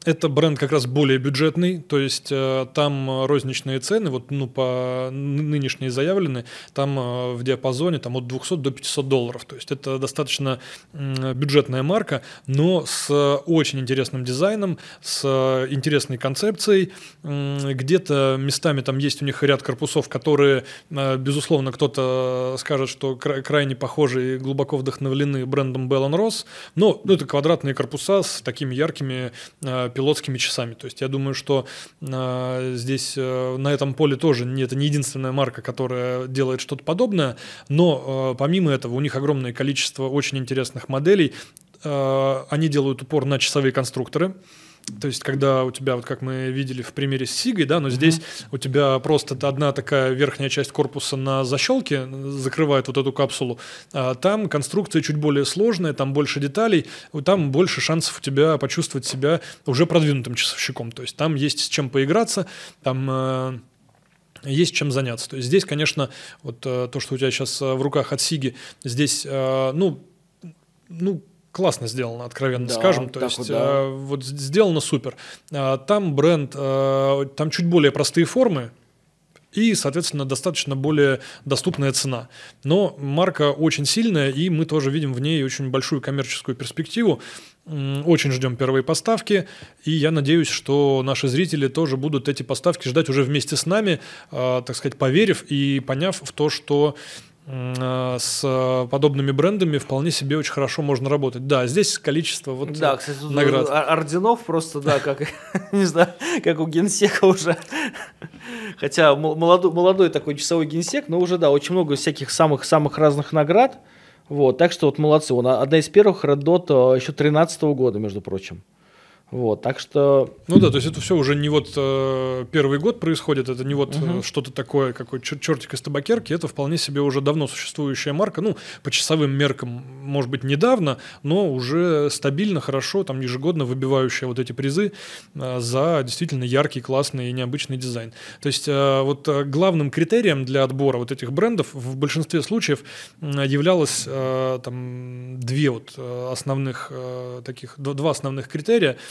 Это бренд как раз более бюджетный, то есть э, там розничные цены, вот ну по нынешние заявлены, там э, в диапазоне там от 200 до 500 долларов. То есть это достаточно э, бюджетная марка, но с э, очень интересным дизайном, с э, интересной концепцией. Э, где-то местами там есть у них ряд корпусов, которые, э, безусловно, кто-то э, скажет, что крайне похожи и глубоко вдохновлены брендом брендом Bell Ross. Но ну, это квадратные корпуса с такими яркими э, пилотскими часами. То есть я думаю, что э, здесь э, на этом поле тоже не, это не единственная марка, которая делает что-то подобное. Но э, помимо этого у них огромное количество очень интересных моделей. Э, они делают упор на часовые конструкторы. То есть, когда у тебя, вот как мы видели в примере с Сигой, да, но здесь mm-hmm. у тебя просто одна такая верхняя часть корпуса на защелке закрывает вот эту капсулу, а там конструкция чуть более сложная, там больше деталей, там больше шансов у тебя почувствовать себя уже продвинутым часовщиком. То есть, там есть с чем поиграться, там... Э, есть чем заняться. То есть здесь, конечно, вот э, то, что у тебя сейчас э, в руках от Сиги, здесь, э, ну, ну, классно сделано, откровенно да, скажем. То есть вот, да. Э, вот сделано супер. Э, там бренд, э, там чуть более простые формы, и, соответственно, достаточно более доступная цена. Но марка очень сильная, и мы тоже видим в ней очень большую коммерческую перспективу. Очень ждем первые поставки, и я надеюсь, что наши зрители тоже будут эти поставки ждать уже вместе с нами, так сказать, поверив и поняв в то, что Э, с э, подобными брендами вполне себе очень хорошо можно работать. Да, здесь количество вот да, э, кстати, тут наград. Орденов просто, да, как, [LAUGHS] не знаю, как у генсека уже. Хотя молодой, молодой такой часовой генсек, но уже, да, очень много всяких самых-самых разных наград. Вот, так что вот молодцы. Он одна из первых Red Dot еще 13 -го года, между прочим. Вот, так что... Ну да, то есть это все уже не вот э, первый год происходит, это не вот угу. что-то такое, какой чер- чертик из табакерки, это вполне себе уже давно существующая марка, ну, по часовым меркам, может быть, недавно, но уже стабильно, хорошо, там, ежегодно выбивающая вот эти призы э, за действительно яркий, классный и необычный дизайн. То есть э, вот э, главным критерием для отбора вот этих брендов в большинстве случаев э, являлось э, там две вот э, основных э, таких, два основных критерия –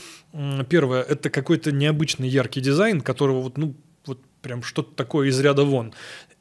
первое, это какой-то необычный яркий дизайн, которого вот, ну, вот прям что-то такое из ряда вон.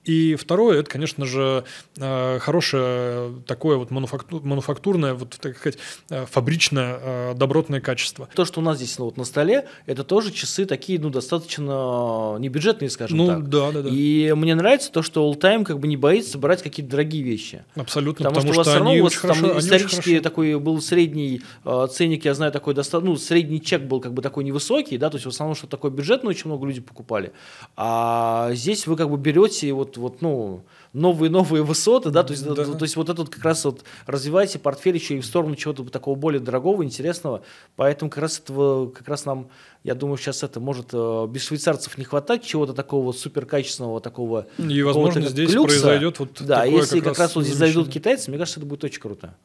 И второе, это, конечно же, э, хорошее такое вот мануфакту, мануфактурное, вот, так сказать, э, фабричное, э, добротное качество. То, что у нас здесь ну, вот на столе, это тоже часы такие, ну, достаточно небюджетные, скажем ну, так. Ну, да, да, да. И мне нравится то, что All Time как бы не боится брать какие-то дорогие вещи. Абсолютно, потому, потому что, что все равно у вас там исторически такой был средний э, ценник, я знаю, такой достаточно, ну, средний чек был как бы такой невысокий, да, то есть в основном что такое бюджетное очень много людей покупали. А здесь вы как бы берете вот вот, ну, новые-новые высоты, да, то есть, да. То, то есть вот этот как раз вот развивайте портфель еще и в сторону чего-то такого более дорогого, интересного, поэтому как раз этого, как раз нам, я думаю, сейчас это может э, без швейцарцев не хватать чего-то такого суперкачественного, такого И, возможно, э, здесь люкса. произойдет вот Да, такое если как, как раз, раз вот здесь зайдут китайцы, мне кажется, это будет очень круто.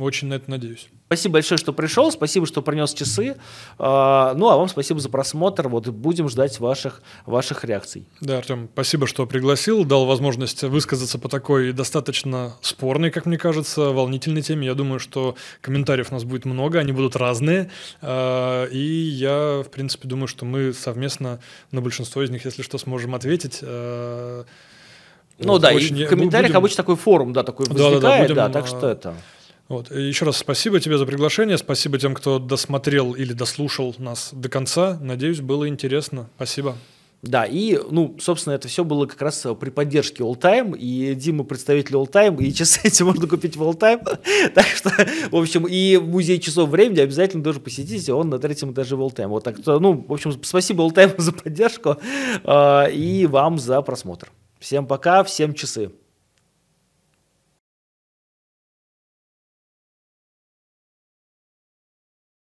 Очень на это надеюсь. Спасибо большое, что пришел, спасибо, что принес часы. А, ну, а вам спасибо за просмотр. Вот будем ждать ваших, ваших реакций. Да, Артем, спасибо, что пригласил, дал возможность высказаться по такой достаточно спорной, как мне кажется, волнительной теме. Я думаю, что комментариев у нас будет много, они будут разные. А, и я, в принципе, думаю, что мы совместно на большинство из них, если что, сможем ответить. А, ну вот, да, очень... и в комментариях будем... обычно такой форум, да, такой возникает, да, да, да, будем, да так что это. Вот. еще раз спасибо тебе за приглашение, спасибо тем, кто досмотрел или дослушал нас до конца. Надеюсь, было интересно. Спасибо. Да, и, ну, собственно, это все было как раз э, при поддержке All Time, и Дима представитель All Time, и часы эти можно купить в All Time, [LAUGHS] так что, в общем, и музей часов времени обязательно тоже посетите, он на третьем этаже в All Time. Вот так что, ну, в общем, спасибо All Time [LAUGHS] за поддержку, э, и вам за просмотр. Всем пока, всем часы.